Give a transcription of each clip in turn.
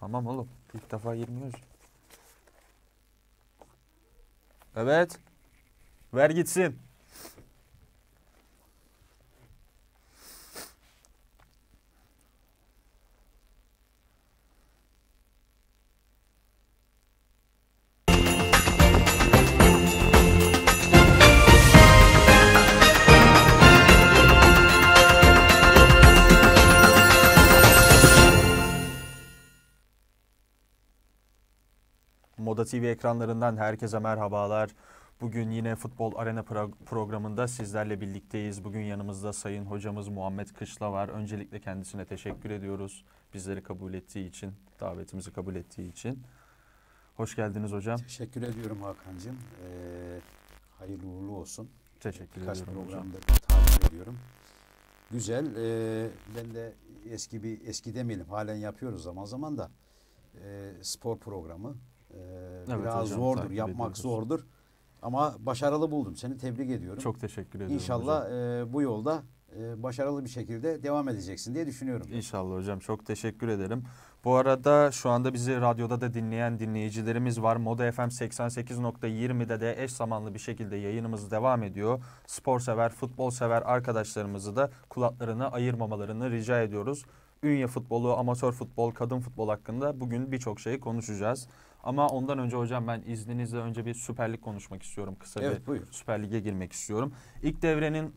Tamam oğlum. İlk defa girmiyoruz. Evet. Ver gitsin. Ada TV ekranlarından herkese merhabalar. Bugün yine Futbol Arena programında sizlerle birlikteyiz. Bugün yanımızda Sayın Hocamız Muhammed Kışla var. Öncelikle kendisine teşekkür ediyoruz. Bizleri kabul ettiği için, davetimizi kabul ettiği için. Hoş geldiniz hocam. Teşekkür ediyorum Hakan'cığım. Ee, hayırlı uğurlu olsun. Teşekkür Birkaç ediyorum programda hocam. takip ediyorum. Güzel. Ee, ben de eski bir eski demeyelim. Halen yapıyoruz zaman zaman da e, spor programı. Ee, evet, biraz hocam, zordur, yapmak zordur. Ama başarılı buldum. Seni tebrik ediyorum. Çok teşekkür ediyorum. İnşallah hocam. E, bu yolda e, başarılı bir şekilde devam edeceksin diye düşünüyorum. İnşallah hocam. Çok teşekkür ederim. Bu arada şu anda bizi radyoda da dinleyen dinleyicilerimiz var. Moda FM 88.20'de de eş zamanlı bir şekilde yayınımız devam ediyor. Spor sever, futbol sever arkadaşlarımızı da kulaklarını ayırmamalarını rica ediyoruz. Ünye futbolu, amatör futbol, kadın futbol hakkında bugün birçok şeyi konuşacağız. Ama ondan önce hocam ben izninizle önce bir Süper Lig konuşmak istiyorum. Kısa evet, bir buyur. Süper Lig'e girmek istiyorum. İlk devrenin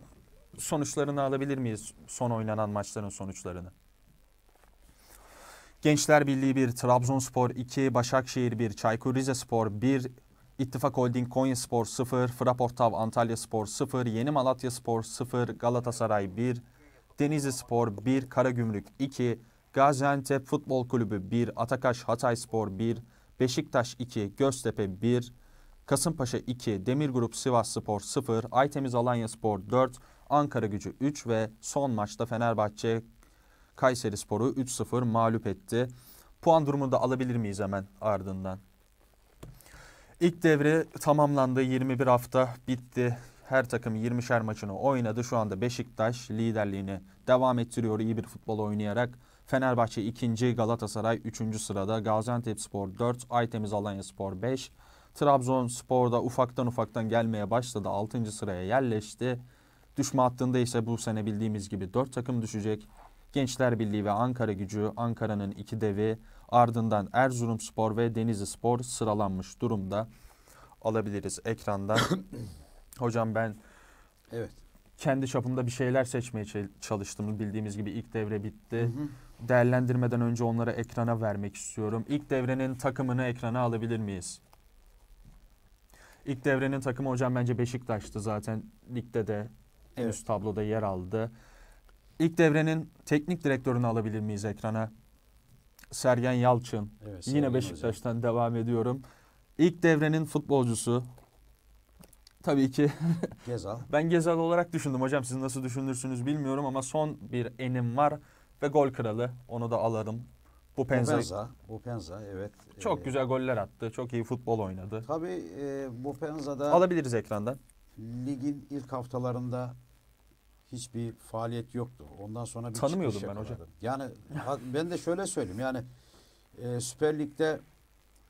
sonuçlarını alabilir miyiz? Son oynanan maçların sonuçlarını. Gençler Birliği 1, Trabzonspor 2, Başakşehir 1, Çaykur Rizespor 1, İttifak Holding Konya Spor 0, Fraportav Antalya Spor 0, Yeni Malatya Spor 0, Galatasaray 1, Denizli Spor 1, Karagümrük 2, Gaziantep Futbol Kulübü 1, Atakaş Hatay Spor 1, Beşiktaş 2, Göztepe 1, Kasımpaşa 2, Demir Grup Sivas Spor 0, Aytemiz Alanya Spor 4, Ankara Gücü 3 ve son maçta Fenerbahçe Kayseri Spor'u 3-0 mağlup etti. Puan durumunu da alabilir miyiz hemen ardından? İlk devre tamamlandı. 21 hafta bitti. Her takım 20'şer maçını oynadı. Şu anda Beşiktaş liderliğini devam ettiriyor iyi bir futbol oynayarak. Fenerbahçe 2. Galatasaray 3. sırada. Gaziantepspor 4. Aytemiz Alanyaspor 5. Trabzonspor da ufaktan ufaktan gelmeye başladı. 6. sıraya yerleşti. Düşme hattında ise bu sene bildiğimiz gibi 4 takım düşecek. Gençler Birliği ve Ankara Gücü, Ankara'nın iki devi, ardından Erzurumspor ve Denizli Spor sıralanmış durumda alabiliriz ekrandan. Hocam ben Evet. kendi çapımda bir şeyler seçmeye çalıştım. Bildiğimiz gibi ilk devre bitti. Hı hı değerlendirmeden önce onları ekrana vermek istiyorum. İlk devrenin takımını ekrana alabilir miyiz? İlk devrenin takımı hocam bence Beşiktaş'tı zaten. Ligde de evet. üst tabloda yer aldı. İlk devrenin teknik direktörünü alabilir miyiz ekrana? Sergen Yalçın. Evet, Yine Beşiktaş'tan hocam. devam ediyorum. İlk devrenin futbolcusu tabii ki Gezal. ben Gezal olarak düşündüm hocam. Siz nasıl düşünürsünüz bilmiyorum ama son bir enim var ve gol kralı. Onu da alalım. Bu Penza. Bu Penza, bu Penza evet. Çok ee, güzel goller attı. Çok iyi futbol oynadı. Tabii e, bu da alabiliriz ekrandan. Ligin ilk haftalarında hiçbir faaliyet yoktu. Ondan sonra bir tanımıyordum ben hocam. Yani ben de şöyle söyleyeyim. Yani e, Süper Lig'de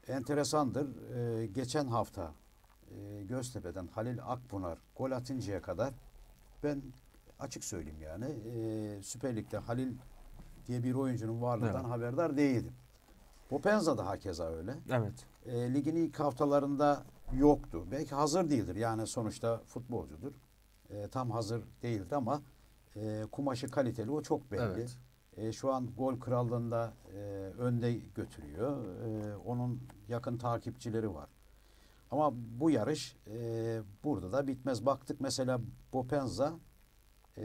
enteresandır. E, geçen hafta e, Göztepe'den Halil Akpınar gol atıncaya kadar ben açık söyleyeyim yani e, Süper Lig'de Halil diye bir oyuncunun varlığından evet. haberdar değildim. Popenza da hakeza öyle. Evet. E, ligin ilk haftalarında yoktu. Belki hazır değildir. Yani sonuçta futbolcudur. E, tam hazır değildi ama e, kumaşı kaliteli o çok belli. Evet. E, şu an gol krallığında e, önde götürüyor. E, onun yakın takipçileri var. Ama bu yarış e, burada da bitmez. Baktık mesela Bopenza e,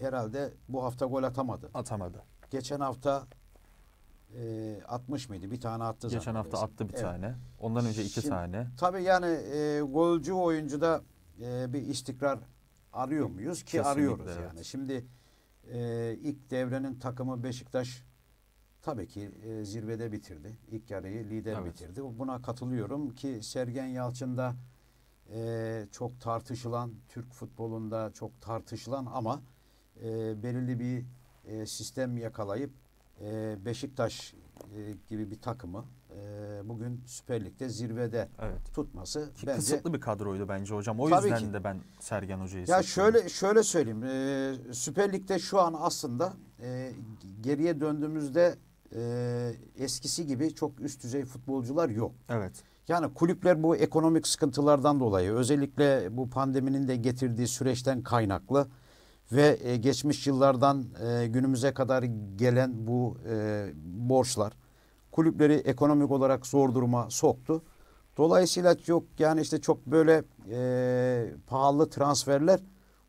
herhalde bu hafta gol atamadı. Atamadı. Geçen hafta e, 60 mıydı? Bir tane attı Geçen hafta attı bir evet. tane. Ondan önce iki Şimdi, tane. Tabii yani e, golcü oyuncuda e, bir istikrar arıyor muyuz ki Kesinlikle, arıyoruz evet. yani. Şimdi e, ilk devrenin takımı Beşiktaş tabii ki e, zirvede bitirdi. İlk yarıyı lider evet. bitirdi. Buna katılıyorum ki Sergen Yalçın da e, çok tartışılan Türk futbolunda çok tartışılan ama e, belirli bir e, sistem yakalayıp e, Beşiktaş e, gibi bir takımı e, bugün Süper Lig'de zirvede evet. tutması Ki bence kısıtlı bir kadroydu bence hocam. O yüzden ki. de ben Sergen Hoca'yı Ya şöyle şöyle söyleyeyim. E, Süper Lig'de şu an aslında e, geriye döndüğümüzde e, eskisi gibi çok üst düzey futbolcular yok. Evet. Yani kulüpler bu ekonomik sıkıntılardan dolayı özellikle bu pandeminin de getirdiği süreçten kaynaklı ve e, geçmiş yıllardan e, günümüze kadar gelen bu e, borçlar kulüpleri ekonomik olarak zor duruma soktu. Dolayısıyla yok yani işte çok böyle e, pahalı transferler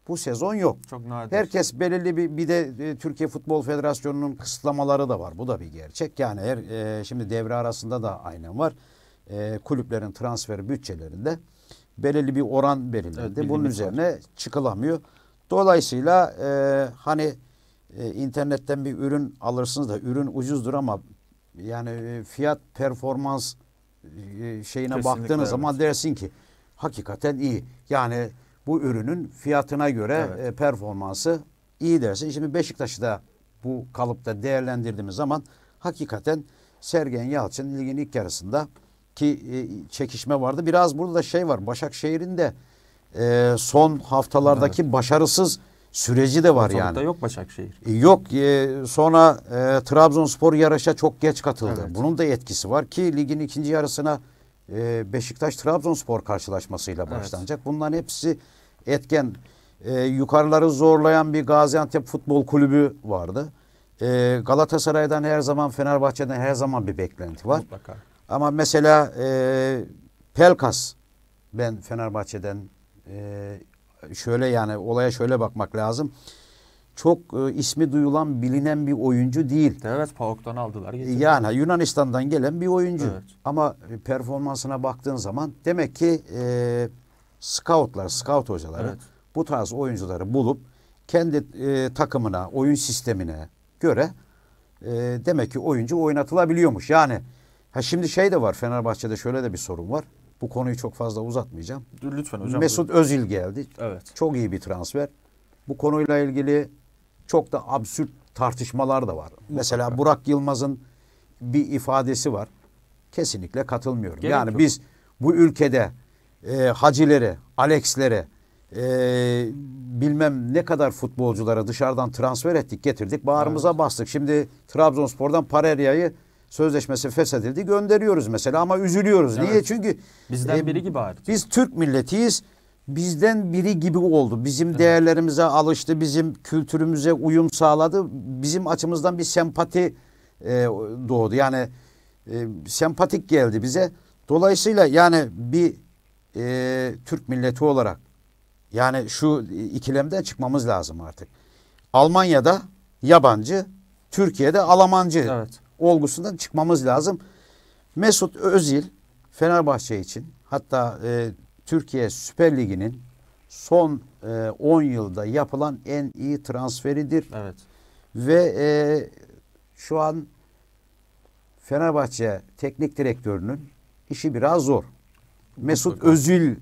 bu sezon yok. Çok nadir. Herkes belirli bir bir de e, Türkiye Futbol Federasyonu'nun kısıtlamaları da var. Bu da bir gerçek. Yani her e, şimdi devre arasında da aynen var. E, kulüplerin transfer bütçelerinde belirli bir oran belirlendi. Evet, Bunun üzerine var. çıkılamıyor. Dolayısıyla e, hani e, internetten bir ürün alırsınız da ürün ucuzdur ama yani e, fiyat performans e, şeyine Kesinlikle baktığınız evet. zaman dersin ki hakikaten iyi. Yani bu ürünün fiyatına göre evet. e, performansı iyi dersin. Şimdi Beşiktaş'ı da bu kalıpta değerlendirdiğimiz zaman hakikaten Sergen Yalçın ligin ilk yarısında ki e, çekişme vardı. Biraz burada da şey var. Başakşehir'in de e, son haftalardaki evet. başarısız süreci de var Ortalıkta yani. yok Başakşehir. E, yok e, sonra e, Trabzonspor yarışa çok geç katıldı. Evet. Bunun da etkisi var ki ligin ikinci yarısına e, Beşiktaş Trabzonspor karşılaşmasıyla başlanacak. Evet. Bunların hepsi etken. E, yukarıları zorlayan bir Gaziantep Futbol Kulübü vardı. E, Galatasaray'dan her zaman Fenerbahçe'den her zaman bir beklenti var. Mutlaka. Ama mesela e, Pelkas ben Fenerbahçe'den ee, şöyle yani olaya şöyle bakmak lazım. Çok e, ismi duyulan, bilinen bir oyuncu değil. Evet, PAOK'tan aldılar. Getirdiler. Yani Yunanistan'dan gelen bir oyuncu. Evet. Ama e, performansına baktığın zaman demek ki e, scoutlar, scout hocaları evet. bu tarz oyuncuları bulup kendi e, takımına, oyun sistemine göre e, demek ki oyuncu oynatılabiliyormuş. Yani ha şimdi şey de var Fenerbahçe'de şöyle de bir sorun var. Bu konuyu çok fazla uzatmayacağım. Lütfen hocam. Mesut buyurun. Özil geldi. Evet. Çok iyi bir transfer. Bu konuyla ilgili çok da absürt tartışmalar da var. Mutlaka. Mesela Burak Yılmaz'ın bir ifadesi var. Kesinlikle katılmıyorum. Gerek yani yok. biz bu ülkede e, hacilere, Alex'lere, e, bilmem ne kadar futbolculara dışarıdan transfer ettik, getirdik, bağrımıza evet. bastık. Şimdi Trabzonspor'dan Pareria'yı sözleşmesi feshedildi gönderiyoruz mesela ama üzülüyoruz. Evet. Niye? Çünkü bizden e, biri gibi artık. Biz Türk milletiyiz. Bizden biri gibi oldu. Bizim evet. değerlerimize alıştı, bizim kültürümüze uyum sağladı. Bizim açımızdan bir sempati e, doğdu. Yani e, sempatik geldi bize. Dolayısıyla yani bir e, Türk milleti olarak yani şu ikilemden çıkmamız lazım artık. Almanya'da yabancı, Türkiye'de Almancı. Evet olgusundan çıkmamız lazım. Mesut Özil Fenerbahçe için hatta e, Türkiye Süper Ligi'nin son 10 e, yılda yapılan en iyi transferidir. Evet. Ve e, şu an Fenerbahçe teknik direktörünün işi biraz zor. Mesut Özil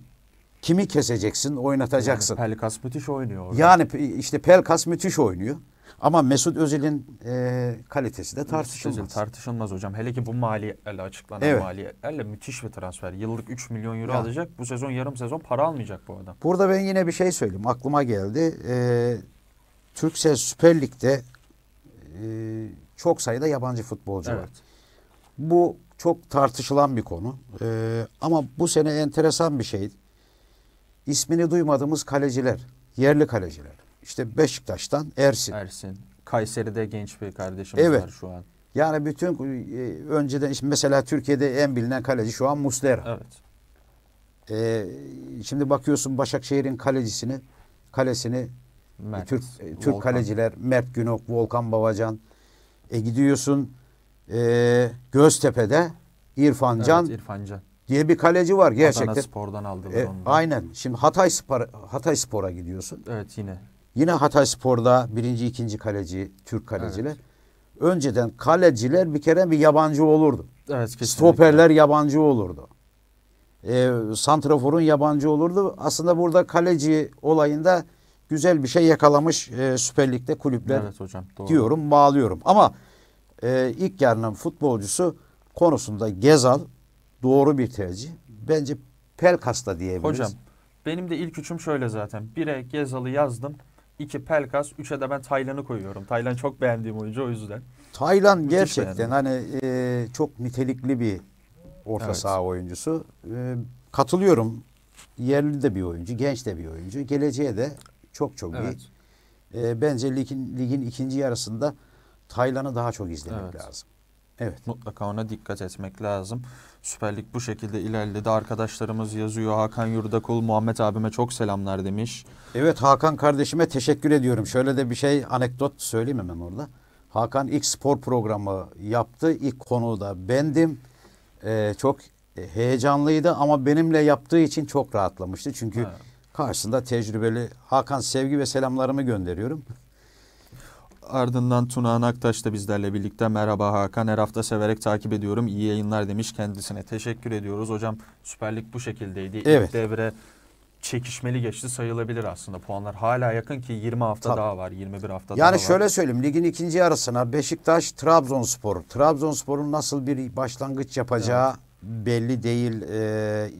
kimi keseceksin, oynatacaksın. Yani Pelkas müthiş oynuyor. Orada. Yani işte Pelkas müthiş oynuyor. Ama Mesut Özil'in e, kalitesi de tartışılmaz. Özil tartışılmaz hocam. Hele ki bu maliyelerle açıklanan evet. maliyelerle müthiş bir transfer. Yıllık 3 milyon euro ya. alacak. Bu sezon yarım sezon para almayacak bu adam. Burada ben yine bir şey söyleyeyim. Aklıma geldi. E, Türksel Süper Lig'de e, çok sayıda yabancı futbolcu evet. var. Bu çok tartışılan bir konu. E, ama bu sene enteresan bir şey. İsmini duymadığımız kaleciler, yerli kaleciler işte Beşiktaş'tan Ersin. Ersin. Kayseri'de genç bir kardeşimiz evet. var şu an. Yani bütün e, önceden işte mesela Türkiye'de en bilinen kaleci şu an Muslera. Evet. E, şimdi bakıyorsun Başakşehir'in kalecisini, kalesini e, Mert, Türk e, Türk kaleciler Mert Günok, Volkan Babacan. E gidiyorsun e, Göztepe'de İrfan evet, İrfan Can diye bir kaleci var gerçekten. Adana Spor'dan aldılar e, onu. Aynen. Şimdi Hatay Spor Hatay Spor'a gidiyorsun. Evet yine Yine Hatay Spor'da birinci, ikinci kaleci, Türk kaleciler. Evet. Önceden kaleciler bir kere bir yabancı olurdu. Evet, kesinlikle. Stoperler yabancı olurdu. E, santraforun yabancı olurdu. Aslında burada kaleci olayında güzel bir şey yakalamış e, Süper Lig'de kulüpler evet, hocam, doğru. diyorum, bağlıyorum. Ama e, ilk yarının futbolcusu konusunda Gezal doğru bir tercih. Bence Pelkasta da diyebiliriz. Hocam benim de ilk üçüm şöyle zaten. Bire Gezal'ı yazdım. 2 Pelkas, 3'e de ben Taylan'ı koyuyorum. Taylan çok beğendiğim oyuncu o yüzden. Taylan Müthiş gerçekten beğendim. hani e, çok nitelikli bir orta evet. saha oyuncusu. E, katılıyorum. Yerli de bir oyuncu, genç de bir oyuncu. Geleceğe de çok çok evet. iyi. E, bence ligin, ligin ikinci yarısında Taylan'ı daha çok izlemek evet. lazım. Evet. Mutlaka ona dikkat etmek lazım. Süper Lig bu şekilde ilerledi. Arkadaşlarımız yazıyor. Hakan Yurdakul, Muhammed abime çok selamlar demiş. Evet Hakan kardeşime teşekkür ediyorum. Şöyle de bir şey anekdot söyleyeyim hemen orada. Hakan ilk spor programı yaptı. İlk konuda da bendim. Ee, çok heyecanlıydı ama benimle yaptığı için çok rahatlamıştı. Çünkü ha. karşısında tecrübeli Hakan sevgi ve selamlarımı gönderiyorum. Ardından Tuna Naktaş da bizlerle birlikte. Merhaba Hakan, her hafta severek takip ediyorum. İyi yayınlar demiş kendisine. Teşekkür ediyoruz. Hocam Süper Lig bu şekildeydi. Evet. İlk devre çekişmeli geçti sayılabilir aslında. Puanlar hala yakın ki 20 hafta Tabii. daha var, 21 hafta yani daha var. Yani şöyle söyleyeyim, ligin ikinci yarısına Beşiktaş, Trabzonspor. Trabzonspor'un nasıl bir başlangıç yapacağı evet. belli değil. Ee,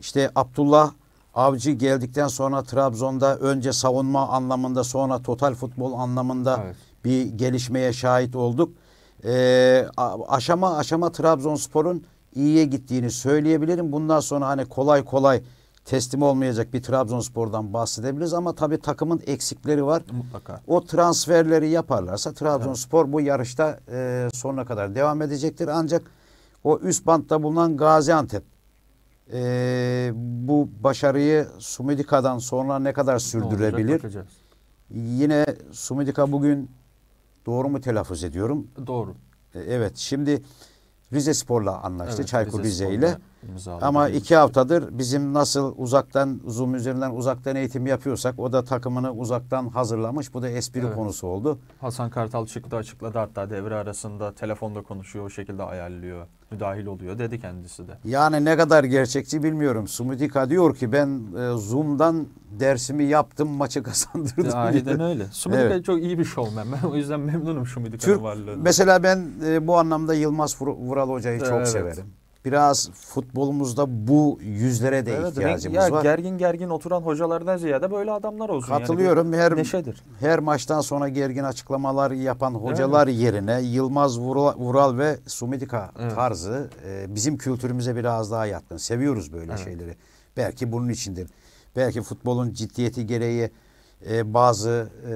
işte Abdullah Avcı geldikten sonra Trabzon'da önce savunma anlamında sonra total futbol anlamında evet. bir gelişmeye şahit olduk. Ee, aşama aşama Trabzonspor'un iyiye gittiğini söyleyebilirim. Bundan sonra hani kolay kolay teslim olmayacak bir Trabzonspor'dan bahsedebiliriz ama tabii takımın eksikleri var. Mutlaka. O transferleri yaparlarsa Trabzonspor evet. bu yarışta e, sonuna kadar devam edecektir. Ancak o üst bantta bulunan Gaziantep e, bu başarıyı Sumidika'dan sonra ne kadar sürdürebilir? Ne Yine Sumidika bugün doğru mu telaffuz ediyorum? Doğru. E, evet şimdi Rize Spor'la anlaştı. Evet, Çaykur Rize, Rize ile imzaladı. Ama iki haftadır bizim nasıl uzaktan Zoom üzerinden uzaktan eğitim yapıyorsak o da takımını uzaktan hazırlamış. Bu da espri evet. konusu oldu. Hasan Kartal çıktı açıkladı hatta devre arasında telefonda konuşuyor o şekilde ayarlıyor. Müdahil oluyor dedi kendisi de. Yani ne kadar gerçekçi bilmiyorum. Sumudika diyor ki ben e, Zoom'dan dersimi yaptım maçı kazandırdım. Aynen öyle. Sumudika evet. çok iyi bir şovmen. Ben o yüzden memnunum Sumudika'nın varlığından. Mesela ben e, bu anlamda Yılmaz Vural Hoca'yı çok evet. severim biraz futbolumuzda bu yüzlere de evet, ihtiyacımız renk, ya var. Gergin gergin oturan hocalardan ziyade böyle adamlar olsun. Katılıyorum. Yani her, neşedir. Her maçtan sonra gergin açıklamalar yapan hocalar evet. yerine Yılmaz Vural, ve Sumitika evet. tarzı e, bizim kültürümüze biraz daha yatkın. Seviyoruz böyle evet. şeyleri. Belki bunun içindir. Belki futbolun ciddiyeti gereği e, bazı e,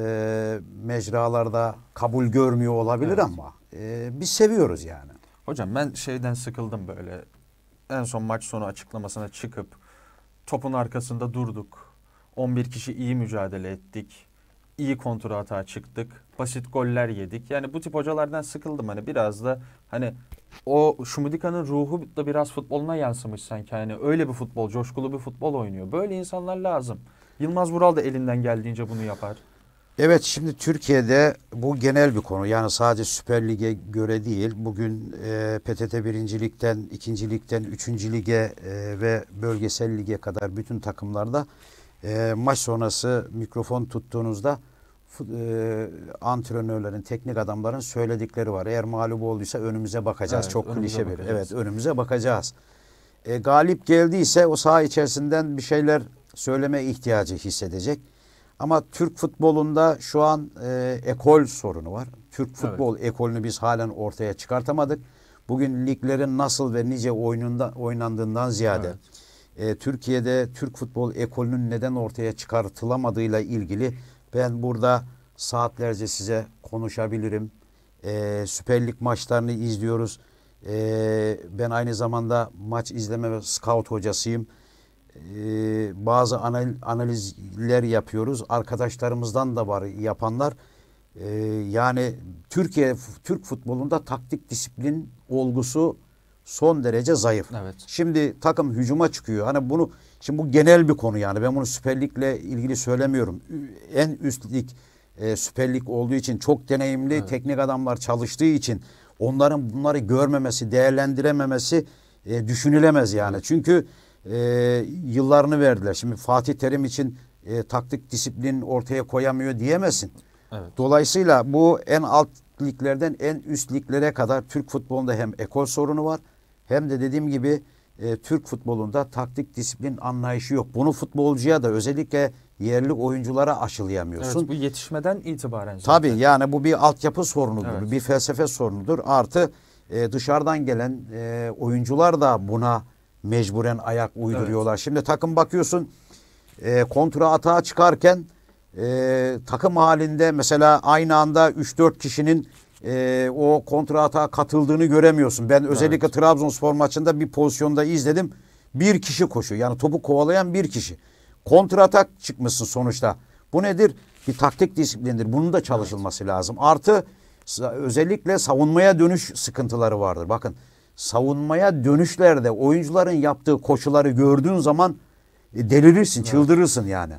mecralarda kabul görmüyor olabilir evet. ama e, biz seviyoruz yani. Hocam ben şeyden sıkıldım böyle. En son maç sonu açıklamasına çıkıp topun arkasında durduk. 11 kişi iyi mücadele ettik. İyi kontrol hata çıktık. Basit goller yedik. Yani bu tip hocalardan sıkıldım hani biraz da hani o Şumudika'nın ruhu da biraz futboluna yansımış sanki. Hani öyle bir futbol, coşkulu bir futbol oynuyor. Böyle insanlar lazım. Yılmaz Vural da elinden geldiğince bunu yapar. Evet şimdi Türkiye'de bu genel bir konu yani sadece Süper Lig'e göre değil bugün e, PTT birincilikten, ikincilikten, üçüncü lige e, ve bölgesel lige kadar bütün takımlarda e, maç sonrası mikrofon tuttuğunuzda e, antrenörlerin, teknik adamların söyledikleri var. Eğer mağlup olduysa önümüze bakacağız. Evet, Çok klişe bir. Evet, önümüze bakacağız. E, galip geldiyse o saha içerisinden bir şeyler söyleme ihtiyacı hissedecek. Ama Türk futbolunda şu an e, ekol sorunu var. Türk futbol evet. ekolünü biz halen ortaya çıkartamadık. Bugün liglerin nasıl ve nice oyununda, oynandığından ziyade evet. e, Türkiye'de Türk futbol ekolünün neden ortaya çıkartılamadığıyla ilgili ben burada saatlerce size konuşabilirim. E, Süper Lig maçlarını izliyoruz. E, ben aynı zamanda maç izleme ve scout hocasıyım. Ee, bazı analizler yapıyoruz. Arkadaşlarımızdan da var yapanlar. Ee, yani Türkiye Türk futbolunda taktik disiplin olgusu son derece zayıf. Evet. Şimdi takım hücuma çıkıyor. Hani bunu şimdi bu genel bir konu yani. Ben bunu Süper Lig'le ilgili söylemiyorum. En üst lig e, Süper Lig olduğu için çok deneyimli evet. teknik adamlar çalıştığı için onların bunları görmemesi, değerlendirememesi e, düşünülemez yani. Evet. Çünkü e, yıllarını verdiler. Şimdi Fatih Terim için e, taktik disiplin ortaya koyamıyor diyemezsin. Evet. Dolayısıyla bu en alt liglerden en üst liglere kadar Türk futbolunda hem ekol sorunu var hem de dediğim gibi e, Türk futbolunda taktik disiplin anlayışı yok. Bunu futbolcuya da özellikle yerli oyunculara aşılayamıyorsun. Evet bu yetişmeden itibaren zaten. Tabii yani bu bir altyapı sorunudur, evet. bir felsefe sorunudur. Artı e, dışarıdan gelen e, oyuncular da buna mecburen ayak uyduruyorlar. Evet. Şimdi takım bakıyorsun e, kontra atağa çıkarken e, takım halinde mesela aynı anda 3-4 kişinin e, o kontra atağa katıldığını göremiyorsun. Ben özellikle evet. Trabzonspor maçında bir pozisyonda izledim. Bir kişi koşuyor. Yani topu kovalayan bir kişi. Kontra atak çıkmışsın sonuçta. Bu nedir? Bir taktik disiplindir. Bunun da çalışılması evet. lazım. Artı özellikle savunmaya dönüş sıkıntıları vardır. Bakın savunmaya dönüşlerde oyuncuların yaptığı koşuları gördüğün zaman e, delirirsin, evet. çıldırırsın yani.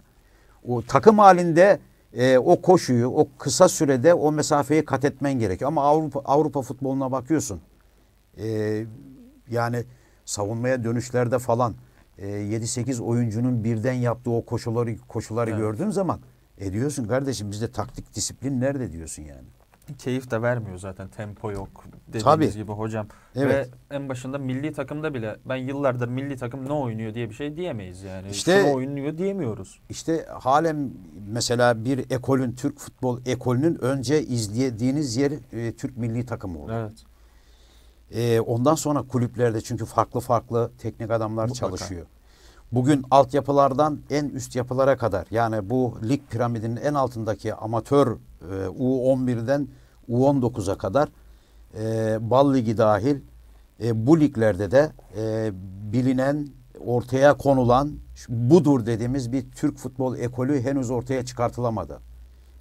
O takım halinde e, o koşuyu, o kısa sürede o mesafeyi kat etmen gerekiyor. Ama Avrupa Avrupa futboluna bakıyorsun. E, yani savunmaya dönüşlerde falan e, 7-8 oyuncunun birden yaptığı o koşuları koşuları evet. gördüğün zaman ediyorsun kardeşim bizde taktik disiplin nerede diyorsun yani keyif de vermiyor zaten. Tempo yok dediğiniz Tabii. gibi hocam. Evet. Ve en başında milli takımda bile ben yıllardır milli takım ne oynuyor diye bir şey diyemeyiz yani. İşte Şunu oynuyor diyemiyoruz. İşte halen mesela bir ekolün Türk futbol ekolünün önce izlediğiniz yer e, Türk milli takımı oldu. Evet. E, ondan sonra kulüplerde çünkü farklı farklı teknik adamlar Mutlaka. çalışıyor. Bugün altyapılardan en üst yapılara kadar yani bu lig piramidinin en altındaki amatör ee, U11'den U19'a kadar e, Bal Ligi dahil e, bu liglerde de e, bilinen, ortaya konulan budur dediğimiz bir Türk futbol ekolü henüz ortaya çıkartılamadı.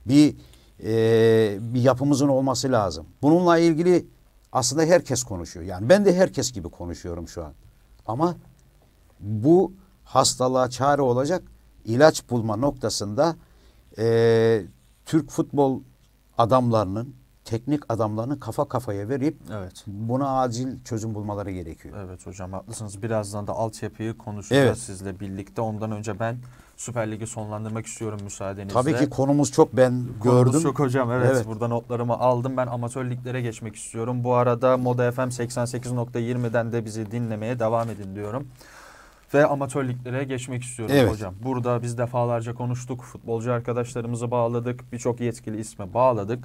Bir, e, bir yapımızın olması lazım. Bununla ilgili aslında herkes konuşuyor. Yani ben de herkes gibi konuşuyorum şu an. Ama bu hastalığa çare olacak ilaç bulma noktasında e, Türk futbol adamlarının teknik adamlarını kafa kafaya verip evet. buna acil çözüm bulmaları gerekiyor. Evet hocam haklısınız. Birazdan da altyapıyı konuşacağız evet. sizle birlikte. Ondan önce ben Süper Lig'i sonlandırmak istiyorum müsaadenizle. Tabii ki konumuz çok ben konumuz gördüm. Konumuz çok hocam evet, evet burada notlarımı aldım. Ben amatör liglere geçmek istiyorum. Bu arada Moda FM 88.20'den de bizi dinlemeye devam edin diyorum ve amatör liglere geçmek istiyoruz evet. hocam. Burada biz defalarca konuştuk, futbolcu arkadaşlarımızı bağladık, birçok yetkili isme bağladık.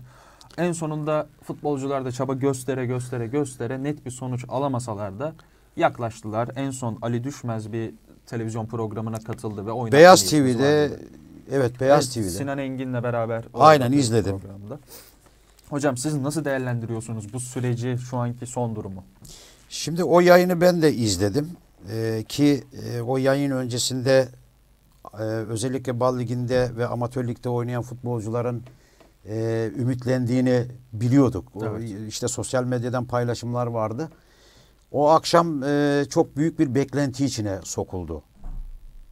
En sonunda futbolcular da çaba göstere göstere göstere net bir sonuç alamasalar da yaklaştılar. En son Ali Düşmez bir televizyon programına katıldı ve oynadı. Beyaz TV'de vardı. evet Beyaz evet, TV'de. Sinan Engin'le beraber Aynen izledim. Programda. Hocam siz nasıl değerlendiriyorsunuz bu süreci, şu anki son durumu? Şimdi o yayını ben de izledim e, ki e, o yayın öncesinde e, özellikle Bal Ligi'nde ve Amatör Lig'de oynayan futbolcuların e, ümitlendiğini biliyorduk. Evet. O, işte sosyal medyadan paylaşımlar vardı. O akşam e, çok büyük bir beklenti içine sokuldu.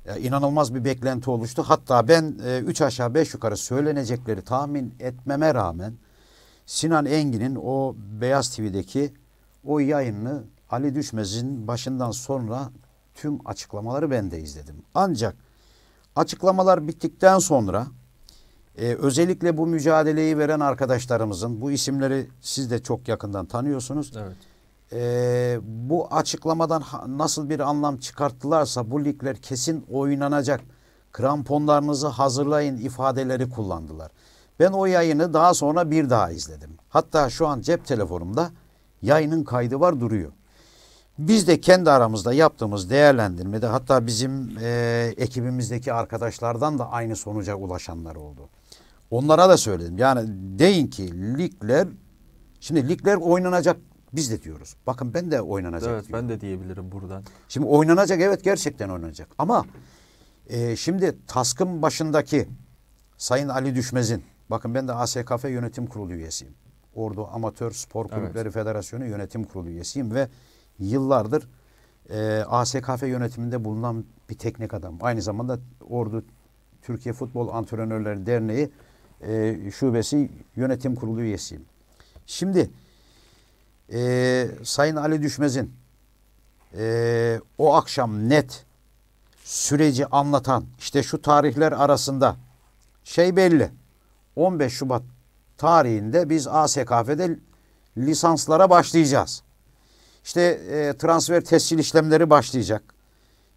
Ya, inanılmaz bir beklenti oluştu. Hatta ben 3 e, aşağı beş yukarı söylenecekleri tahmin etmeme rağmen Sinan Engin'in o Beyaz TV'deki o yayınını Ali Düşmez'in başından sonra tüm açıklamaları ben de izledim. Ancak açıklamalar bittikten sonra e, özellikle bu mücadeleyi veren arkadaşlarımızın bu isimleri siz de çok yakından tanıyorsunuz. Evet. E, bu açıklamadan nasıl bir anlam çıkarttılarsa bu ligler kesin oynanacak. Kramponlarınızı hazırlayın ifadeleri kullandılar. Ben o yayını daha sonra bir daha izledim. Hatta şu an cep telefonumda yayının kaydı var duruyor. Biz de kendi aramızda yaptığımız değerlendirmede hatta bizim e, ekibimizdeki arkadaşlardan da aynı sonuca ulaşanlar oldu. Onlara da söyledim. Yani deyin ki ligler şimdi ligler oynanacak biz de diyoruz. Bakın ben de oynanacak Evet diyorum. ben de diyebilirim buradan. Şimdi oynanacak evet gerçekten oynanacak ama e, şimdi taskın başındaki Sayın Ali Düşmez'in bakın ben de ASKF yönetim kurulu üyesiyim. Ordu Amatör Spor Kulüpleri evet. Federasyonu yönetim kurulu üyesiyim ve yıllardır e, ASKF yönetiminde bulunan bir teknik adam. Aynı zamanda Ordu Türkiye Futbol Antrenörleri Derneği e, şubesi yönetim kurulu üyesiyim. Şimdi e, Sayın Ali Düşmez'in e, o akşam net süreci anlatan işte şu tarihler arasında şey belli 15 Şubat tarihinde biz ASKF'de lisanslara başlayacağız. İşte e, transfer tescil işlemleri başlayacak.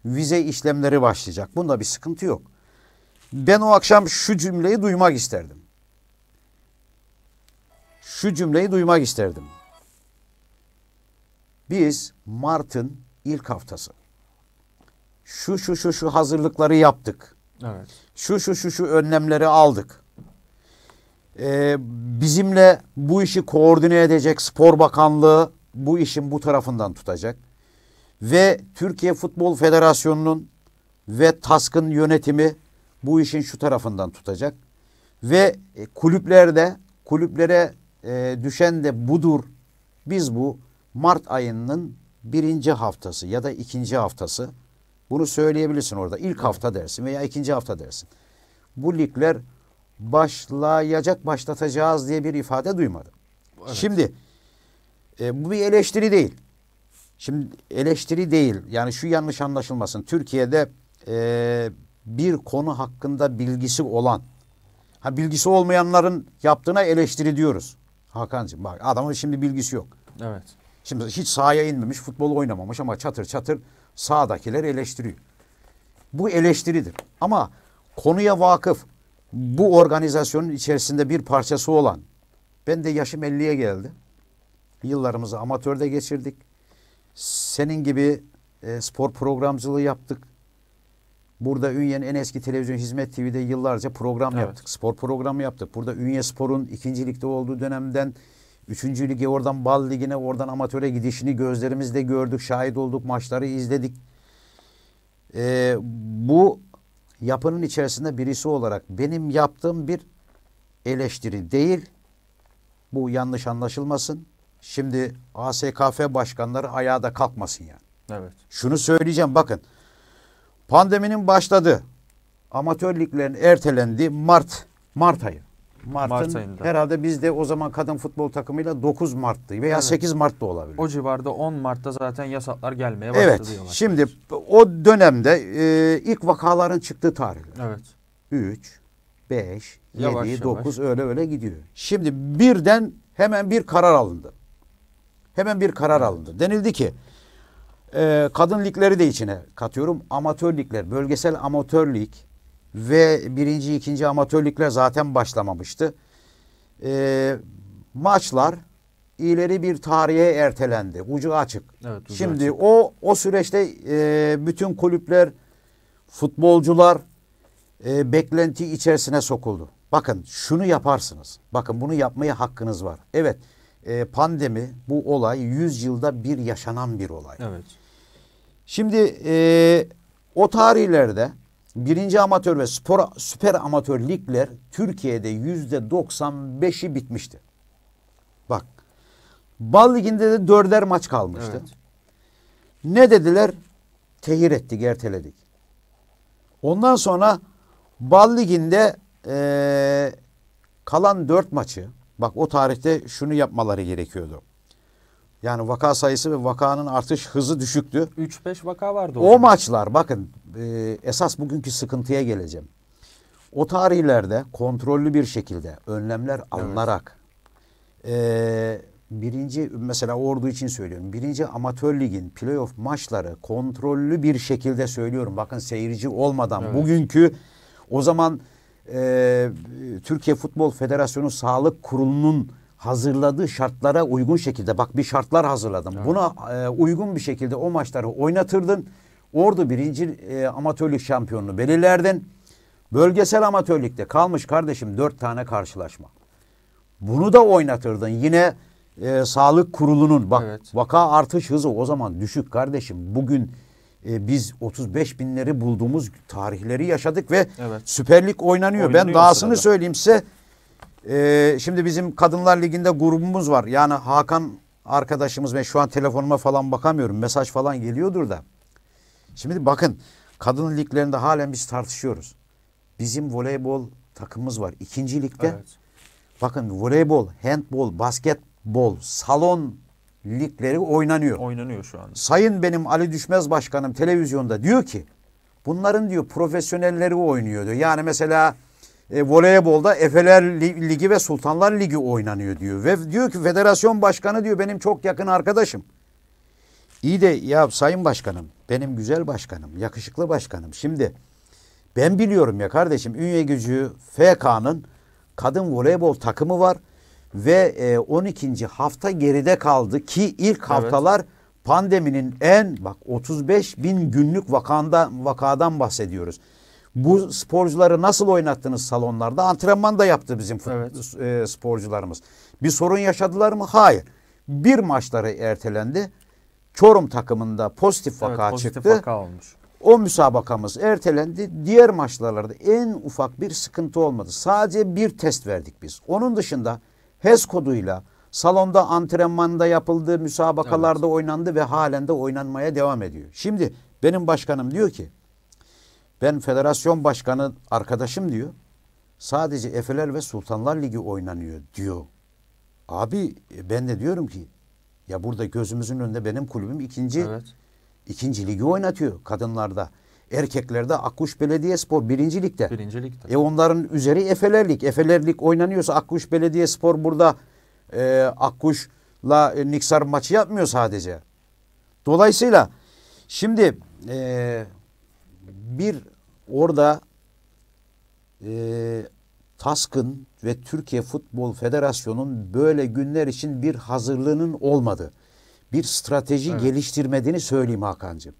Vize işlemleri başlayacak. Bunda bir sıkıntı yok. Ben o akşam şu cümleyi duymak isterdim. Şu cümleyi duymak isterdim. Biz Mart'ın ilk haftası şu şu şu şu hazırlıkları yaptık. Evet. Şu şu şu şu önlemleri aldık. Ee, bizimle bu işi koordine edecek Spor Bakanlığı bu işin bu tarafından tutacak. Ve Türkiye Futbol Federasyonu'nun ve TASK'ın yönetimi bu işin şu tarafından tutacak. Ve e, kulüplerde kulüplere e, düşen de budur. Biz bu Mart ayının birinci haftası ya da ikinci haftası bunu söyleyebilirsin orada. ilk hafta dersin veya ikinci hafta dersin. Bu ligler başlayacak başlatacağız diye bir ifade duymadım. Evet. Şimdi e, bu bir eleştiri değil. Şimdi eleştiri değil. Yani şu yanlış anlaşılmasın. Türkiye'de e, bir konu hakkında bilgisi olan, ha bilgisi olmayanların yaptığına eleştiri diyoruz. Hakan'cığım bak adamın şimdi bilgisi yok. Evet. Şimdi hiç sahaya inmemiş, futbol oynamamış ama çatır çatır sahadakiler eleştiriyor. Bu eleştiridir. Ama konuya vakıf, bu organizasyonun içerisinde bir parçası olan, ben de yaşım 50'ye geldi. Yıllarımızı amatörde geçirdik. Senin gibi e, spor programcılığı yaptık. Burada Ünye'nin en eski televizyon Hizmet TV'de yıllarca program evet. yaptık. Spor programı yaptık. Burada Ünye Spor'un ikincilikte olduğu dönemden üçüncü lige oradan bal ligine oradan amatöre gidişini gözlerimizle gördük. Şahit olduk. Maçları izledik. Ee, bu yapının içerisinde birisi olarak benim yaptığım bir eleştiri değil. Bu yanlış anlaşılmasın. Şimdi ASKF başkanları ayağa da kalkmasın yani. Evet. Şunu söyleyeceğim bakın. Pandeminin başladı. Amatör liglerin ertelendi Mart Mart ayı. Mart'ın Mart ayında. herhalde bizde o zaman kadın futbol takımıyla 9 Mart'tı veya evet. 8 Mart'ta olabilir. O civarda 10 Mart'ta zaten yasaklar gelmeye başladı. Evet. Şimdi o dönemde e, ilk vakaların çıktığı tarihler. Evet. 3, 5, 7, 9 öyle öyle gidiyor. Şimdi birden hemen bir karar alındı. Hemen bir karar alındı. Denildi ki e, kadın ligleri de içine katıyorum. Amatör ligler, bölgesel amatör lig ve birinci, ikinci amatör ligler zaten başlamamıştı. E, maçlar ileri bir tarihe ertelendi. Ucu açık. Evet, ucu Şimdi açık. o o süreçte e, bütün kulüpler, futbolcular e, beklenti içerisine sokuldu. Bakın şunu yaparsınız. Bakın bunu yapmaya hakkınız var. Evet. Ee, pandemi bu olay 100 yılda bir yaşanan bir olay. Evet. Şimdi e, o tarihlerde birinci amatör ve spor, süper amatör ligler Türkiye'de yüzde 95'i bitmişti. Bak bal liginde de dörder maç kalmıştı. Evet. Ne dediler? Tehir etti, erteledik. Ondan sonra bal liginde e, kalan dört maçı Bak o tarihte şunu yapmaları gerekiyordu. Yani vaka sayısı ve vakanın artış hızı düşüktü. 3-5 vaka vardı. O, o maçlar bakın e, esas bugünkü sıkıntıya geleceğim. O tarihlerde kontrollü bir şekilde önlemler alınarak evet. e, birinci mesela ordu için söylüyorum. Birinci amatör ligin playoff maçları kontrollü bir şekilde söylüyorum. Bakın seyirci olmadan evet. bugünkü o zaman e, Türkiye Futbol Federasyonu Sağlık Kurulu'nun hazırladığı şartlara uygun şekilde bak bir şartlar hazırladım. Evet. Buna e, uygun bir şekilde o maçları oynatırdın. Ordu birinci e, amatörlük şampiyonunu belirlerdin. Bölgesel amatörlükte kalmış kardeşim dört tane karşılaşma. Bunu da oynatırdın. Yine e, sağlık kurulunun bak evet. vaka artış hızı o zaman düşük kardeşim. Bugün e, biz 35 binleri bulduğumuz tarihleri yaşadık ve evet. Süper Lig oynanıyor. oynanıyor. Ben dahasını sırada. söyleyeyim size. E, şimdi bizim Kadınlar Ligi'nde grubumuz var. Yani Hakan arkadaşımız ve şu an telefonuma falan bakamıyorum. Mesaj falan geliyordur da. Şimdi bakın kadın liglerinde halen biz tartışıyoruz. Bizim voleybol takımımız var. ikinci ligde. Evet. Bakın voleybol, handbol, basketbol, salon ligleri oynanıyor. Oynanıyor şu anda. Sayın benim Ali Düşmez Başkanım televizyonda diyor ki bunların diyor profesyonelleri oynuyor diyor. Yani mesela e, voleybolda Efeler Ligi ve Sultanlar Ligi oynanıyor diyor. Ve diyor ki federasyon başkanı diyor benim çok yakın arkadaşım. İyi de ya sayın başkanım, benim güzel başkanım, yakışıklı başkanım. Şimdi ben biliyorum ya kardeşim Ünye Gücü FK'nın kadın voleybol takımı var ve e, 12. hafta geride kaldı ki ilk haftalar evet. pandeminin en bak 35 bin günlük vakanda, vakadan bahsediyoruz. Bu sporcuları nasıl oynattınız salonlarda? Antrenman da yaptı bizim evet. E, sporcularımız. Bir sorun yaşadılar mı? Hayır. Bir maçları ertelendi. Çorum takımında pozitif vaka pozitif çıktı. Vaka olmuş. O müsabakamız ertelendi. Diğer maçlarda en ufak bir sıkıntı olmadı. Sadece bir test verdik biz. Onun dışında HES koduyla salonda antrenmanda yapıldı, müsabakalarda evet. oynandı ve halen de oynanmaya devam ediyor. Şimdi benim başkanım diyor ki ben federasyon başkanı arkadaşım diyor. Sadece Efeler ve Sultanlar Ligi oynanıyor diyor. Abi e, ben de diyorum ki ya burada gözümüzün önünde benim kulübüm ikinci evet. ikinci ligi oynatıyor kadınlarda. Erkeklerde Akkuş Belediyespor birinci ligde. Birinci ligde. E onların üzeri Efelerlik. Efelerlik oynanıyorsa Akkuş Belediyespor burada e, Akkuş'la e, Niksar maçı yapmıyor sadece. Dolayısıyla şimdi e, bir orada e, Taskın ve Türkiye Futbol Federasyonu'nun böyle günler için bir hazırlığının olmadı. Bir strateji evet. geliştirmediğini söyleyeyim Hakan'cığım.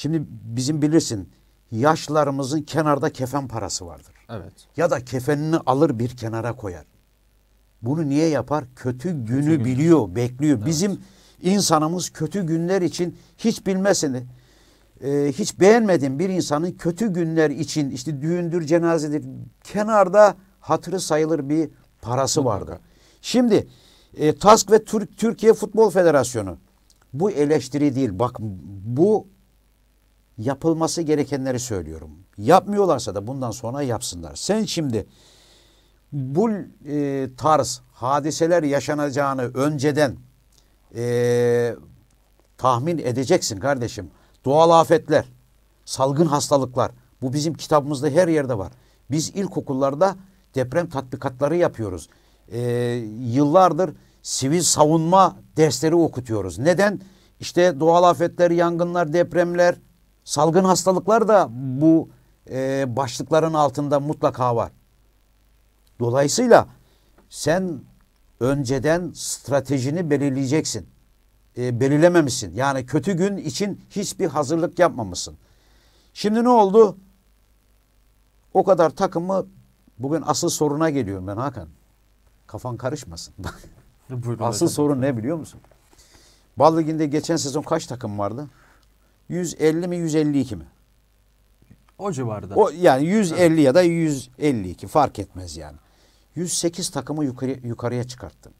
Şimdi bizim bilirsin yaşlarımızın kenarda kefen parası vardır. Evet. Ya da kefenini alır bir kenara koyar. Bunu niye yapar? Kötü günü kötü gün. biliyor, bekliyor. Evet. Bizim insanımız kötü günler için hiç bilmesini, e, hiç beğenmediğim bir insanın kötü günler için işte düğündür, cenazedir kenarda hatırı sayılır bir parası vardı. Şimdi e, TASK ve Türk Türkiye Futbol Federasyonu bu eleştiri değil. Bak bu yapılması gerekenleri söylüyorum. Yapmıyorlarsa da bundan sonra yapsınlar. Sen şimdi bu e, tarz hadiseler yaşanacağını önceden e, tahmin edeceksin kardeşim. Doğal afetler, salgın hastalıklar bu bizim kitabımızda her yerde var. Biz ilkokullarda deprem tatbikatları yapıyoruz. E, yıllardır sivil savunma dersleri okutuyoruz. Neden? İşte doğal afetler, yangınlar, depremler, Salgın hastalıklar da bu e, başlıkların altında mutlaka var. Dolayısıyla sen önceden stratejini belirleyeceksin. E, belirlememişsin. Yani kötü gün için hiçbir hazırlık yapmamışsın. Şimdi ne oldu? O kadar takımı bugün asıl soruna geliyorum ben Hakan. Kafan karışmasın. asıl sorun ne biliyor musun? Bal Ligi'nde geçen sezon kaç takım vardı? 150 mi 152 mi? O civarda. O yani 150 ya da 152 fark etmez yani. 108 takımı yukarı, yukarıya çıkarttın.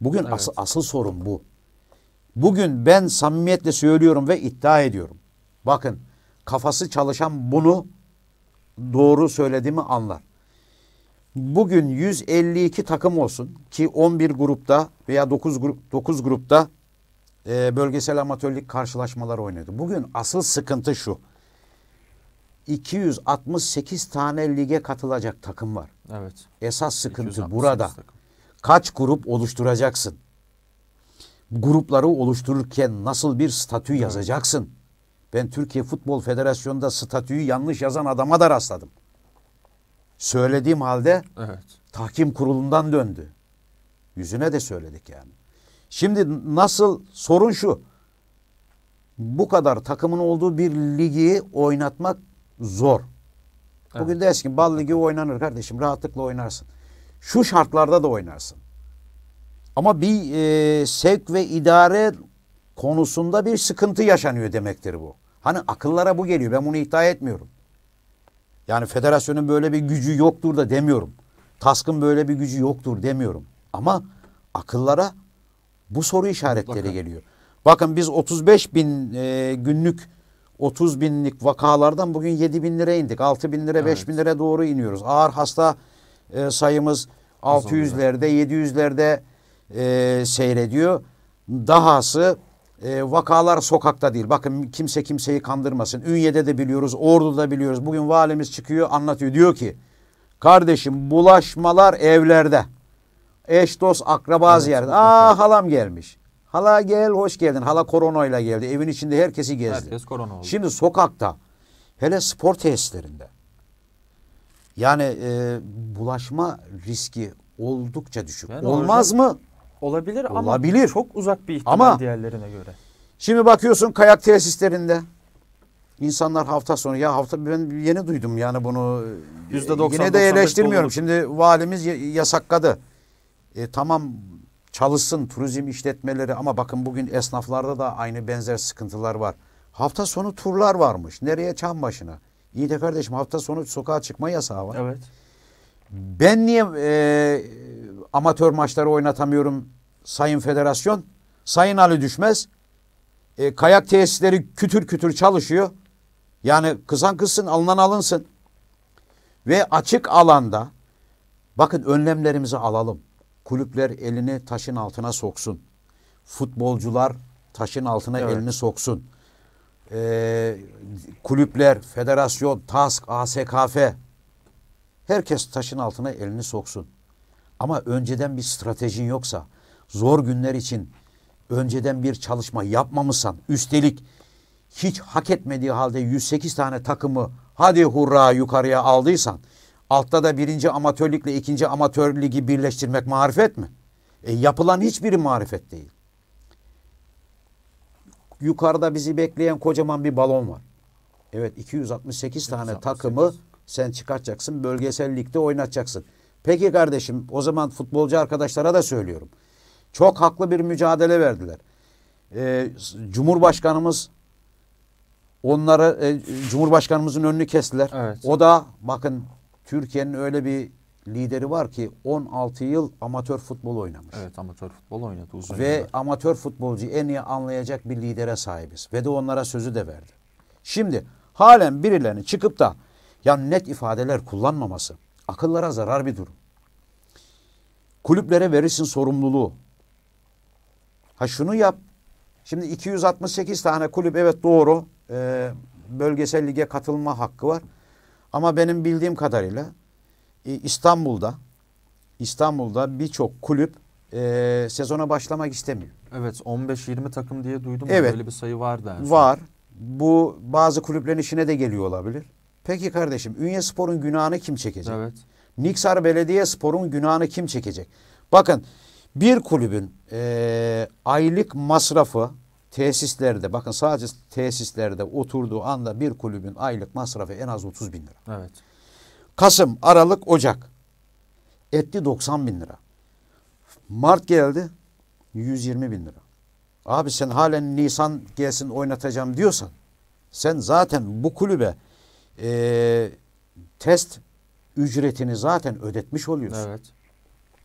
Bugün evet. asıl, asıl sorun bu. Bugün ben samimiyetle söylüyorum ve iddia ediyorum. Bakın kafası çalışan bunu doğru söylediğimi anlar. Bugün 152 takım olsun ki 11 grupta veya 9 grup 9 grupta e, bölgesel amatörlük karşılaşmaları oynuyordu. Bugün asıl sıkıntı şu. 268 tane lige katılacak takım var. Evet. Esas sıkıntı burada. Takım. Kaç grup oluşturacaksın? Grupları oluştururken nasıl bir statü evet. yazacaksın? Ben Türkiye Futbol Federasyonu'nda statüyü yanlış yazan adama da rastladım. Söylediğim halde evet. tahkim kurulundan döndü. Yüzüne de söyledik yani. Şimdi nasıl sorun şu. Bu kadar takımın olduğu bir ligi oynatmak zor. Evet. Bugün de bal ligi oynanır kardeşim. Rahatlıkla oynarsın. Şu şartlarda da oynarsın. Ama bir e, sevk ve idare konusunda bir sıkıntı yaşanıyor demektir bu. Hani akıllara bu geliyor. Ben bunu iddia etmiyorum. Yani federasyonun böyle bir gücü yoktur da demiyorum. Task'ın böyle bir gücü yoktur demiyorum. Ama akıllara bu soru işaretleri Mutlaka. geliyor. Bakın biz 35 bin e, günlük 30 binlik vakalardan bugün 7 bin lira indik. 6 bin lira evet. 5 bin lira doğru iniyoruz. Ağır hasta e, sayımız 600'lerde 700'lerde e, seyrediyor. Dahası e, vakalar sokakta değil. Bakın kimse kimseyi kandırmasın. Ünye'de de biliyoruz, Ordu'da biliyoruz. Bugün valimiz çıkıyor anlatıyor. Diyor ki kardeşim bulaşmalar evlerde. Eş, dost, akraba evet, ziyaret. Aa halam gelmiş. Hala gel hoş geldin. Hala koronayla geldi. Evin içinde herkesi gezdi. Herkes korona oldu. Şimdi sokakta hele spor tesislerinde yani e, bulaşma riski oldukça düşük. Yani Olmaz mı? Olabilir ama çok uzak bir ihtimal ama, diğerlerine göre. Şimdi bakıyorsun kayak tesislerinde İnsanlar hafta sonu ya hafta ben yeni duydum yani bunu %90, e, yine de eleştirmiyorum. Şimdi valimiz yasakladı e, tamam çalışsın turizm işletmeleri ama bakın bugün esnaflarda da aynı benzer sıkıntılar var. Hafta sonu turlar varmış. Nereye? Çambaşı'na. İyi de kardeşim hafta sonu sokağa çıkma yasağı var. Evet. Ben niye e, amatör maçları oynatamıyorum Sayın Federasyon? Sayın Ali Düşmez. E, kayak tesisleri kütür kütür çalışıyor. Yani kızan kızsın alınan alınsın. Ve açık alanda bakın önlemlerimizi alalım kulüpler elini taşın altına soksun. Futbolcular taşın altına evet. elini soksun. Ee, kulüpler, federasyon, TASK, ASKF herkes taşın altına elini soksun. Ama önceden bir stratejin yoksa, zor günler için önceden bir çalışma yapmamışsan, üstelik hiç hak etmediği halde 108 tane takımı hadi hurra yukarıya aldıysan, Altta da birinci amatörlükle ikinci amatör ligi birleştirmek marifet mi? E, yapılan hiçbiri marifet değil. Yukarıda bizi bekleyen kocaman bir balon var. Evet 268 tane 268. takımı sen çıkartacaksın. Bölgesel ligde oynatacaksın. Peki kardeşim o zaman futbolcu arkadaşlara da söylüyorum. Çok haklı bir mücadele verdiler. Ee, Cumhurbaşkanımız onları e, Cumhurbaşkanımızın önünü kestiler. Evet. O da bakın Türkiye'nin öyle bir lideri var ki 16 yıl amatör futbol oynamış. Evet amatör futbol oynadı uzun Ve yıllar. amatör futbolcu en iyi anlayacak bir lidere sahibiz. Ve de onlara sözü de verdi. Şimdi halen birilerinin çıkıp da ya net ifadeler kullanmaması akıllara zarar bir durum. Kulüplere verirsin sorumluluğu. Ha şunu yap. Şimdi 268 tane kulüp evet doğru e, bölgesel lige katılma hakkı var. Ama benim bildiğim kadarıyla e, İstanbul'da İstanbul'da birçok kulüp e, sezona başlamak istemiyor. Evet 15-20 takım diye duydum. Evet. Böyle bir sayı vardı. Var. Bu bazı kulüplerin işine de geliyor olabilir. Peki kardeşim Ünye Spor'un günahını kim çekecek? Evet. Niksar Belediye Spor'un günahını kim çekecek? Bakın bir kulübün e, aylık masrafı tesislerde bakın sadece tesislerde oturduğu anda bir kulübün aylık masrafı en az 30 bin lira. Evet. Kasım, Aralık, Ocak etti 90 bin lira. Mart geldi 120 bin lira. Abi sen halen Nisan gelsin oynatacağım diyorsan sen zaten bu kulübe e, test ücretini zaten ödetmiş oluyorsun. Evet.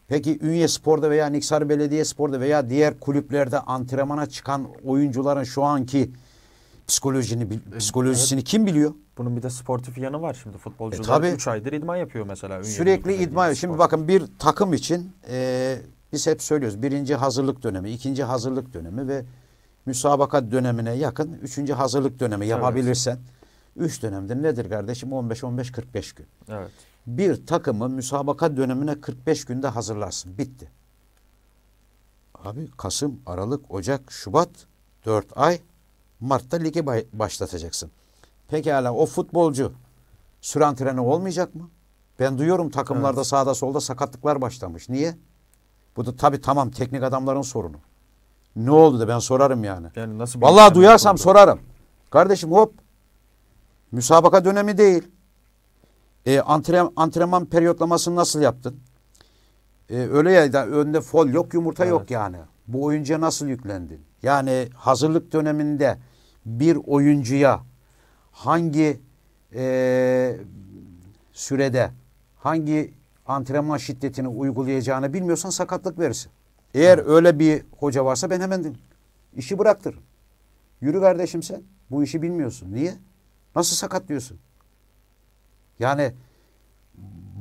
Peki Ünye Spor'da veya Niksar Belediye Spor'da veya diğer kulüplerde antrenmana çıkan oyuncuların şu anki psikolojini psikolojisini evet. kim biliyor? Bunun bir de sportif yanı var şimdi futbolcular 3 e, aydır idman yapıyor mesela. Ünye sürekli idman yapıyor. Şimdi bakın bir takım için e, biz hep söylüyoruz birinci hazırlık dönemi, ikinci hazırlık dönemi ve müsabaka dönemine yakın üçüncü hazırlık dönemi yapabilirsen. Evet. Üç dönemdir nedir kardeşim 15-15-45 gün. Evet bir takımı müsabaka dönemine 45 günde hazırlarsın. Bitti. Abi Kasım, Aralık, Ocak, Şubat 4 ay Mart'ta ligi başlatacaksın. Pekala o futbolcu süren treni olmayacak mı? Ben duyuyorum takımlarda evet. sağda solda sakatlıklar başlamış. Niye? Bu da tabii tamam teknik adamların sorunu. Ne oldu da ben sorarım yani. yani nasıl Vallahi duyarsam oldu? sorarım. Kardeşim hop müsabaka dönemi değil. E, antrenman, antrenman periyotlamasını nasıl yaptın? E, öyle ya da önde fol yok yumurta evet. yok yani. Bu oyuncuya nasıl yüklendin? Yani hazırlık döneminde bir oyuncuya hangi e, sürede hangi antrenman şiddetini uygulayacağını bilmiyorsan sakatlık verirsin. Eğer evet. öyle bir hoca varsa ben hemen işi bıraktırırım. Yürü kardeşim sen. Bu işi bilmiyorsun. Niye? Nasıl sakatlıyorsun? Yani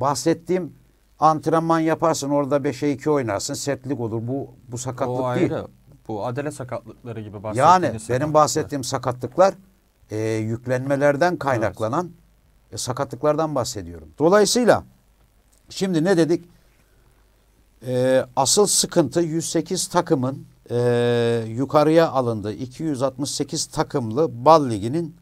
bahsettiğim antrenman yaparsın orada 5'e 2 oynarsın sertlik olur. Bu bu sakatlık o ayrı. değil. Bu adele sakatlıkları gibi bahsettiğiniz Yani sakatlıklar. benim bahsettiğim sakatlıklar e, yüklenmelerden kaynaklanan evet. e, sakatlıklardan bahsediyorum. Dolayısıyla şimdi ne dedik? E, asıl sıkıntı 108 takımın e, yukarıya alındığı 268 takımlı Bal Ligi'nin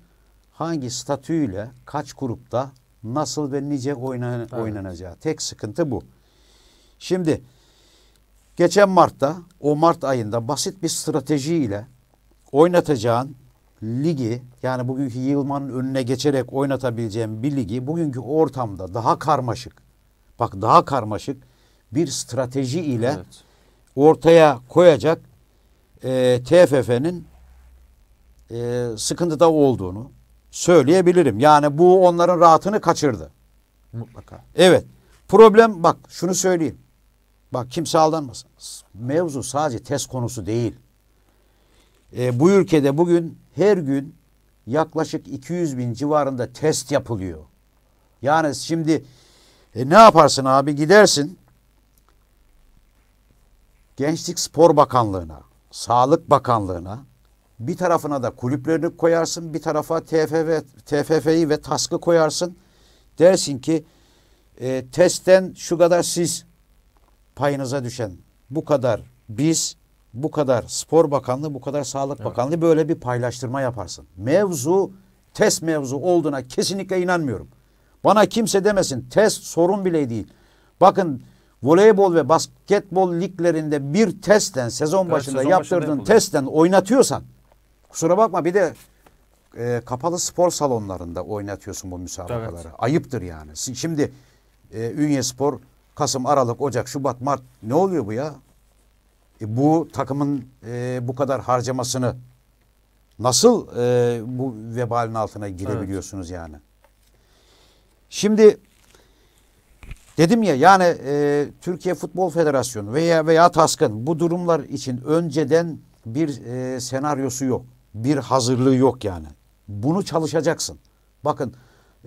hangi statüyle kaç grupta nasıl ve nice oynan evet. oynanacağı. Tek sıkıntı bu. Şimdi geçen Mart'ta o Mart ayında basit bir stratejiyle oynatacağın ligi yani bugünkü Yılman'ın önüne geçerek oynatabileceğim bir ligi bugünkü ortamda daha karmaşık bak daha karmaşık bir strateji ile evet. ortaya koyacak e, TFF'nin e, sıkıntıda olduğunu söyleyebilirim. Yani bu onların rahatını kaçırdı. Mutlaka. Evet. Problem bak şunu söyleyeyim. Bak kimse aldanmasın. Mevzu sadece test konusu değil. E, bu ülkede bugün her gün yaklaşık 200 bin civarında test yapılıyor. Yani şimdi e, ne yaparsın abi gidersin Gençlik Spor Bakanlığı'na, Sağlık Bakanlığı'na bir tarafına da kulüplerini koyarsın. Bir tarafa TFF, TFF'yi ve taskı koyarsın. Dersin ki e, testten şu kadar siz payınıza düşen bu kadar biz bu kadar spor bakanlığı bu kadar sağlık evet. bakanlığı böyle bir paylaştırma yaparsın. Mevzu test mevzu olduğuna kesinlikle inanmıyorum. Bana kimse demesin test sorun bile değil. Bakın voleybol ve basketbol liglerinde bir testten sezon başında sezon yaptırdığın başında testten oynatıyorsan Kusura bakma bir de e, kapalı spor salonlarında oynatıyorsun bu müsabakaları. Evet. Ayıptır yani. Şimdi e, Ünye Spor Kasım, Aralık, Ocak, Şubat, Mart ne oluyor bu ya? E, bu takımın e, bu kadar harcamasını nasıl e, bu vebalin altına girebiliyorsunuz evet. yani? Şimdi dedim ya yani e, Türkiye Futbol Federasyonu veya veya TASK'ın bu durumlar için önceden bir e, senaryosu yok bir hazırlığı yok yani. Bunu çalışacaksın. Bakın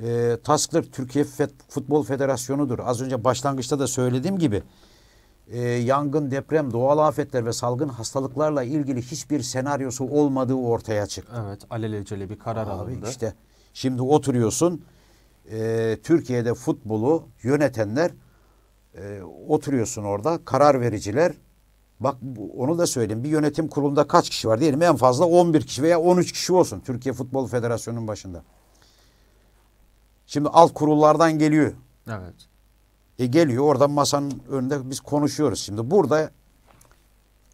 e, TASK'tır Türkiye Futbol Federasyonu'dur. Az önce başlangıçta da söylediğim gibi e, yangın, deprem, doğal afetler ve salgın hastalıklarla ilgili hiçbir senaryosu olmadığı ortaya çıktı. Evet alelacele bir karar Abi alındı. işte şimdi oturuyorsun e, Türkiye'de futbolu yönetenler e, oturuyorsun orada karar vericiler Bak onu da söyleyeyim. Bir yönetim kurulunda kaç kişi var diyelim en fazla 11 kişi veya 13 kişi olsun Türkiye Futbol Federasyonu'nun başında. Şimdi alt kurullardan geliyor. Evet. E geliyor oradan masanın önünde biz konuşuyoruz şimdi. Burada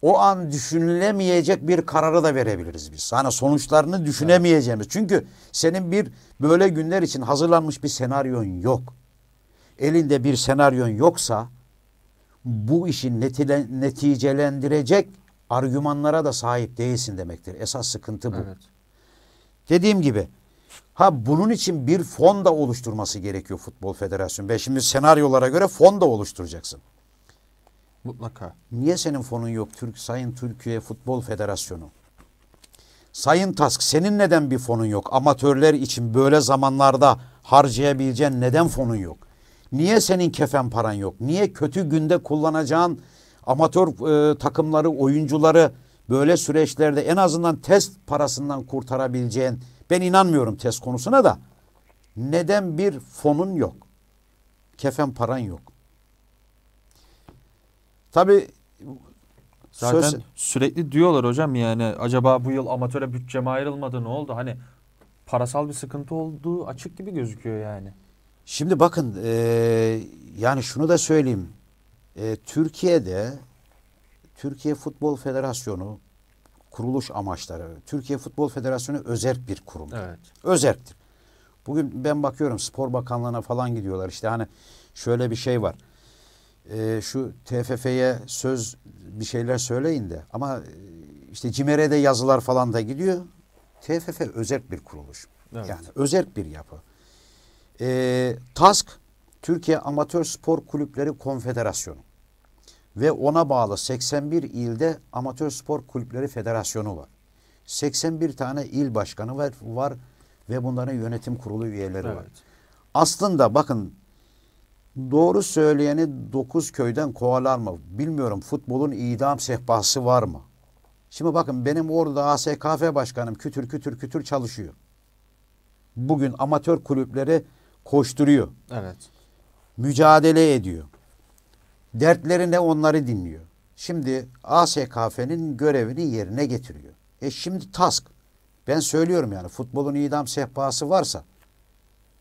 o an düşünülemeyecek bir kararı da verebiliriz biz. Hani sonuçlarını düşünemeyeceğimiz. Evet. Çünkü senin bir böyle günler için hazırlanmış bir senaryon yok. Elinde bir senaryon yoksa bu işi netile, neticelendirecek argümanlara da sahip değilsin demektir. Esas sıkıntı bu. Evet. Dediğim gibi ha bunun için bir fon da oluşturması gerekiyor Futbol Federasyonu. Ben şimdi senaryolara göre fon da oluşturacaksın. Mutlaka. Niye senin fonun yok Türk Sayın Türkiye Futbol Federasyonu? Sayın Task senin neden bir fonun yok? Amatörler için böyle zamanlarda harcayabileceğin neden fonun yok? Niye senin kefen paran yok? Niye kötü günde kullanacağın amatör e, takımları, oyuncuları böyle süreçlerde en azından test parasından kurtarabileceğin ben inanmıyorum test konusuna da neden bir fonun yok? Kefen paran yok. Tabi zaten söz... sürekli diyorlar hocam yani acaba bu yıl amatöre bütçe mi ayrılmadı ne oldu? Hani parasal bir sıkıntı olduğu açık gibi gözüküyor yani. Şimdi bakın e, yani şunu da söyleyeyim. E, Türkiye'de Türkiye Futbol Federasyonu kuruluş amaçları. Türkiye Futbol Federasyonu özerk bir kurum. Evet. Özerktir. Bugün ben bakıyorum Spor Bakanlığı'na falan gidiyorlar. İşte hani şöyle bir şey var. E, şu TFF'ye söz bir şeyler söyleyin de ama e, işte CİMER'e de yazılar falan da gidiyor. TFF özerk bir kuruluş. Evet. Yani özerk bir yapı e, TASK Türkiye Amatör Spor Kulüpleri Konfederasyonu ve ona bağlı 81 ilde Amatör Spor Kulüpleri Federasyonu var. 81 tane il başkanı var, var ve bunların yönetim kurulu üyeleri evet. var. Aslında bakın doğru söyleyeni dokuz köyden kovalar mı? Bilmiyorum futbolun idam sehpası var mı? Şimdi bakın benim orada ASKF başkanım kütür kütür kütür çalışıyor. Bugün amatör kulüpleri koşturuyor. Evet. Mücadele ediyor. Dertlerine onları dinliyor. Şimdi ASKF'nin görevini yerine getiriyor. E şimdi task. Ben söylüyorum yani futbolun idam sehpası varsa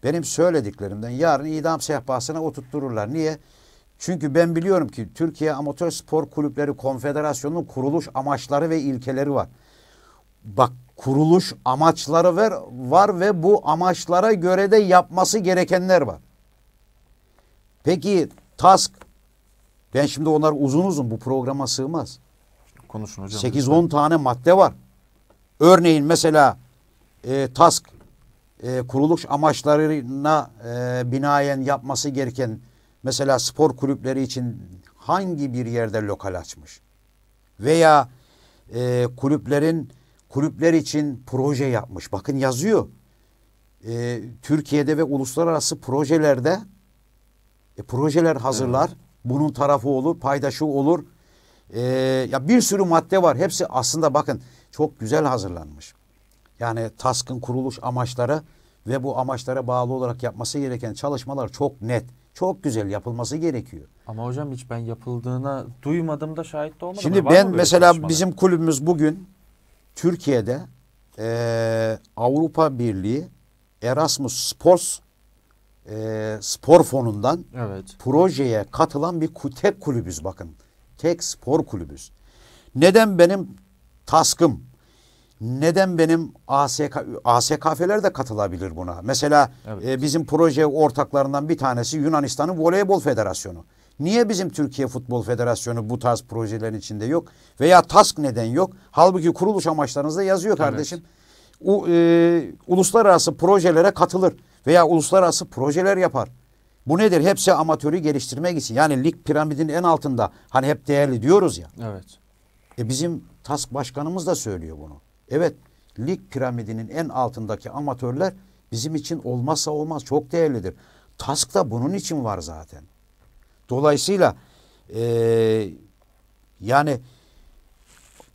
benim söylediklerimden yarın idam sehpasına oturttururlar. Niye? Çünkü ben biliyorum ki Türkiye Amatör Spor Kulüpleri Konfederasyonu'nun kuruluş amaçları ve ilkeleri var. Bak kuruluş amaçları var, var ve bu amaçlara göre de yapması gerekenler var. Peki task ben şimdi onlar uzun uzun bu programa sığmaz. Konuşun hocam. 8-10 tane madde var. Örneğin mesela e, task e, kuruluş amaçlarına e, binaen yapması gereken mesela spor kulüpleri için hangi bir yerde lokal açmış? Veya e, kulüplerin kulüpler için proje yapmış. Bakın yazıyor. E, Türkiye'de ve uluslararası projelerde e, projeler hazırlar. Evet. Bunun tarafı olur, paydaşı olur. E, ya bir sürü madde var. Hepsi aslında bakın çok güzel hazırlanmış. Yani TASK'ın kuruluş amaçları ve bu amaçlara bağlı olarak yapması gereken çalışmalar çok net. Çok güzel yapılması gerekiyor. Ama hocam hiç ben yapıldığına duymadım da şahit de olmadım. Şimdi e, ben mesela çalışmalar? bizim kulübümüz bugün Türkiye'de e, Avrupa Birliği Erasmus Sports e, spor fonundan evet. projeye katılan bir tek kulübüz bakın. Tek spor kulübüz. Neden benim taskım? Neden benim ASK, ASKF'ler de katılabilir buna? Mesela evet. e, bizim proje ortaklarından bir tanesi Yunanistan'ın Voleybol Federasyonu. Niye bizim Türkiye Futbol Federasyonu bu tarz projelerin içinde yok? Veya TASK neden yok? Halbuki kuruluş amaçlarınızda yazıyor kardeşim. Evet. U, e, uluslararası projelere katılır veya uluslararası projeler yapar. Bu nedir? Hepsi amatörü geliştirmek için. Yani lig piramidin en altında. Hani hep değerli diyoruz ya. Evet. E bizim TASK başkanımız da söylüyor bunu. Evet lig piramidinin en altındaki amatörler bizim için olmazsa olmaz çok değerlidir. TASK da bunun için var zaten. Dolayısıyla e, yani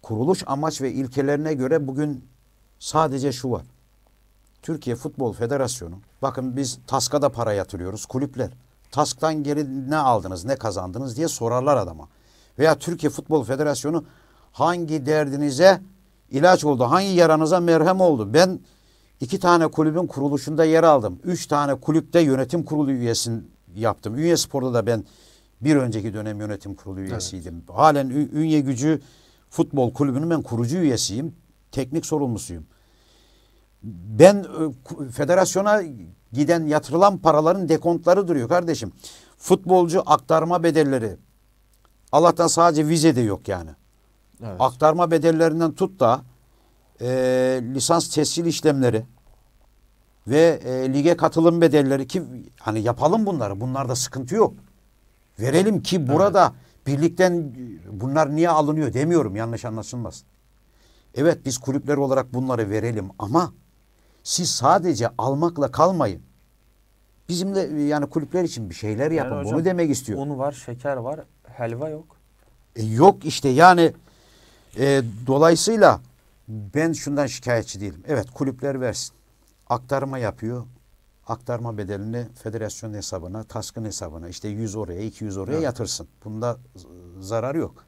kuruluş amaç ve ilkelerine göre bugün sadece şu var. Türkiye Futbol Federasyonu bakın biz TASK'a para yatırıyoruz kulüpler. TASK'tan geri ne aldınız ne kazandınız diye sorarlar adama. Veya Türkiye Futbol Federasyonu hangi derdinize ilaç oldu hangi yaranıza merhem oldu. Ben iki tane kulübün kuruluşunda yer aldım. Üç tane kulüpte yönetim kurulu üyesin yaptım. Ünye Spor'da da ben bir önceki dönem yönetim kurulu üyesiydim. Evet. Halen Ünye Gücü Futbol Kulübü'nün ben kurucu üyesiyim. Teknik sorumlusuyum. Ben e, federasyona giden yatırılan paraların dekontları duruyor kardeşim. Futbolcu aktarma bedelleri. Allah'tan sadece vize de yok yani. Evet. Aktarma bedellerinden tut da e, lisans tescil işlemleri ve e, lige katılım bedelleri ki hani yapalım bunları. Bunlarda sıkıntı yok. Verelim ki burada evet. birlikten bunlar niye alınıyor demiyorum yanlış anlaşılmasın. Evet biz kulüpler olarak bunları verelim ama siz sadece almakla kalmayın. Bizimle yani kulüpler için bir şeyler yapın. Yani hocam, Bunu demek istiyorum. Un var, şeker var, helva yok. E yok işte yani e, dolayısıyla ben şundan şikayetçi değilim. Evet kulüpler versin aktarma yapıyor. Aktarma bedelini federasyon hesabına, taskın hesabına işte 100 oraya 200 oraya evet. yatırsın. Bunda zarar yok.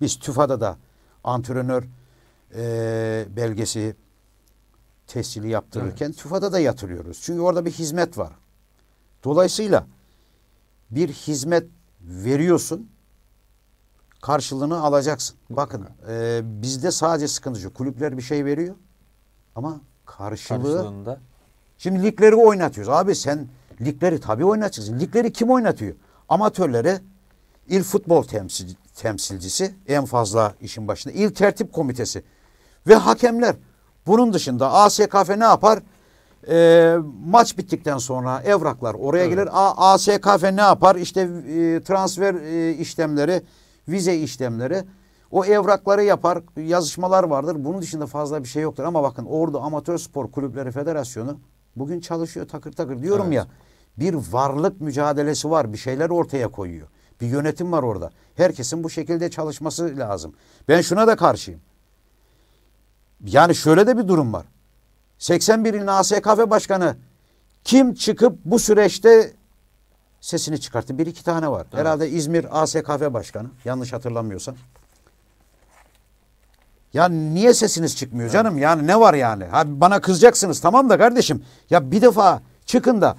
Biz TÜFA'da da antrenör e, belgesi tescili yaptırırken evet. TÜFA'da da yatırıyoruz. Çünkü orada bir hizmet var. Dolayısıyla bir hizmet veriyorsun karşılığını alacaksın. Bakın e, bizde sadece sıkıntı şu kulüpler bir şey veriyor ama karşılığı karşılığında. Şimdi ligleri oynatıyoruz. Abi sen ligleri tabii oynatacaksın. Ligleri kim oynatıyor? Amatörleri. il futbol temsil, temsilcisi en fazla işin başında. İl tertip komitesi ve hakemler. Bunun dışında ASKF ne yapar? E, maç bittikten sonra evraklar oraya evet. gelir. A, ASKF ne yapar? İşte e, transfer e, işlemleri, vize işlemleri. O evrakları yapar, yazışmalar vardır. Bunun dışında fazla bir şey yoktur. Ama bakın orada Amatör Spor Kulüpleri Federasyonu bugün çalışıyor takır takır. Diyorum evet. ya bir varlık mücadelesi var. Bir şeyler ortaya koyuyor. Bir yönetim var orada. Herkesin bu şekilde çalışması lazım. Ben şuna da karşıyım. Yani şöyle de bir durum var. 81 ilin ASKF başkanı kim çıkıp bu süreçte sesini çıkarttı? Bir iki tane var. Evet. Herhalde İzmir ASKF başkanı yanlış hatırlamıyorsam. Ya niye sesiniz çıkmıyor canım? Yani ne var yani? Ha, bana kızacaksınız tamam da kardeşim. Ya bir defa çıkın da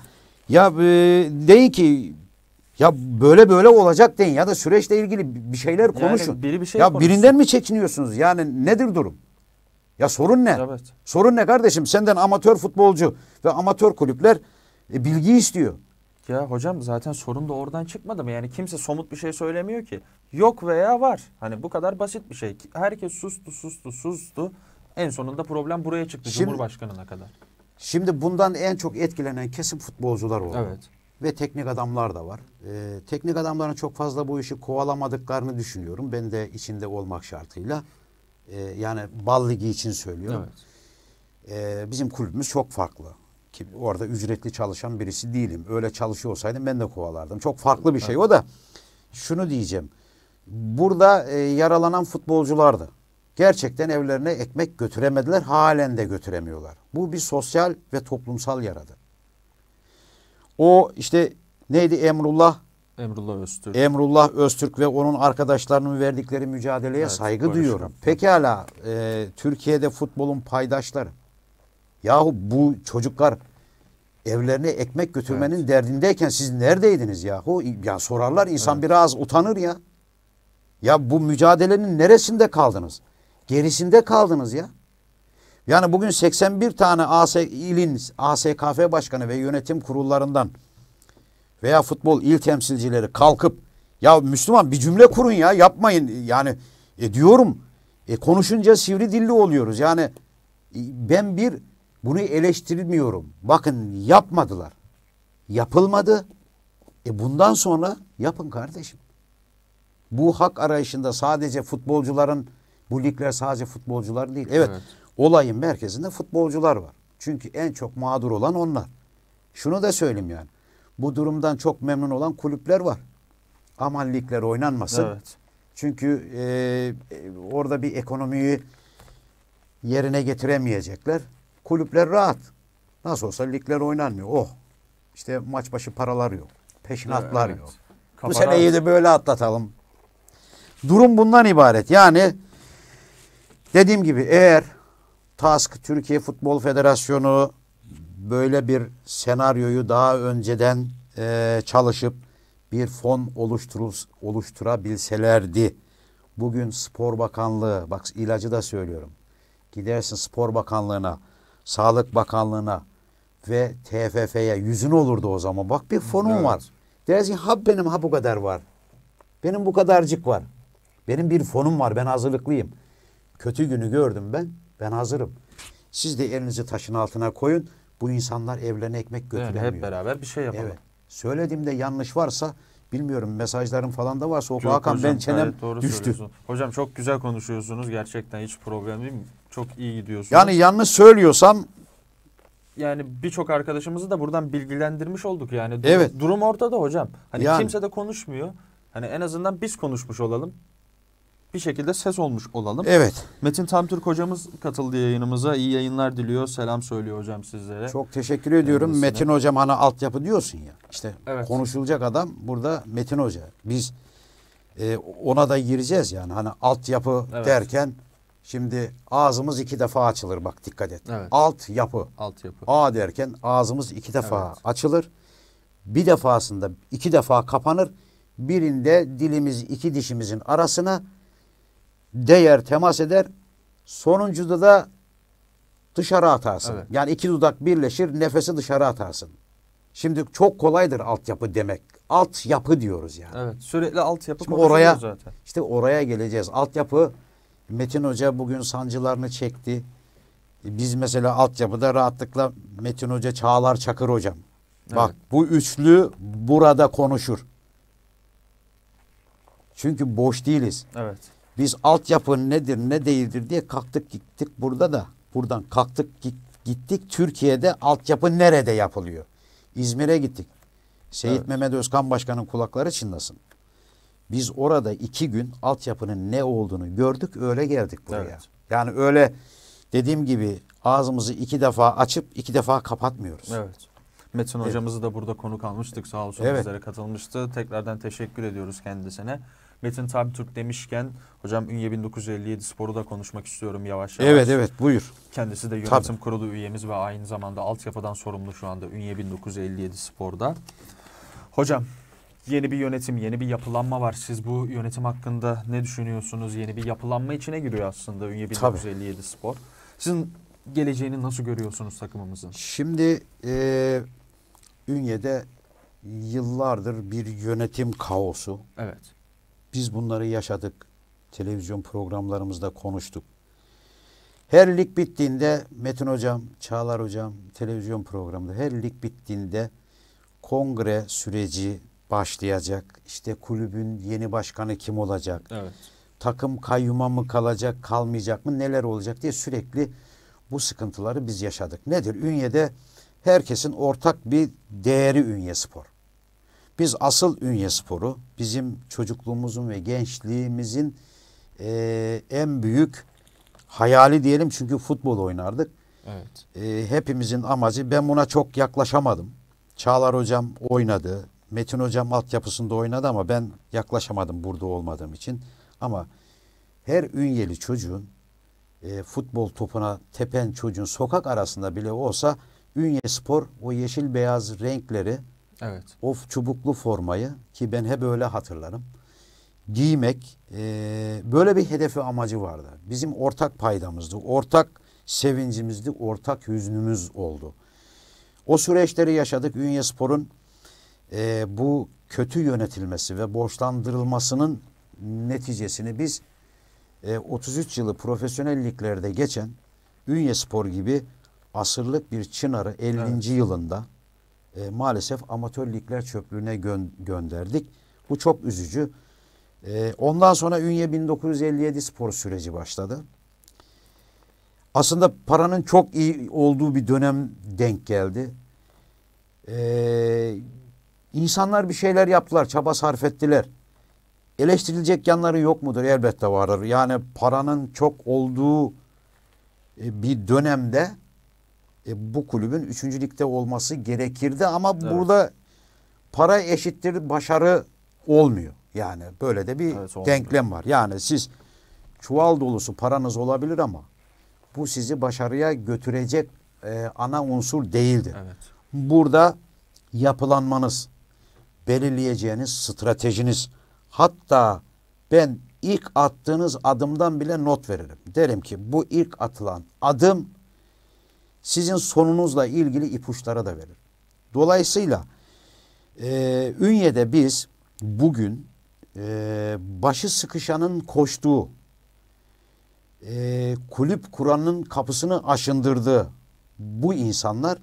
ya e, deyin ki ya böyle böyle olacak deyin ya da süreçle ilgili bir şeyler konuşun. Yani biri bir şey ya konuşsun. birinden mi çekiniyorsunuz? Yani nedir durum? Ya sorun ne? Evet. Sorun ne kardeşim? Senden amatör futbolcu ve amatör kulüpler e, bilgi istiyor. Ya hocam zaten sorun da oradan çıkmadı mı? Yani kimse somut bir şey söylemiyor ki. Yok veya var. Hani bu kadar basit bir şey. Herkes sustu, sustu, sustu. En sonunda problem buraya çıktı şimdi, Cumhurbaşkanı'na kadar. Şimdi bundan en çok etkilenen kesim futbolcular oldu. Evet. Ve teknik adamlar da var. Ee, teknik adamların çok fazla bu işi kovalamadıklarını düşünüyorum. Ben de içinde olmak şartıyla. Ee, yani bal ligi için söylüyorum. Evet. Ee, bizim kulübümüz çok farklı. Ki orada ücretli çalışan birisi değilim. Öyle çalışıyor olsaydım ben de kovalardım. Çok farklı bir şey o da. Şunu diyeceğim. Burada e, yaralanan futbolculardı. Gerçekten evlerine ekmek götüremediler. Halen de götüremiyorlar. Bu bir sosyal ve toplumsal yaradı. O işte neydi Emrullah Emrullah Öztürk. Emrullah Öztürk ve onun arkadaşlarının verdikleri mücadeleye evet, saygı duyuyorum. Şey. Pekala e, Türkiye'de futbolun paydaşları. Yahu bu çocuklar evlerine ekmek götürmenin evet. derdindeyken siz neredeydiniz yahu? Ya sorarlar insan evet. biraz utanır ya. Ya bu mücadelenin neresinde kaldınız? Gerisinde kaldınız ya. Yani bugün 81 tane AS, ilin ASKF başkanı ve yönetim kurullarından veya futbol il temsilcileri kalkıp ya Müslüman bir cümle kurun ya yapmayın yani e, diyorum e, konuşunca sivri dilli oluyoruz. Yani e, ben bir bunu eleştirmiyorum. Bakın yapmadılar. Yapılmadı. E bundan sonra yapın kardeşim. Bu hak arayışında sadece futbolcuların bu ligler sadece futbolcular değil. Evet, evet. olayın merkezinde futbolcular var. Çünkü en çok mağdur olan onlar. Şunu da söyleyeyim yani. Bu durumdan çok memnun olan kulüpler var. Aman ligler oynanmasın. Evet. Çünkü e, e, orada bir ekonomiyi yerine getiremeyecekler. Kulüpler rahat. Nasıl olsa ligler oynanmıyor. Oh. İşte maç başı paralar yok. Peşinatlar evet. yok. Kapara... Bu seneyi de böyle atlatalım. Durum bundan ibaret. Yani dediğim gibi eğer TASK Türkiye Futbol Federasyonu böyle bir senaryoyu daha önceden e, çalışıp bir fon oluşturuz, oluşturabilselerdi. Bugün Spor Bakanlığı, bak ilacı da söylüyorum. Gidersin Spor Bakanlığı'na Sağlık Bakanlığı'na ve TFF'ye yüzün olurdu o zaman. Bak bir fonum evet. var. Dersin ha benim ha bu kadar var. Benim bu kadarcık var. Benim bir fonum var ben hazırlıklıyım. Kötü günü gördüm ben. Ben hazırım. Siz de elinizi taşın altına koyun. Bu insanlar evlerine ekmek götüremiyor. Evet, hep beraber bir şey yapalım. Evet. Söylediğimde yanlış varsa bilmiyorum mesajlarım falan da varsa o Hakan ben çenem evet, doğru düştü. Hocam çok güzel konuşuyorsunuz gerçekten hiç problem değil mi? çok iyi gidiyorsunuz. Yani yanlış söylüyorsam yani birçok arkadaşımızı da buradan bilgilendirmiş olduk yani. evet. Durum ortada hocam. Hani yani. kimse de konuşmuyor. Hani en azından biz konuşmuş olalım. Bir şekilde ses olmuş olalım. Evet. Metin Tamtürk hocamız katıldı yayınımıza. İyi yayınlar diliyor. Selam söylüyor hocam sizlere. Çok teşekkür ediyorum. Kendisine. Metin hocam hani altyapı diyorsun ya. İşte evet. konuşulacak adam burada Metin hoca. Biz e, ona da gireceğiz yani. Hani altyapı evet. derken Şimdi ağzımız iki defa açılır bak dikkat et. Evet. Alt yapı. Alt yapı. A derken ağzımız iki defa evet. açılır. Bir defasında iki defa kapanır. Birinde dilimiz iki dişimizin arasına değer temas eder. Sonuncuda da dışarı atarsın. Evet. Yani iki dudak birleşir nefesi dışarı atarsın. Şimdi çok kolaydır altyapı demek. Altyapı diyoruz yani. Evet sürekli altyapı Şimdi oraya, zaten. İşte oraya geleceğiz. Altyapı Metin Hoca bugün sancılarını çekti. E, biz mesela altyapıda rahatlıkla Metin Hoca, Çağlar Çakır hocam. Evet. Bak bu üçlü burada konuşur. Çünkü boş değiliz. Evet. Biz altyapı nedir ne değildir diye kalktık gittik burada da. Buradan kalktık gittik Türkiye'de altyapı nerede yapılıyor? İzmir'e gittik. Seyit evet. Mehmet Özkan Başkan'ın kulakları çınlasın. Biz orada iki gün altyapının ne olduğunu gördük öyle geldik buraya. Evet. Yani öyle dediğim gibi ağzımızı iki defa açıp iki defa kapatmıyoruz. Evet. Metin evet. hocamızı da burada konuk almıştık sağ olsun evet. bizlere katılmıştı. Tekrardan teşekkür ediyoruz kendisine. Metin Tabi Türk demişken hocam Ünye 1957 sporu da konuşmak istiyorum yavaş yavaş. Evet evet buyur. Kendisi de yönetim Tabii. kurulu üyemiz ve aynı zamanda altyapıdan sorumlu şu anda Ünye 1957 sporda. Hocam Yeni bir yönetim, yeni bir yapılanma var. Siz bu yönetim hakkında ne düşünüyorsunuz? Yeni bir yapılanma içine giriyor aslında Ünye 1957 Tabii. Spor. Sizin geleceğini nasıl görüyorsunuz takımımızın? Şimdi e, Ünye'de yıllardır bir yönetim kaosu. Evet. Biz bunları yaşadık. Televizyon programlarımızda konuştuk. Her lig bittiğinde Metin Hocam, Çağlar Hocam televizyon programında her lig bittiğinde kongre süreci başlayacak. İşte kulübün yeni başkanı kim olacak? Evet. Takım kayyuma mı kalacak, kalmayacak mı? Neler olacak diye sürekli bu sıkıntıları biz yaşadık. Nedir? Ünye'de herkesin ortak bir değeri Ünye Spor. Biz asıl Ünye Sporu bizim çocukluğumuzun ve gençliğimizin e, en büyük hayali diyelim çünkü futbol oynardık. Evet. E, hepimizin amacı ben buna çok yaklaşamadım. Çağlar hocam oynadı, Metin Hocam altyapısında oynadı ama ben yaklaşamadım burada olmadığım için. Ama her ünyeli çocuğun e, futbol topuna tepen çocuğun sokak arasında bile olsa Ünye Spor o yeşil beyaz renkleri evet. o çubuklu formayı ki ben hep öyle hatırlarım giymek e, böyle bir hedefi amacı vardı. Bizim ortak paydamızdı. Ortak sevincimizdi. Ortak hüznümüz oldu. O süreçleri yaşadık. Ünye Spor'un e, bu kötü yönetilmesi ve borçlandırılmasının neticesini biz e, 33 yılı profesyonelliklerde geçen Ünye Spor gibi asırlık bir çınarı 50. Evet. yılında e, maalesef amatör ligler çöplüğüne gö gönderdik. Bu çok üzücü. E, ondan sonra Ünye 1957 spor süreci başladı. Aslında paranın çok iyi olduğu bir dönem denk geldi. E, İnsanlar bir şeyler yaptılar, çaba sarf ettiler. Eleştirilecek yanları yok mudur? Elbette vardır. Yani paranın çok olduğu e, bir dönemde e, bu kulübün üçüncü ligde olması gerekirdi ama evet. burada para eşittir başarı olmuyor. Yani böyle de bir evet, denklem var. Yani siz çuval dolusu paranız olabilir ama bu sizi başarıya götürecek e, ana unsur değildi. Evet. Burada yapılanmanız, belirleyeceğiniz stratejiniz. Hatta ben ilk attığınız adımdan bile not veririm. Derim ki bu ilk atılan adım sizin sonunuzla ilgili ipuçlara da verir. Dolayısıyla e, Ünye'de biz bugün e, başı sıkışanın koştuğu, e, kulüp kuranın kapısını aşındırdığı bu insanlar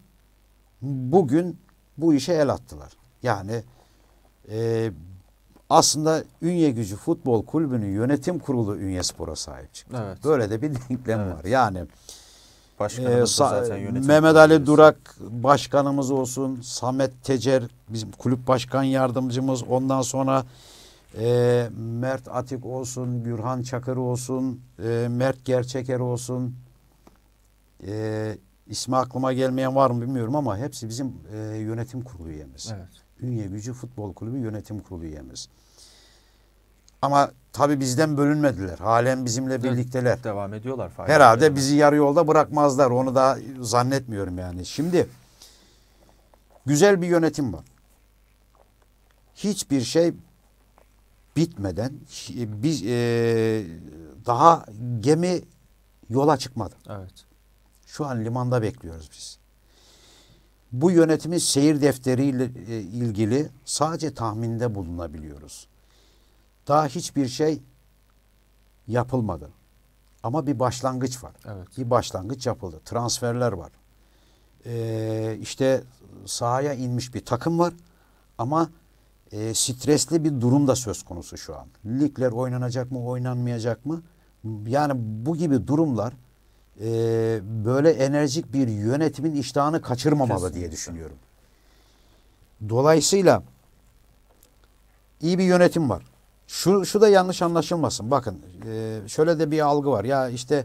bugün bu işe el attılar. Yani e, aslında Ünye Gücü Futbol Kulübü'nün yönetim kurulu Ünye Spor'a sahip çıktı. Evet. Böyle de bir denklem evet. var. Yani Başkanımız e, zaten Mehmet Ali Durak başkanımız olsun. Samet Tecer bizim kulüp başkan yardımcımız. Ondan sonra e, Mert Atik olsun, Gürhan Çakır olsun, e, Mert Gerçeker olsun. E, ismi aklıma gelmeyen var mı bilmiyorum ama hepsi bizim e, yönetim kurulu üyemiz. Evet. Ünye Gücü Futbol Kulübü Yönetim Kurulu üyemiz. Ama tabii bizden bölünmediler. Halen bizimle birlikteler. Devam ediyorlar. Herhalde bizi yarı yolda bırakmazlar. Onu da zannetmiyorum yani. Şimdi güzel bir yönetim var. Hiçbir şey bitmeden biz e, daha gemi yola çıkmadı. Evet. Şu an limanda bekliyoruz biz bu yönetimin seyir defteriyle e, ilgili sadece tahminde bulunabiliyoruz. Daha hiçbir şey yapılmadı. Ama bir başlangıç var. Evet. Bir başlangıç yapıldı. Transferler var. Ee, işte sahaya inmiş bir takım var. Ama e, stresli bir durum da söz konusu şu an. Ligler oynanacak mı, oynanmayacak mı? Yani bu gibi durumlar e, böyle enerjik bir yönetimin iştahını kaçırmamalı Kesinlikle. diye düşünüyorum. Dolayısıyla iyi bir yönetim var. Şu, şu da yanlış anlaşılmasın. Bakın e, şöyle de bir algı var. Ya işte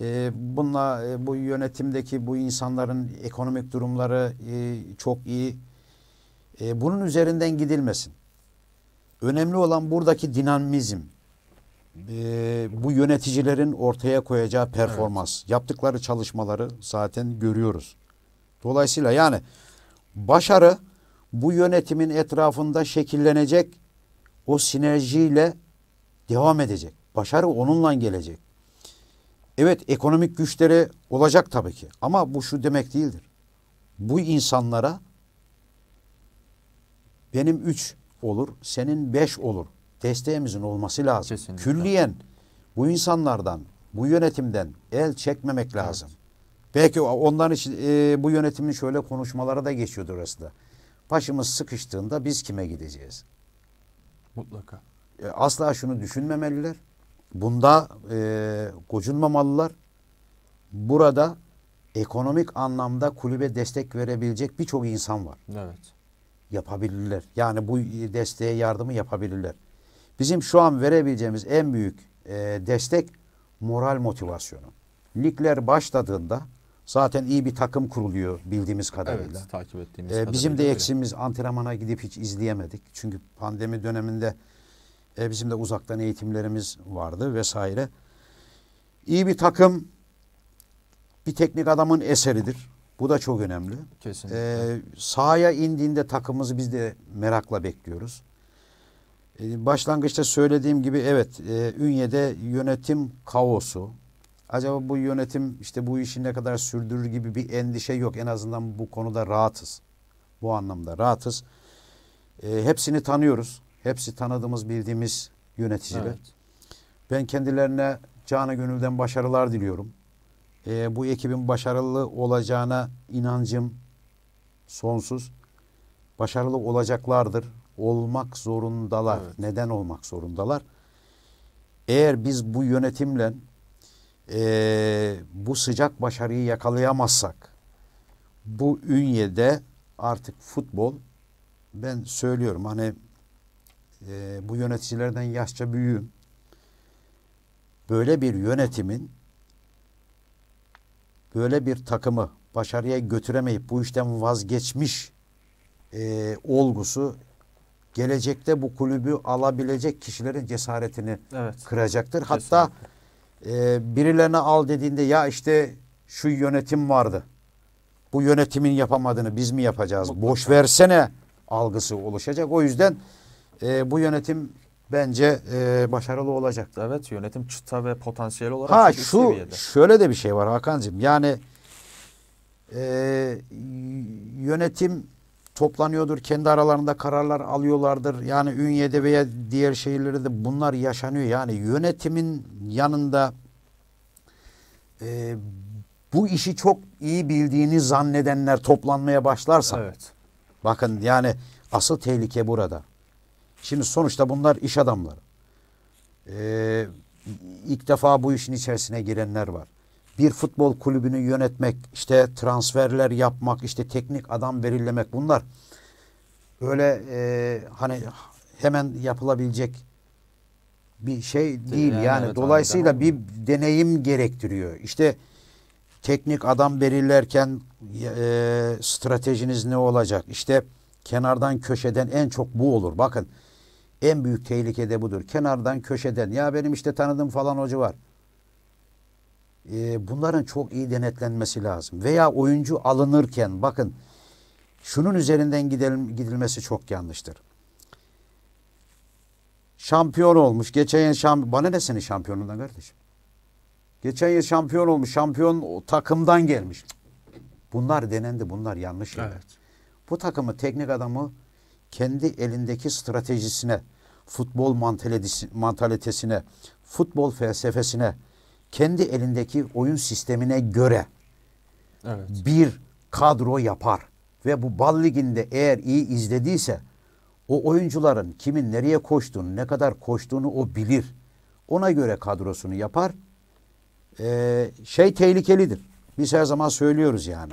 e, bununla e, bu yönetimdeki bu insanların ekonomik durumları e, çok iyi. E, bunun üzerinden gidilmesin. Önemli olan buradaki dinamizm, ee, bu yöneticilerin ortaya koyacağı performans, evet. yaptıkları çalışmaları zaten görüyoruz. Dolayısıyla yani başarı bu yönetimin etrafında şekillenecek o sinerjiyle devam edecek. Başarı onunla gelecek. Evet ekonomik güçleri olacak tabii ki ama bu şu demek değildir. Bu insanlara benim üç olur, senin beş olur desteğimizin olması lazım. Kesinlikle. Külliyen bu insanlardan, bu yönetimden el çekmemek lazım. Evet. Belki ondan için e, bu yönetimin şöyle konuşmaları da geçiyordur aslında. Başımız sıkıştığında biz kime gideceğiz? Mutlaka. E, asla şunu düşünmemeliler. Bunda e, gocunmamalılar. Burada ekonomik anlamda kulübe destek verebilecek birçok insan var. Evet. Yapabilirler. Yani bu desteğe yardımı yapabilirler. Bizim şu an verebileceğimiz en büyük e, destek moral motivasyonu. Ligler başladığında zaten iyi bir takım kuruluyor bildiğimiz kadarıyla. Evet, takip ettiğimiz ee, kadarıyla. Bizim de eksimiz öyle. antrenmana gidip hiç izleyemedik. Çünkü pandemi döneminde e, bizim de uzaktan eğitimlerimiz vardı vesaire. İyi bir takım bir teknik adamın eseridir. Bu da çok önemli. Kesinlikle. Ee, sahaya indiğinde takımımızı biz de merakla bekliyoruz. E, başlangıçta söylediğim gibi evet e, Ünye'de yönetim kaosu. Acaba bu yönetim işte bu işi ne kadar sürdürür gibi bir endişe yok. En azından bu konuda rahatız. Bu anlamda rahatız. E, hepsini tanıyoruz. Hepsi tanıdığımız bildiğimiz yöneticiler. Evet. Ben kendilerine canı gönülden başarılar diliyorum. E, bu ekibin başarılı olacağına inancım sonsuz. Başarılı olacaklardır olmak zorundalar. Evet. Neden olmak zorundalar? Eğer biz bu yönetimle e, bu sıcak başarıyı yakalayamazsak bu ünyede artık futbol ben söylüyorum hani e, bu yöneticilerden yaşça büyüğüm. Böyle bir yönetimin böyle bir takımı başarıya götüremeyip bu işten vazgeçmiş e, olgusu gelecekte bu kulübü alabilecek kişilerin cesaretini evet. kıracaktır. Hatta e, birilerine al dediğinde ya işte şu yönetim vardı. Bu yönetimin yapamadığını biz mi yapacağız? Boş versene algısı oluşacak. O yüzden e, bu yönetim bence e, başarılı olacak. Evet yönetim çıta ve potansiyel olarak ha, şu seviyede. şöyle de bir şey var Hakan'cığım. Yani e, yönetim toplanıyordur. Kendi aralarında kararlar alıyorlardır. Yani Ünye'de veya diğer şehirlerde de bunlar yaşanıyor. Yani yönetimin yanında e, bu işi çok iyi bildiğini zannedenler toplanmaya başlarsa. Evet. Bakın yani asıl tehlike burada. Şimdi sonuçta bunlar iş adamları. Ee, ilk defa bu işin içerisine girenler var bir futbol kulübünü yönetmek, işte transferler yapmak, işte teknik adam belirlemek bunlar öyle e, hani hemen yapılabilecek bir şey değil yani, yani evet, dolayısıyla bir deneyim gerektiriyor. İşte teknik adam belirlerken e, stratejiniz ne olacak? İşte kenardan köşeden en çok bu olur. Bakın en büyük tehlike de budur. Kenardan köşeden ya benim işte tanıdığım falan hoca var e, bunların çok iyi denetlenmesi lazım. Veya oyuncu alınırken bakın şunun üzerinden gidelim, gidilmesi çok yanlıştır. Şampiyon olmuş. Geçen yıl şampiyon. Bana ne senin şampiyonundan kardeşim? Geçen yıl şampiyon olmuş. Şampiyon o takımdan gelmiş. Bunlar denendi. Bunlar yanlış şeyler. Evet. Bu takımı teknik adamı kendi elindeki stratejisine, futbol mantalitesine, futbol felsefesine, kendi elindeki oyun sistemine göre evet. bir kadro yapar. Ve bu bal liginde eğer iyi izlediyse o oyuncuların kimin nereye koştuğunu, ne kadar koştuğunu o bilir. Ona göre kadrosunu yapar. Ee, şey tehlikelidir. Biz her zaman söylüyoruz yani.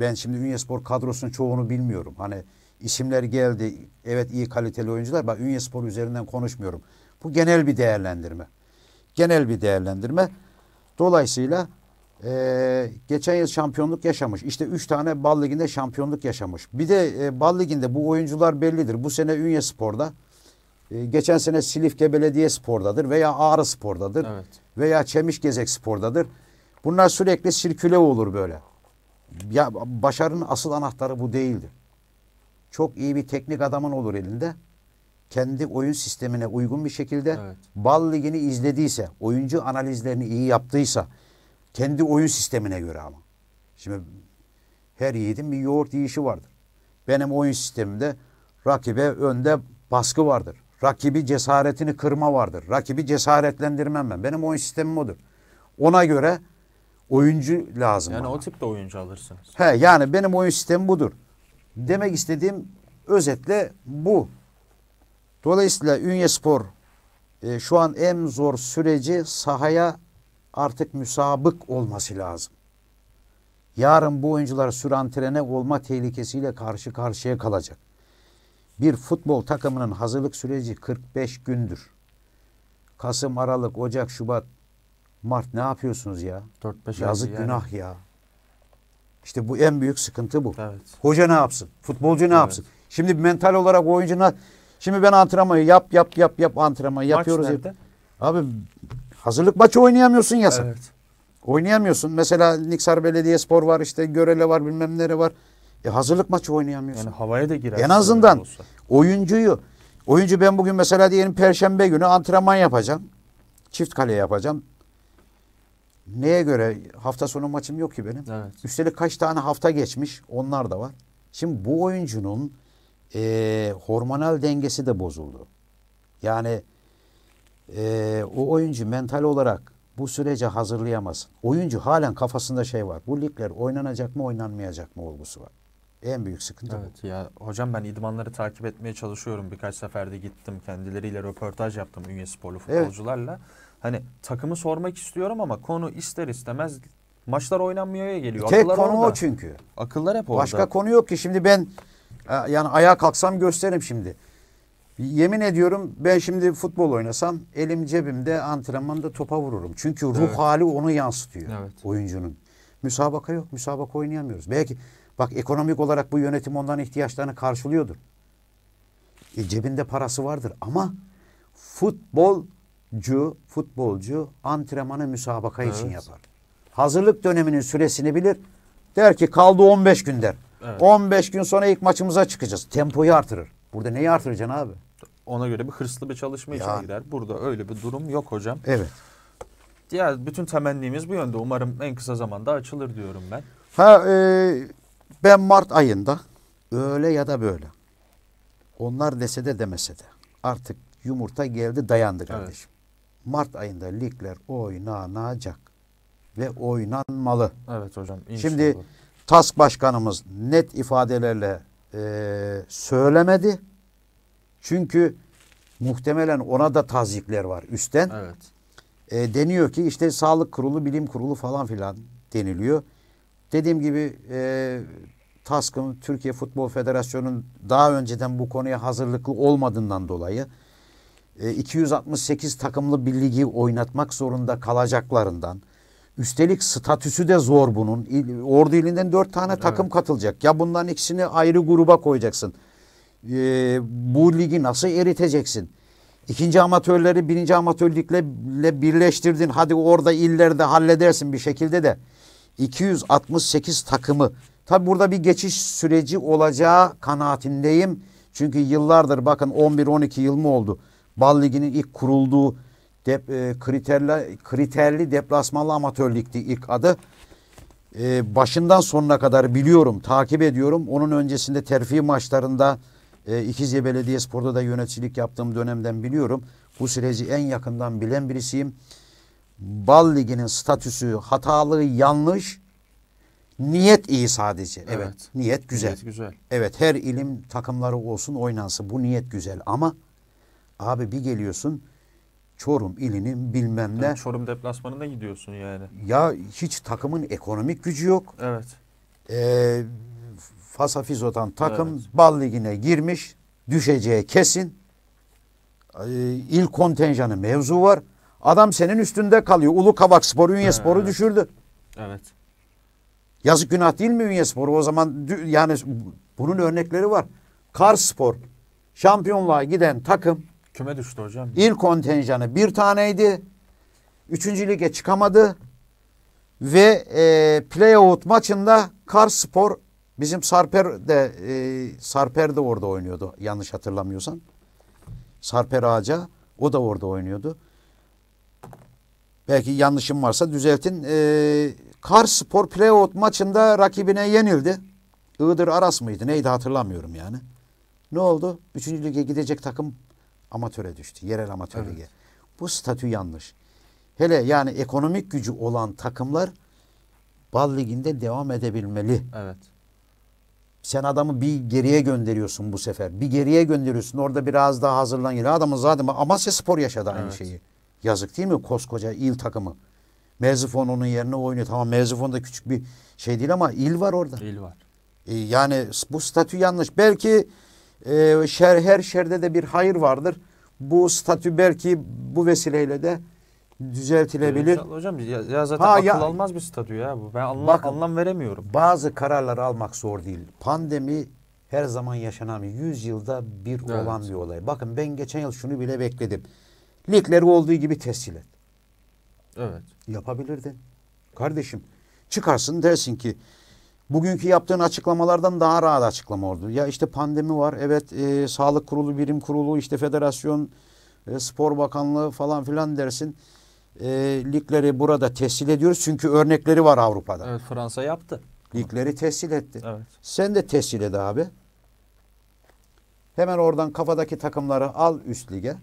Ben şimdi Üniyespor kadrosunun çoğunu bilmiyorum. Hani isimler geldi. Evet iyi kaliteli oyuncular. Bak Üniyespor üzerinden konuşmuyorum. Bu genel bir değerlendirme. Genel bir değerlendirme. Dolayısıyla e, geçen yıl şampiyonluk yaşamış. İşte 3 tane Bal Ligi'nde şampiyonluk yaşamış. Bir de e, Bal Ligi'nde bu oyuncular bellidir. Bu sene Ünye Spor'da, e, geçen sene Silifke Belediye Spor'dadır veya Ağrı Spor'dadır evet. veya Çemişgezek Spor'dadır. Bunlar sürekli sirküle olur böyle. Ya başarının asıl anahtarı bu değildir. Çok iyi bir teknik adamın olur elinde kendi oyun sistemine uygun bir şekilde evet. bal ligini izlediyse, oyuncu analizlerini iyi yaptıysa kendi oyun sistemine göre ama. Şimdi her yiğidin bir yoğurt yiyişi vardır. Benim oyun sistemimde rakibe önde baskı vardır. Rakibi cesaretini kırma vardır. Rakibi cesaretlendirmem ben. Benim oyun sistemim odur. Ona göre oyuncu lazım. Yani bana. o tip de oyuncu alırsınız. He yani benim oyun sistemim budur. Demek istediğim özetle bu. Dolayısıyla Ünye Spor e, şu an en zor süreci sahaya artık müsabık olması lazım. Yarın bu oyuncular sürantrene olma tehlikesiyle karşı karşıya kalacak. Bir futbol takımının hazırlık süreci 45 gündür. Kasım, Aralık, Ocak, Şubat, Mart ne yapıyorsunuz ya? 4-5 Yazık yani. günah ya. İşte bu en büyük sıkıntı bu. Evet. Hoca ne yapsın? Futbolcu ne evet. yapsın? Şimdi mental olarak oyuncu Şimdi ben antrenmanı yap yap yap yap antrenmanı yapıyoruz. Maç nerede? Abi hazırlık maçı oynayamıyorsun yasak. Evet. Oynayamıyorsun. Mesela Niksar Belediyespor var işte Görele var bilmem nere var. E hazırlık maçı oynayamıyorsun. Yani havaya da girer. En azından oyuncuyu. Oyuncu ben bugün mesela diyelim perşembe günü antrenman yapacağım. Çift kale yapacağım. Neye göre hafta sonu maçım yok ki benim. Evet. Üstelik kaç tane hafta geçmiş onlar da var. Şimdi bu oyuncunun e, hormonal dengesi de bozuldu. Yani e, o oyuncu mental olarak bu sürece hazırlayamasın. Oyuncu halen kafasında şey var. Bu ligler oynanacak mı oynanmayacak mı olgusu var. En büyük sıkıntı evet, bu. Ya, hocam ben idmanları takip etmeye çalışıyorum. Birkaç seferde gittim. Kendileriyle röportaj yaptım Ünye Sporlu futbolcularla. Evet. Hani takımı sormak istiyorum ama konu ister istemez maçlar oynanmıyor ya geliyor. Tek Akıllar konu orada. o çünkü. Akıllar hep orada. Başka konu yok ki. Şimdi ben yani ayağa kalksam gösteririm şimdi. Yemin ediyorum ben şimdi futbol oynasam elim cebimde antrenmanda topa vururum. Çünkü ruh evet. hali onu yansıtıyor evet. oyuncunun. Müsabaka yok. Müsabaka oynayamıyoruz. Belki bak ekonomik olarak bu yönetim ondan ihtiyaçlarını karşılıyordur. E, cebinde parası vardır ama futbolcu futbolcu antrenmanı müsabaka evet. için yapar. Hazırlık döneminin süresini bilir. Der ki kaldı 15 gün der. Evet. 15 gün sonra ilk maçımıza çıkacağız. Tempoyu artırır. Burada neyi artıracaksın abi? Ona göre bir hırslı bir çalışma içine gider. Burada öyle bir durum yok hocam. Evet. Diğer bütün temennimiz bu yönde. Umarım en kısa zamanda açılır diyorum ben. Ha e, ben Mart ayında öyle ya da böyle. Onlar dese de demese de artık yumurta geldi dayandı kardeşim. Evet. Mart ayında ligler oynanacak ve oynanmalı. Evet hocam. Inşallah. Şimdi TASK başkanımız net ifadelerle e, söylemedi. Çünkü muhtemelen ona da tazikler var üstten. Evet. E, deniyor ki işte sağlık kurulu, bilim kurulu falan filan deniliyor. Dediğim gibi e, TASK'ın Türkiye Futbol Federasyonu'nun daha önceden bu konuya hazırlıklı olmadığından dolayı e, 268 takımlı bir ligi oynatmak zorunda kalacaklarından Üstelik statüsü de zor bunun. Ordu ilinden dört tane evet. takım katılacak. Ya bunların ikisini ayrı gruba koyacaksın. Ee, bu ligi nasıl eriteceksin? İkinci amatörleri birinci amatörlükle birleştirdin. Hadi orada illerde halledersin bir şekilde de. 268 takımı. Tabi burada bir geçiş süreci olacağı kanaatindeyim. Çünkü yıllardır bakın 11-12 yıl mı oldu? Bal Ligi'nin ilk kurulduğu Dep, e, kriterli, kriterli deplasmanlı amatörlikti ilk adı. E, başından sonuna kadar biliyorum, takip ediyorum. Onun öncesinde terfi maçlarında e, İkizye Belediyespor'da da yöneticilik yaptığım dönemden biliyorum. Bu süreci en yakından bilen birisiyim. Bal Ligi'nin statüsü hatalı, yanlış. Niyet iyi sadece. Evet. evet niyet güzel. Niyet güzel. Evet her ilim takımları olsun oynansın. Bu niyet güzel ama abi bir geliyorsun Çorum ilinin bilmem ne. Yani Çorum deplasmanına gidiyorsun yani. Ya hiç takımın ekonomik gücü yok. Evet. Ee, Fasafizo'dan takım evet. bal ligine girmiş. Düşeceği kesin. Ee, il kontenjanı mevzu var. Adam senin üstünde kalıyor. Ulu Kabak Spor Ünye evet. Spor'u düşürdü. Evet. Yazık günah değil mi Ünye Spor'u? O zaman yani bunun örnekleri var. Kar Spor şampiyonluğa giden takım Küme düştü hocam. İlk kontenjanı bir taneydi. Üçüncü lige çıkamadı. Ve e, playout maçında Karspor bizim Sarper de e, Sarper de orada oynuyordu yanlış hatırlamıyorsan. Sarper Ağaca o da orada oynuyordu. Belki yanlışım varsa düzeltin. E, Karspor playout maçında rakibine yenildi. Iğdır Aras mıydı neydi hatırlamıyorum yani. Ne oldu? Üçüncü lige gidecek takım amatöre düştü. Yerel amatör evet. lige. Bu statü yanlış. Hele yani ekonomik gücü olan takımlar bal liginde devam edebilmeli. Evet. Sen adamı bir geriye gönderiyorsun bu sefer. Bir geriye gönderiyorsun. Orada biraz daha hazırlanıyor. geliyor. Adamın zaten Amasya Spor yaşadı aynı evet. şeyi. Yazık değil mi koskoca il takımı? Mezifon onun yerine oynuyor. Tamam Mezifon da küçük bir şey değil ama il var orada. İl var. Ee, yani bu statü yanlış. Belki e, şer, her şerde de bir hayır vardır. Bu statü belki bu vesileyle de düzeltilebilir. Evet, hocam ya, ya zaten ha, akıl ya, almaz bir statü ya bu. Ben anlam, bakın, anlam veremiyorum. Bazı kararları almak zor değil. Pandemi her zaman yaşanan 100 yılda bir evet. olan bir olay. Bakın ben geçen yıl şunu bile bekledim. Ligleri olduğu gibi tescil et. Evet. Yapabilirdin. Kardeşim çıkarsın dersin ki bugünkü yaptığın açıklamalardan daha rahat açıklama oldu. Ya işte pandemi var evet e, sağlık kurulu birim kurulu işte federasyon e, spor bakanlığı falan filan dersin. E, ligleri burada tescil ediyoruz çünkü örnekleri var Avrupa'da. Evet Fransa yaptı. Ligleri tescil etti. Evet. Sen de tescil et abi. Hemen oradan kafadaki takımları al üst lige.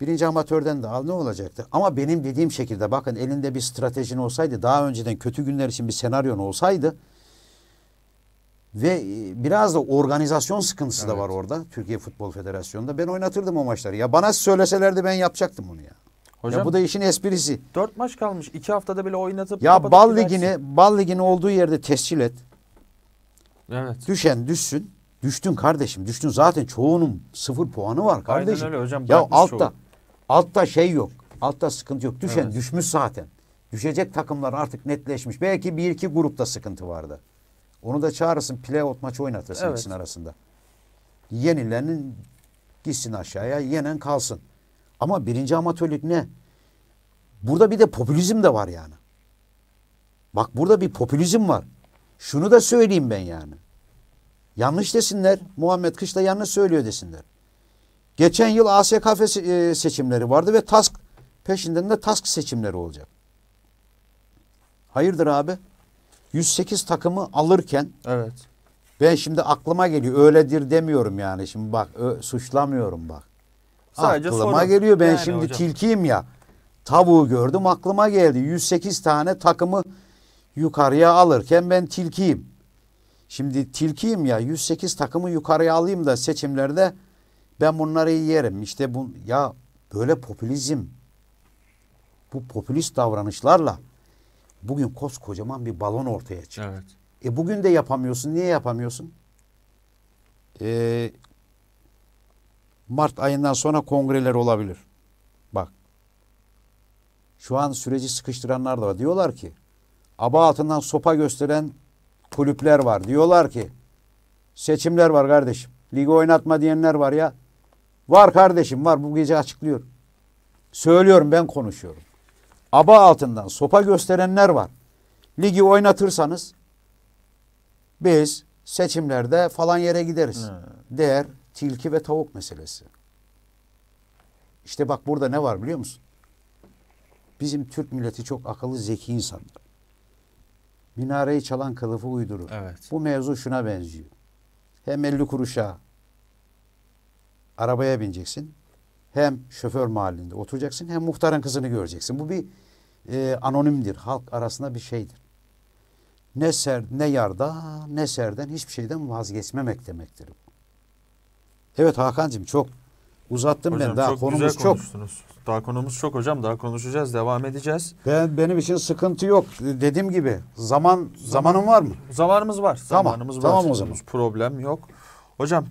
Birinci amatörden de al ne olacaktı? Ama benim dediğim şekilde bakın elinde bir stratejin olsaydı daha önceden kötü günler için bir senaryon olsaydı ve e, biraz da organizasyon sıkıntısı evet. da var orada Türkiye Futbol Federasyonu'nda. Ben oynatırdım o maçları. Ya bana söyleselerdi ben yapacaktım bunu ya. Hocam, ya bu da işin esprisi. Dört maç kalmış. iki haftada bile oynatıp Ya bal ligini, bal ligini olduğu yerde tescil et. Evet. Düşen düşsün. Düştün kardeşim. Düştün zaten çoğunun sıfır puanı var kardeşim. Aynen öyle hocam. Ya altta çoğu. altta şey yok. Altta sıkıntı yok. Düşen evet. düşmüş zaten. Düşecek takımlar artık netleşmiş. Belki bir iki grupta sıkıntı vardı. Onu da çağırırsın playout maçı oynatırsın evet. ikisinin arasında. Yenilenin gitsin aşağıya yenen kalsın. Ama birinci amatörlük ne? Burada bir de popülizm de var yani. Bak burada bir popülizm var. Şunu da söyleyeyim ben yani. Yanlış desinler. Muhammed Kışla yanlış söylüyor desinler. Geçen yıl ASKF e, seçimleri vardı ve TASK peşinden de TASK seçimleri olacak. Hayırdır abi? 108 takımı alırken evet. ben şimdi aklıma geliyor öyledir demiyorum yani şimdi bak ö, suçlamıyorum bak. Sadece aklıma sorun. geliyor ben yani şimdi hocam. tilkiyim ya tavuğu gördüm aklıma geldi 108 tane takımı yukarıya alırken ben tilkiyim. Şimdi tilkiyim ya 108 takımı yukarıya alayım da seçimlerde ben bunları yerim. İşte bu ya böyle popülizm bu popülist davranışlarla Bugün koskocaman bir balon ortaya çıktı. Evet. E bugün de yapamıyorsun. Niye yapamıyorsun? Ee, Mart ayından sonra kongreler olabilir. Bak. Şu an süreci sıkıştıranlar da var. Diyorlar ki aba altından sopa gösteren kulüpler var. Diyorlar ki seçimler var kardeşim. Ligi oynatma diyenler var ya. Var kardeşim var. Bu gece açıklıyor. Söylüyorum ben konuşuyorum aba altından sopa gösterenler var. Ligi oynatırsanız biz seçimlerde falan yere gideriz. Hmm. Değer tilki ve tavuk meselesi. İşte bak burada ne var biliyor musun? Bizim Türk milleti çok akıllı zeki insanlar. Minareyi çalan kılıfı uydurur. Evet. Bu mevzu şuna benziyor. Hem 50 kuruşa arabaya bineceksin hem şoför mahallinde oturacaksın hem muhtarın kızını göreceksin. Bu bir e, anonimdir. Halk arasında bir şeydir. Ne ser ne yarda ne serden hiçbir şeyden vazgeçmemek demektir. Evet Hakan'cığım çok uzattım hocam, ben daha çok konumuz çok. Daha konumuz çok hocam. Daha konuşacağız, devam edeceğiz. Ben benim için sıkıntı yok. Dediğim gibi zaman zamanım var mı? Zamanımız var. zamanımız tamam, var. Tamam o zaman. Problem yok. Hocam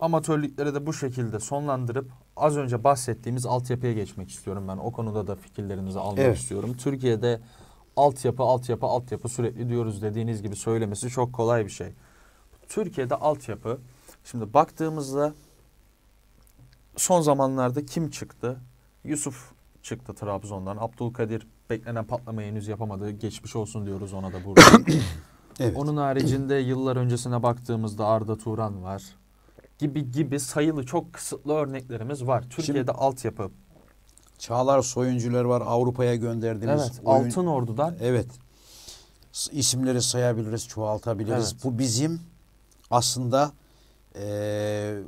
amatörlükleri de bu şekilde sonlandırıp az önce bahsettiğimiz altyapıya geçmek istiyorum ben. O konuda da fikirlerinizi almak evet. istiyorum. Türkiye'de altyapı, altyapı, altyapı sürekli diyoruz dediğiniz gibi söylemesi çok kolay bir şey. Türkiye'de altyapı, şimdi baktığımızda son zamanlarda kim çıktı? Yusuf çıktı Trabzon'dan. Abdülkadir beklenen patlamayı henüz yapamadı. Geçmiş olsun diyoruz ona da burada. evet. Onun haricinde yıllar öncesine baktığımızda Arda Turan var gibi gibi sayılı çok kısıtlı örneklerimiz var. Türkiye'de Şimdi, altyapı. Çağlar Soyuncular var Avrupa'ya gönderdiğimiz. Evet oyun... Altın Ordu'dan. Evet isimleri sayabiliriz çoğaltabiliriz. Evet. Bu bizim aslında e,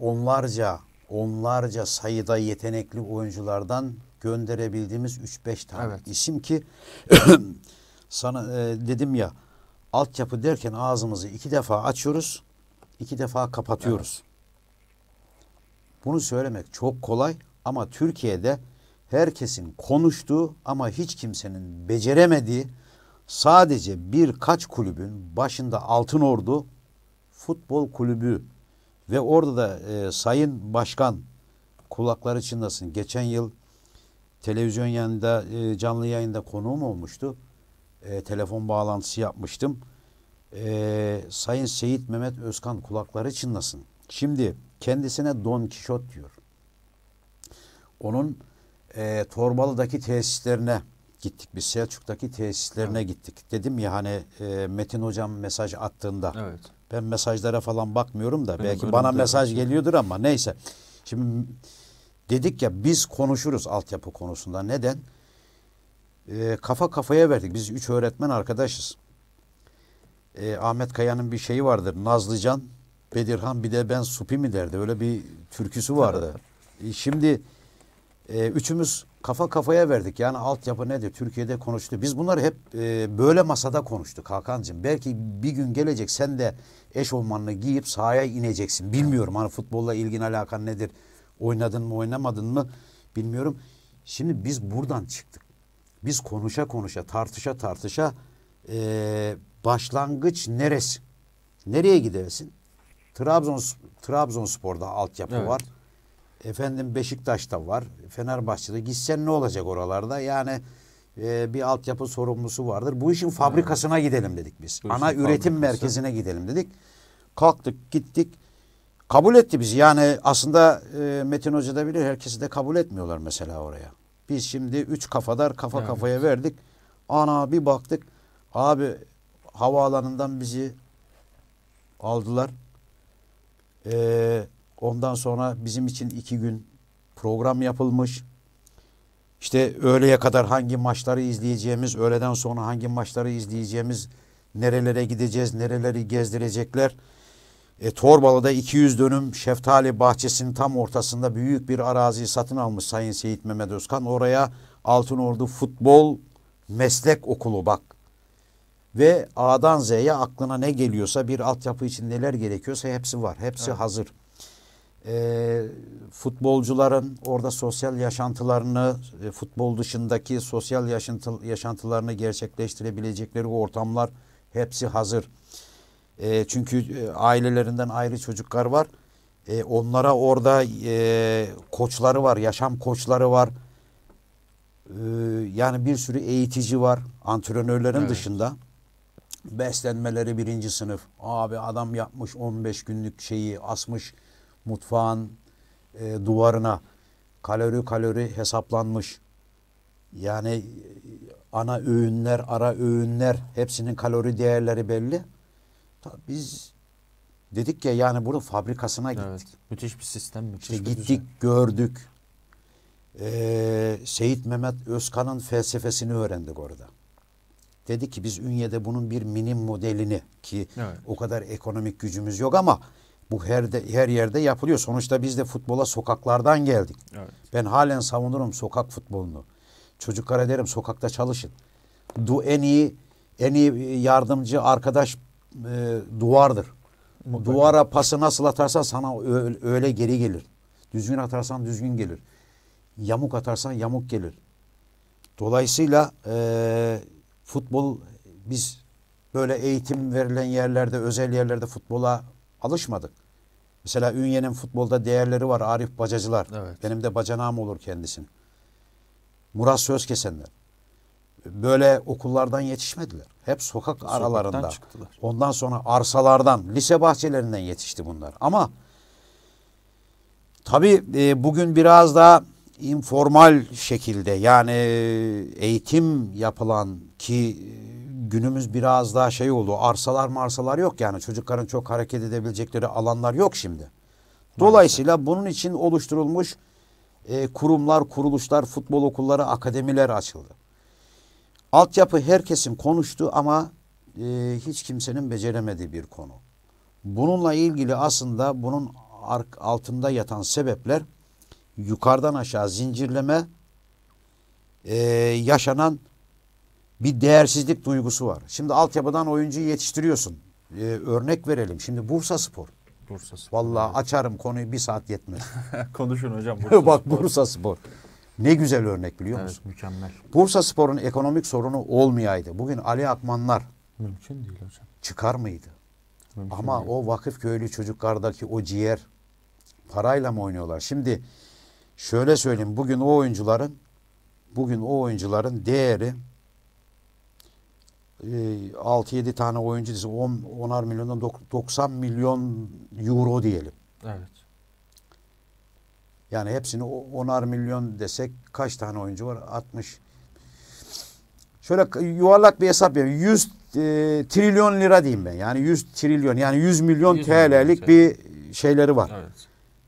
onlarca onlarca sayıda yetenekli oyunculardan gönderebildiğimiz 3-5 tane evet. isim ki sana e, dedim ya altyapı derken ağzımızı iki defa açıyoruz iki defa kapatıyoruz. Evet. Bunu söylemek çok kolay ama Türkiye'de herkesin konuştuğu ama hiç kimsenin beceremediği sadece birkaç kulübün başında Altın Ordu Futbol Kulübü ve orada da e, Sayın Başkan kulakları çınlasın. Geçen yıl televizyon yanında e, canlı yayında konuğum olmuştu. E, telefon bağlantısı yapmıştım e, Sayın Seyit Mehmet Özkan kulakları çınlasın. Şimdi kendisine Don Kişot diyor. Onun e, Torbalı'daki tesislerine gittik. Biz Selçuk'taki tesislerine evet. gittik. Dedim ya hani e, Metin hocam mesaj attığında. Evet. Ben mesajlara falan bakmıyorum da Benim belki bana mesaj var. geliyordur ama neyse. Şimdi dedik ya biz konuşuruz altyapı konusunda. Neden? E, kafa kafaya verdik. Biz üç öğretmen arkadaşız e, Ahmet Kaya'nın bir şeyi vardır. Nazlıcan, Bedirhan bir de ben supi mi derdi. Öyle bir türküsü vardı. E, şimdi e, üçümüz kafa kafaya verdik. Yani altyapı nedir? Türkiye'de konuştu. Biz bunları hep e, böyle masada konuştuk Hakan'cığım. Belki bir gün gelecek sen de eş eşofmanını giyip sahaya ineceksin. Bilmiyorum hani futbolla ilgin alakan nedir? Oynadın mı oynamadın mı bilmiyorum. Şimdi biz buradan çıktık. Biz konuşa konuşa tartışa tartışa e, başlangıç neresi? Nereye gidersin? Trabzon Trabzonspor'da altyapı evet. var. Efendim Beşiktaş'ta var. Fenerbahçe'de gitsen ne olacak oralarda? Yani e, bir altyapı sorumlusu vardır. Bu işin fabrikasına evet. gidelim dedik biz. Bu Ana üretim fabrikası. merkezine gidelim dedik. Kalktık gittik. Kabul etti bizi. Yani aslında e, Metin Hoca da bilir herkesi de kabul etmiyorlar mesela oraya. Biz şimdi üç kafadar kafa evet. kafaya verdik. Ana bir baktık. Abi havaalanından bizi aldılar. Ee, ondan sonra bizim için iki gün program yapılmış. İşte öğleye kadar hangi maçları izleyeceğimiz, öğleden sonra hangi maçları izleyeceğimiz, nerelere gideceğiz, nereleri gezdirecekler. E, Torbalı'da 200 dönüm şeftali bahçesinin tam ortasında büyük bir arazi satın almış Sayın Seyit Mehmet Özkan. Oraya Altınordu Futbol Meslek Okulu bak ve A'dan Z'ye aklına ne geliyorsa bir altyapı için neler gerekiyorsa hepsi var. Hepsi evet. hazır. Ee, futbolcuların orada sosyal yaşantılarını, e, futbol dışındaki sosyal yaşantı, yaşantılarını gerçekleştirebilecekleri ortamlar hepsi hazır. E, çünkü e, ailelerinden ayrı çocuklar var. E, onlara orada e, koçları var, yaşam koçları var. E, yani bir sürü eğitici var antrenörlerin evet. dışında beslenmeleri birinci sınıf. Abi adam yapmış 15 günlük şeyi asmış mutfağın e, duvarına. Kalori kalori hesaplanmış. Yani e, ana öğünler, ara öğünler hepsinin kalori değerleri belli. Biz dedik ya yani bunu fabrikasına gittik. Evet, müthiş bir sistem. Müthiş işte bir gittik, düzen. gördük. Ee, Seyit Mehmet Özkan'ın felsefesini öğrendik orada. Dedi ki biz Ünye'de bunun bir minim modelini ki evet. o kadar ekonomik gücümüz yok ama bu her, de, her yerde yapılıyor. Sonuçta biz de futbola sokaklardan geldik. Evet. Ben halen savunurum sokak futbolunu. Çocuklara derim sokakta çalışın. Du en iyi en iyi e, yardımcı arkadaş e, duvardır. Mutlaka. Duvara pası nasıl atarsan sana öyle geri gelir. Düzgün atarsan düzgün gelir. Yamuk atarsan yamuk gelir. Dolayısıyla e, futbol biz böyle eğitim verilen yerlerde, özel yerlerde futbola alışmadık. Mesela Ünye'nin futbolda değerleri var. Arif Bacacılar. Evet. Benim de bacanağım olur kendisinin. Murat Sözkesenler. Böyle okullardan yetişmediler. Hep sokak Sokaktan aralarında. Çıktılar. Ondan sonra arsalardan, lise bahçelerinden yetişti bunlar. Ama tabii e, bugün biraz daha informal şekilde yani e, eğitim yapılan ki e, günümüz biraz daha şey oldu. Arsalar marsalar yok yani çocukların çok hareket edebilecekleri alanlar yok şimdi. Dolayısıyla bunun için oluşturulmuş e, kurumlar, kuruluşlar, futbol okulları, akademiler açıldı. Altyapı herkesin konuştu ama e, hiç kimsenin beceremediği bir konu. Bununla ilgili aslında bunun altında yatan sebepler yukarıdan aşağı zincirleme, e, yaşanan bir değersizlik duygusu var. Şimdi altyapıdan oyuncuyu yetiştiriyorsun. Ee, örnek verelim. Şimdi Bursa Spor. Bursa Spor. Vallahi evet. açarım konuyu bir saat yetmez. Konuşun hocam. Bursa Bak Spor. Bursa Spor. Ne güzel örnek biliyor evet, musun? mükemmel. Bursa Spor'un ekonomik sorunu olmayaydı. Bugün Ali Akmanlar. Mümkün değil hocam. Çıkar mıydı? Mümkün Ama değil. o vakıf köylü çocuklardaki o ciğer parayla mı oynuyorlar? Şimdi şöyle söyleyeyim. Bugün o oyuncuların bugün o oyuncuların değeri 6-7 ee, tane oyuncu dizisi 10 10'ar milyondan 90 milyon euro diyelim. Evet. Yani hepsini 10'ar milyon desek kaç tane oyuncu var? 60. Şöyle yuvarlak bir hesap yapayım. 100 e, trilyon lira diyeyim ben. Yani 100 trilyon yani 100 milyon 100 TL'lik TL. bir şeyleri var. Evet.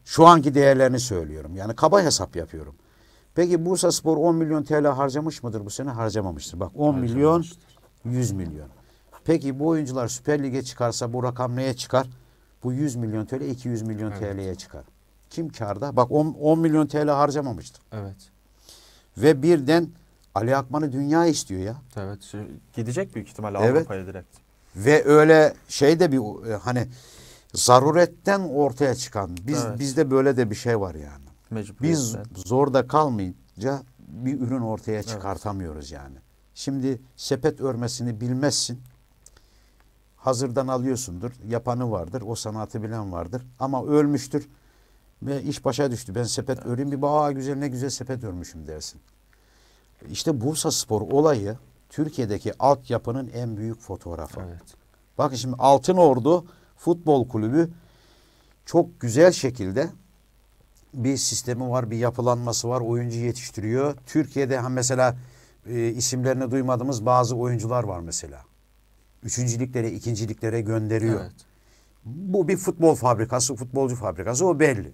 Şu anki değerlerini söylüyorum. Yani kaba hesap yapıyorum. Peki Bursa Spor 10 milyon TL harcamış mıdır bu sene? Harcamamıştır. Bak 10 milyon 100 milyon. Peki bu oyuncular Süper Lig'e çıkarsa bu rakam neye çıkar? Bu 100 milyon TL 200 milyon evet. TL'ye çıkar. Kim karda? Bak 10, 10 milyon TL harcamamıştır. Evet. Ve birden Ali Akman'ı dünya istiyor ya. Evet. Şey, gidecek büyük ihtimal. evet. Avrupa'ya direkt. Ve öyle şey de bir e, hani zaruretten ortaya çıkan. Biz evet. bizde böyle de bir şey var yani. Mecburiyet. Biz zorda kalmayınca bir ürün ortaya çıkartamıyoruz evet. yani. Şimdi sepet örmesini bilmezsin. Hazırdan alıyorsundur. Yapanı vardır. O sanatı bilen vardır. Ama ölmüştür. Ve iş başa düştü. Ben sepet evet. öreyim. Bir bak güzel ne güzel sepet örmüşüm dersin. İşte Bursa Spor olayı Türkiye'deki altyapının en büyük fotoğrafı. Evet. Bakın şimdi Altın Ordu Futbol Kulübü çok güzel şekilde bir sistemi var, bir yapılanması var, oyuncu yetiştiriyor. Türkiye'de mesela e, isimlerini duymadığımız bazı oyuncular var mesela. Üçüncüliklere ikinciliklere gönderiyor. Evet. Bu bir futbol fabrikası, futbolcu fabrikası o belli.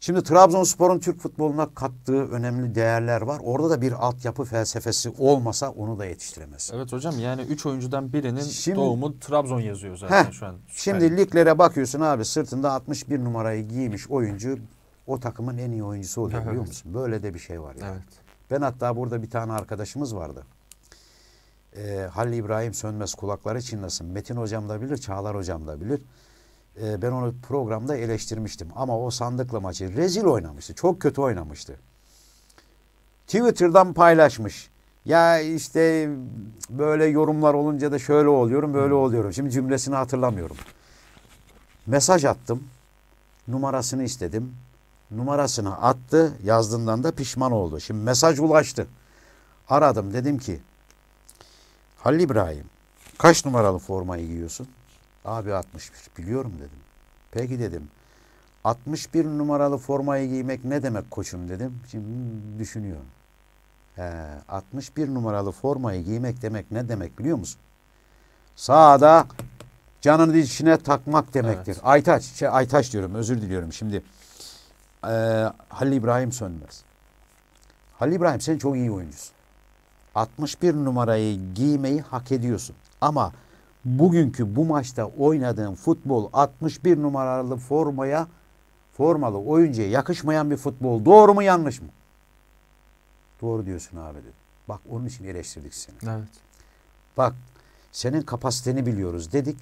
Şimdi Trabzonspor'un Türk futboluna kattığı önemli değerler var. Orada da bir altyapı felsefesi olmasa onu da yetiştiremez. Evet hocam yani 3 oyuncudan birinin şimdi, doğumu Trabzon yazıyor zaten heh, şu an. Süper. liglere bakıyorsun abi sırtında 61 numarayı giymiş oyuncu o takımın en iyi oyuncusu oluyor evet. biliyor musun? Böyle de bir şey var yani. Evet. Ben hatta burada bir tane arkadaşımız vardı. E, Halil İbrahim Sönmez kulakları çınlasın. Metin hocam da bilir, Çağlar hocam da bilir. E, ben onu programda eleştirmiştim. Ama o sandıkla maçı rezil oynamıştı. Çok kötü oynamıştı. Twitter'dan paylaşmış. Ya işte böyle yorumlar olunca da şöyle oluyorum, böyle oluyorum. Şimdi cümlesini hatırlamıyorum. Mesaj attım. Numarasını istedim numarasını attı. Yazdığından da pişman oldu. Şimdi mesaj ulaştı. Aradım dedim ki Halil İbrahim kaç numaralı formayı giyiyorsun? Abi 61 biliyorum dedim. Peki dedim. 61 numaralı formayı giymek ne demek koçum dedim. Şimdi düşünüyorum. He, 61 numaralı formayı giymek demek ne demek biliyor musun? Sağda canını içine takmak demektir. Evet. Aytaç, şey, Aytaç diyorum özür diliyorum şimdi e, Halil İbrahim Sönmez. Halil İbrahim sen çok iyi oyuncusun. 61 numarayı giymeyi hak ediyorsun. Ama bugünkü bu maçta oynadığın futbol 61 numaralı formaya formalı oyuncuya yakışmayan bir futbol. Doğru mu yanlış mı? Doğru diyorsun abi dedi. Bak onun için eleştirdik seni. Evet. Bak senin kapasiteni biliyoruz dedik.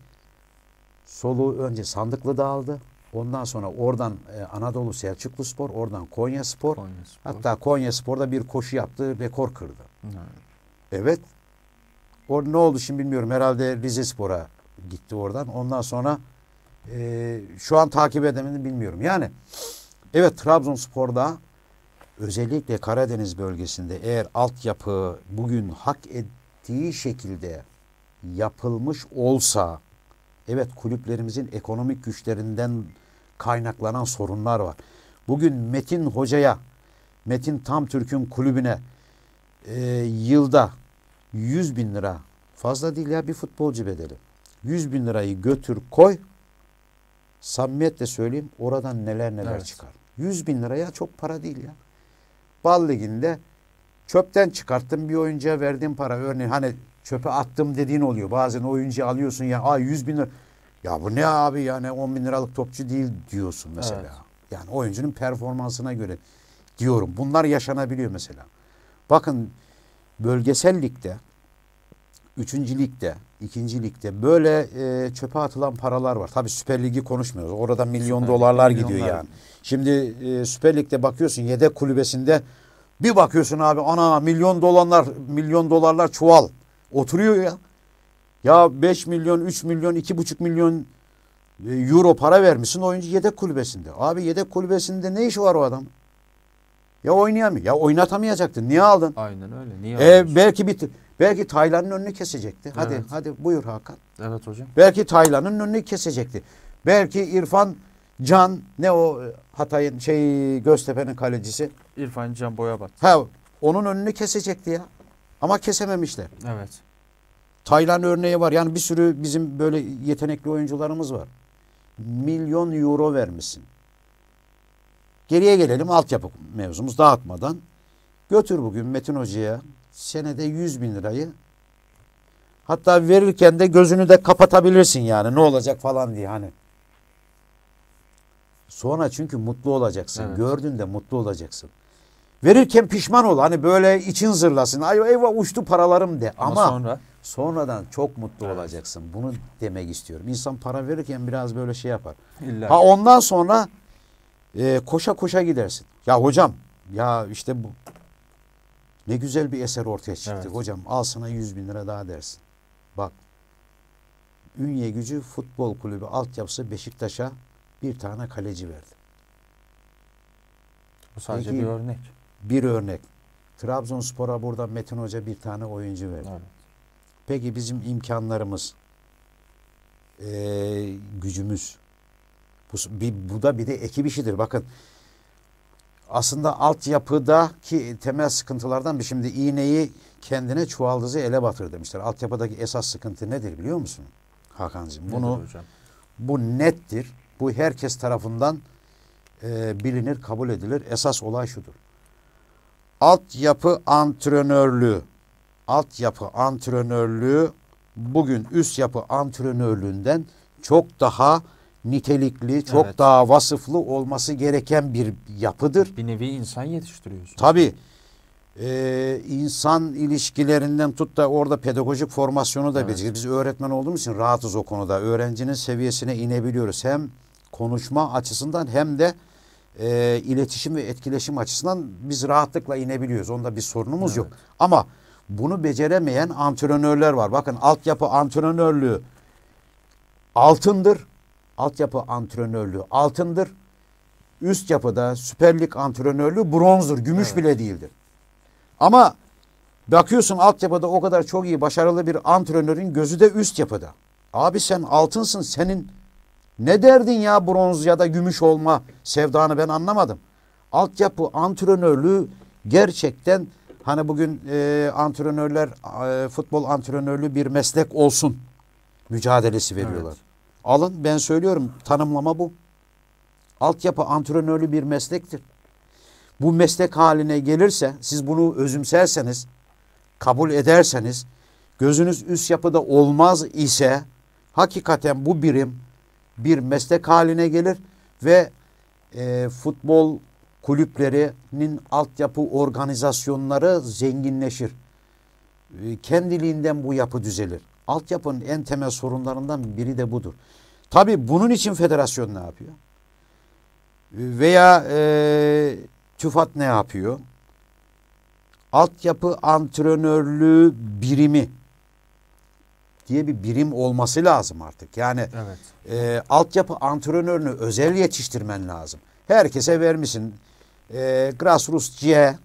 Solu önce sandıklı dağıldı. Ondan sonra oradan e, Anadolu Selçuklu Spor, oradan Konya Spor. Konya Spor. Hatta Konya Spor'da bir koşu yaptı, rekor kırdı. Evet. evet. O ne oldu şimdi bilmiyorum. Herhalde Rize Spor'a gitti oradan. Ondan sonra e, şu an takip edemedim bilmiyorum. Yani evet Trabzonspor'da özellikle Karadeniz bölgesinde eğer altyapı bugün hak ettiği şekilde yapılmış olsa evet kulüplerimizin ekonomik güçlerinden kaynaklanan sorunlar var. Bugün Metin Hoca'ya, Metin Tam Türk'ün kulübüne e, yılda 100 bin lira fazla değil ya bir futbolcu bedeli. 100 bin lirayı götür koy samimiyetle söyleyeyim oradan neler neler evet. çıkar. 100 bin liraya çok para değil ya. Bal liginde çöpten çıkarttım bir oyuncuya verdiğim para örneğin hani çöpe attım dediğin oluyor. Bazen oyuncu alıyorsun ya aa 100 bin lira ya bu ne abi yani 10 bin liralık topçu değil diyorsun mesela. Evet. Yani oyuncunun performansına göre diyorum. Bunlar yaşanabiliyor mesela. Bakın bölgesel ligde, üçüncü ligde, ikinci ligde böyle e, çöpe atılan paralar var. Tabii Süper Lig'i konuşmuyoruz. Orada milyon Süper dolarlar Lig, gidiyor milyonlar. yani. Şimdi e, Süper Lig'de bakıyorsun yedek kulübesinde bir bakıyorsun abi ana milyon dolarlar milyon dolarlar çuval oturuyor ya. Ya 5 milyon, 3 milyon, 2,5 milyon e, euro para vermişsin oyuncu yedek kulübesinde. Abi yedek kulübesinde ne işi var o adam? Ya oynayamıyor. Ya oynatamayacaktı. Niye aldın? Aynen öyle. Niye ee, belki bir belki Taylan'ın önünü kesecekti. Hadi evet. hadi buyur Hakan. Evet hocam. Belki Taylan'ın önünü kesecekti. Belki İrfan Can ne o e, Hatay'ın şey Göztepe'nin kalecisi. İrfan Can Boyabat. Ha onun önünü kesecekti ya. Ama kesememişler. Evet. Taylan örneği var. Yani bir sürü bizim böyle yetenekli oyuncularımız var. Milyon euro vermişsin. Geriye gelelim altyapı mevzumuz dağıtmadan. Götür bugün Metin Hoca'ya senede 100 bin lirayı hatta verirken de gözünü de kapatabilirsin yani ne olacak falan diye hani. Sonra çünkü mutlu olacaksın. Evet. Gördüğünde mutlu olacaksın. Verirken pişman ol. Hani böyle için zırlasın. Ay eyvah uçtu paralarım de. Ama, Ama sonra Sonradan çok mutlu evet. olacaksın. Bunu demek istiyorum. İnsan para verirken biraz böyle şey yapar. İlla. Ha ondan sonra e, koşa koşa gidersin. Ya hocam ya işte bu ne güzel bir eser ortaya çıktı. Evet. Hocam al sana 100 bin lira daha dersin. Bak Ünye Gücü Futbol Kulübü altyapısı Beşiktaş'a bir tane kaleci verdi. Bu sadece Peki, bir örnek. Bir örnek. Trabzonspor'a burada Metin Hoca bir tane oyuncu verdi. Evet. Peki bizim imkanlarımız, e, gücümüz, bu, bir, bu da bir de ekip işidir. Bakın aslında altyapıdaki temel sıkıntılardan bir şimdi iğneyi kendine çuvaldızı ele batır demişler. Altyapıdaki esas sıkıntı nedir biliyor musun Hakan'cığım? Bunu hocam? bu nettir. Bu herkes tarafından e, bilinir, kabul edilir. Esas olay şudur. Altyapı antrenörlüğü altyapı antrenörlüğü bugün üst yapı antrenörlüğünden çok daha nitelikli, çok evet. daha vasıflı olması gereken bir yapıdır. Bir nevi insan yetiştiriyorsunuz. Tabii. Ee, insan ilişkilerinden tut da orada pedagojik formasyonu da evet. Biz öğretmen olduğumuz için rahatız o konuda. Öğrencinin seviyesine inebiliyoruz. Hem konuşma açısından hem de e, iletişim ve etkileşim açısından biz rahatlıkla inebiliyoruz. Onda bir sorunumuz evet. yok. Ama bunu beceremeyen antrenörler var. Bakın altyapı antrenörlüğü altındır. Altyapı antrenörlüğü altındır. Üst yapıda Süper Lig antrenörlüğü bronzdur. Gümüş evet. bile değildir. Ama bakıyorsun altyapıda o kadar çok iyi başarılı bir antrenörün gözü de üst yapıda. Abi sen altınsın senin ne derdin ya bronz ya da gümüş olma sevdanı ben anlamadım. Altyapı antrenörlüğü gerçekten Hani bugün e, antrenörler e, futbol antrenörlüğü bir meslek olsun mücadelesi veriyorlar. Evet. Alın ben söylüyorum tanımlama bu. Altyapı antrenörlüğü bir meslektir. Bu meslek haline gelirse siz bunu özümserseniz kabul ederseniz gözünüz üst yapıda olmaz ise hakikaten bu birim bir meslek haline gelir ve e, futbol kulüplerinin altyapı organizasyonları zenginleşir. Ee, kendiliğinden bu yapı düzelir. Altyapının en temel sorunlarından biri de budur. Tabi bunun için federasyon ne yapıyor? Veya e, TÜFAT ne yapıyor? Altyapı antrenörlüğü birimi diye bir birim olması lazım artık. Yani evet. e, altyapı antrenörünü özel yetiştirmen lazım. Herkese vermişsin e, Grassroots C,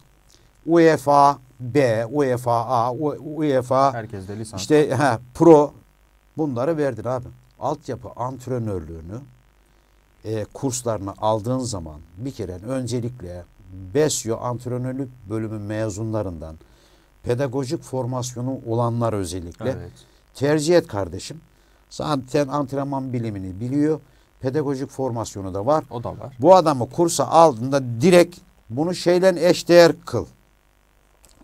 UEFA B, UEFA A, UEFA Herkes de lisans. işte he, Pro bunları verdin abi. Altyapı antrenörlüğünü e, kurslarını aldığın zaman bir kere öncelikle BESYO antrenörlük bölümü mezunlarından pedagojik formasyonu olanlar özellikle evet. tercih et kardeşim. Zaten antrenman bilimini biliyor pedagojik formasyonu da var. O da var. Bu adamı kursa aldığında direkt bunu şeyle eşdeğer kıl.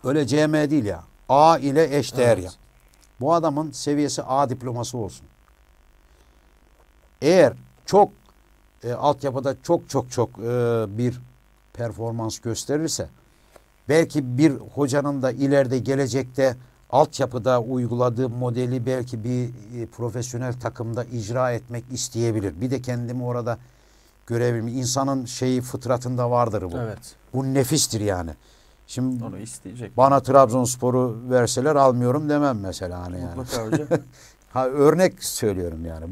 Öyle CM değil ya. A ile eşdeğer evet. yap. Bu adamın seviyesi A diploması olsun. Eğer çok e, altyapıda çok çok çok e, bir performans gösterirse belki bir hocanın da ileride gelecekte altyapıda uyguladığı modeli belki bir e, profesyonel takımda icra etmek isteyebilir. Bir de kendimi orada görebilirim. İnsanın şeyi fıtratında vardır bu. Evet. Bu nefistir yani. Şimdi onu isteyecek. Bana Trabzonspor'u verseler almıyorum demem mesela hani yani. ha örnek söylüyorum yani.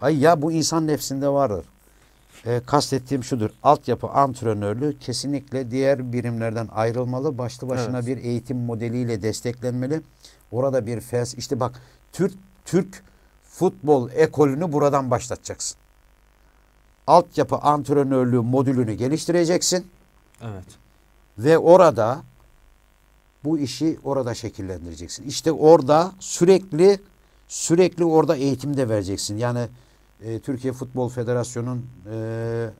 Hayır ya bu insan nefsinde vardır. E, kastettiğim şudur. Altyapı antrenörlüğü kesinlikle diğer birimlerden ayrılmalı. Başlı başına evet. bir eğitim modeliyle desteklenmeli. Orada bir fes işte bak Türk Türk futbol ekolünü buradan başlatacaksın. Altyapı antrenörlüğü modülünü geliştireceksin. Evet. Ve orada bu işi orada şekillendireceksin. İşte orada sürekli sürekli orada eğitim de vereceksin. Yani e, Türkiye Futbol Federasyonu'nun e,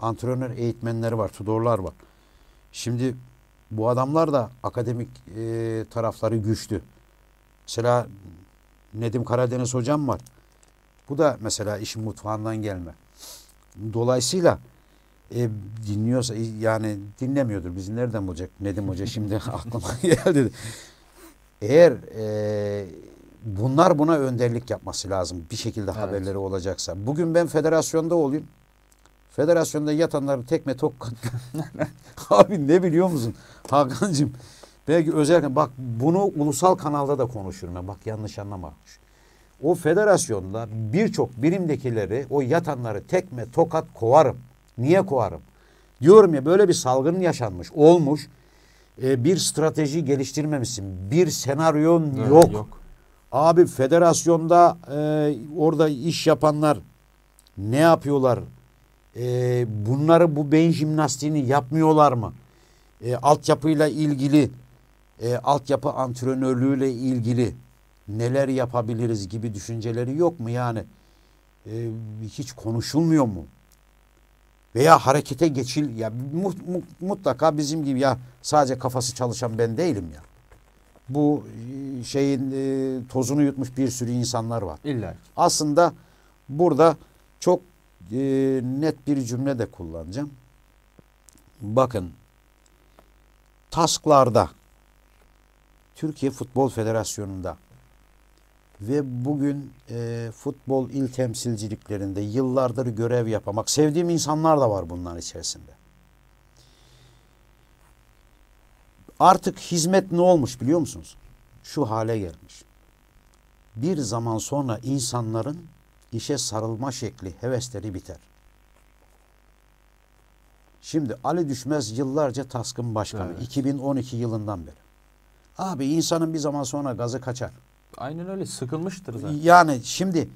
antrenör eğitmenleri var, tudorlar var. Şimdi bu adamlar da akademik e, tarafları güçlü. Mesela Nedim Karadeniz hocam var. Bu da mesela işin mutfağından gelme. Dolayısıyla e, dinliyorsa e, yani dinlemiyordur. Bizi nereden bulacak Nedim Hoca şimdi aklıma geldi. Eğer e, bunlar buna önderlik yapması lazım bir şekilde evet. haberleri olacaksa. Bugün ben federasyonda olayım. Federasyonda yatanları tekme tokat. Abi ne biliyor musun Hakan'cığım? Belki özellikle bak bunu ulusal kanalda da konuşurum. Ya. Bak yanlış anlama. O federasyonda birçok birimdekileri o yatanları tekme tokat kovarım. Niye kovarım? Diyorum ya böyle bir salgın yaşanmış olmuş. Ee, bir strateji geliştirmemişsin. Bir senaryon evet, yok. Abi federasyonda e, orada iş yapanlar ne yapıyorlar? E, bunları bu beyin jimnastiğini yapmıyorlar mı? E, altyapıyla ilgili, e, altyapı antrenörlüğüyle ilgili neler yapabiliriz gibi düşünceleri yok mu? Yani e, hiç konuşulmuyor mu? Veya harekete geçil ya mutlaka bizim gibi ya sadece kafası çalışan ben değilim ya bu e, şeyin e, tozunu yutmuş bir sürü insanlar var. İlla. Aslında burada çok e, net bir cümle de kullanacağım. Bakın tasklarda Türkiye Futbol Federasyonu'nda ve bugün e, futbol il temsilciliklerinde yıllardır görev yapamak sevdiğim insanlar da var bunların içerisinde. Artık hizmet ne olmuş biliyor musunuz? Şu hale gelmiş. Bir zaman sonra insanların işe sarılma şekli, hevesleri biter. Şimdi Ali Düşmez yıllarca Taskın Başkanı. Evet. 2012 yılından beri. Abi insanın bir zaman sonra gazı kaçar. Aynen öyle sıkılmıştır zaten. Yani şimdi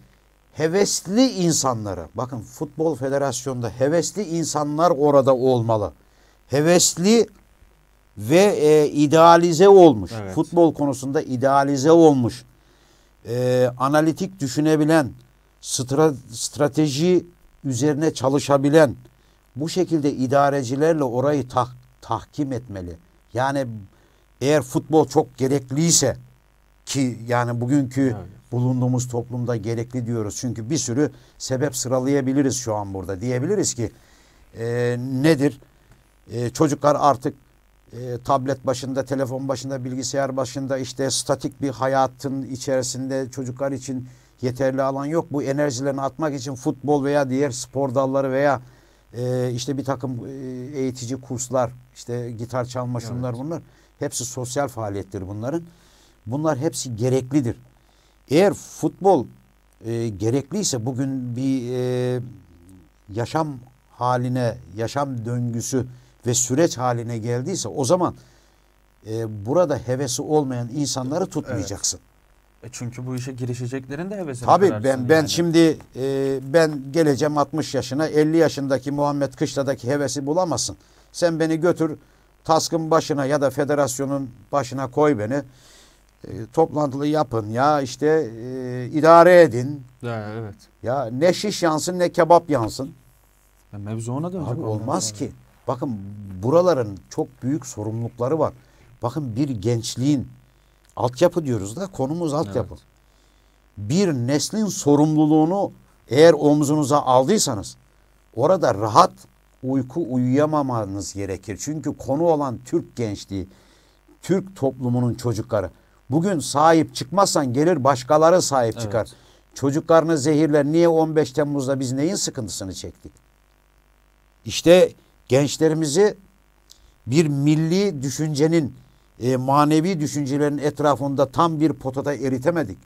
hevesli insanları, bakın futbol federasyonunda hevesli insanlar orada olmalı. Hevesli ve e, idealize olmuş. Evet. Futbol konusunda idealize olmuş. E, analitik düşünebilen, stra strateji üzerine çalışabilen bu şekilde idarecilerle orayı tah tahkim etmeli. Yani eğer futbol çok gerekliyse ki yani bugünkü evet. bulunduğumuz toplumda gerekli diyoruz. Çünkü bir sürü sebep sıralayabiliriz şu an burada. Diyebiliriz ki e, nedir? E, çocuklar artık e, tablet başında, telefon başında, bilgisayar başında işte statik bir hayatın içerisinde çocuklar için yeterli alan yok. Bu enerjilerini atmak için futbol veya diğer spor dalları veya e, işte bir takım e, eğitici kurslar, işte gitar çalma şunlar evet. bunlar. Hepsi sosyal faaliyettir bunların. Bunlar hepsi gereklidir. Eğer futbol e, gerekliyse bugün bir e, yaşam haline, yaşam döngüsü ve süreç haline geldiyse o zaman e, burada hevesi olmayan insanları tutmayacaksın. Evet. E çünkü bu işe girişeceklerin de hevesini Tabii ben yani. ben şimdi e, ben geleceğim 60 yaşına 50 yaşındaki Muhammed Kışladaki hevesi bulamazsın. Sen beni götür taskın başına ya da federasyonun başına koy beni. E, toplantılı yapın ya işte e, idare edin. Ya, evet. Ya ne şiş yansın ne kebap yansın. Ya mevzu ona dönecek. Abi olmaz ki. Bakın buraların çok büyük sorumlulukları var. Bakın bir gençliğin altyapı diyoruz da konumuz altyapı. Evet. Bir neslin sorumluluğunu eğer omzunuza aldıysanız orada rahat uyku uyuyamamanız gerekir. Çünkü konu olan Türk gençliği, Türk toplumunun çocukları. Bugün sahip çıkmazsan gelir başkaları sahip çıkar. Evet. Çocuklarını zehirler. Niye 15 Temmuz'da biz neyin sıkıntısını çektik? İşte gençlerimizi bir milli düşüncenin, e, manevi düşüncelerin etrafında tam bir potada eritemedik.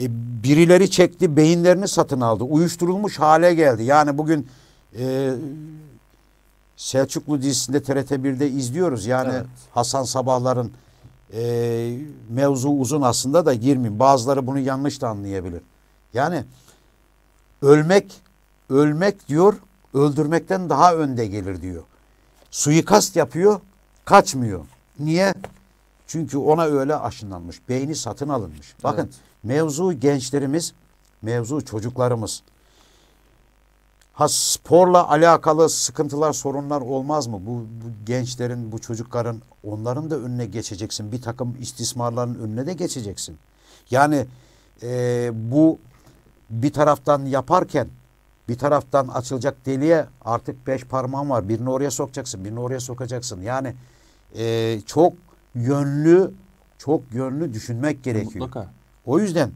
E, birileri çekti, beyinlerini satın aldı. Uyuşturulmuş hale geldi. Yani bugün e, Selçuklu dizisinde TRT1'de izliyoruz. Yani evet. Hasan Sabahlar'ın e, mevzu uzun aslında da girmeyeyim. Bazıları bunu yanlış da anlayabilir. Yani ölmek, ölmek diyor öldürmekten daha önde gelir diyor. Suikast yapıyor, kaçmıyor. Niye? Çünkü ona öyle aşınlanmış. Beyni satın alınmış. Bakın evet. mevzu gençlerimiz, mevzu çocuklarımız. Ha sporla alakalı sıkıntılar, sorunlar olmaz mı? Bu, bu gençlerin, bu çocukların onların da önüne geçeceksin. Bir takım istismarların önüne de geçeceksin. Yani e, bu bir taraftan yaparken bir taraftan açılacak deliğe artık beş parmağın var. Birini oraya sokacaksın, birini oraya sokacaksın. Yani e, çok yönlü, çok yönlü düşünmek gerekiyor. Mutlaka. O yüzden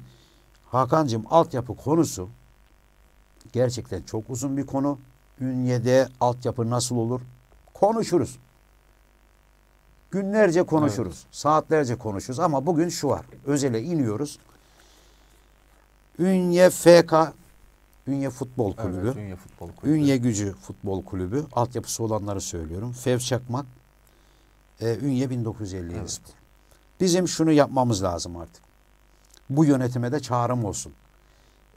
Hakan'cığım altyapı konusu gerçekten çok uzun bir konu. Ünye'de altyapı nasıl olur? Konuşuruz. Günlerce konuşuruz. Evet. Saatlerce konuşuruz ama bugün şu var. Özele iniyoruz. Ünye FK Ünye Futbol Kulübü. Evet, Ünye Futbol Kulübü. Ünye Gücü Futbol Kulübü. Altyapısı olanları söylüyorum. Fevçakmak, e, Ünye 1957 evet. Spor. Bizim şunu yapmamız lazım artık. Bu yönetime de çağrım olsun.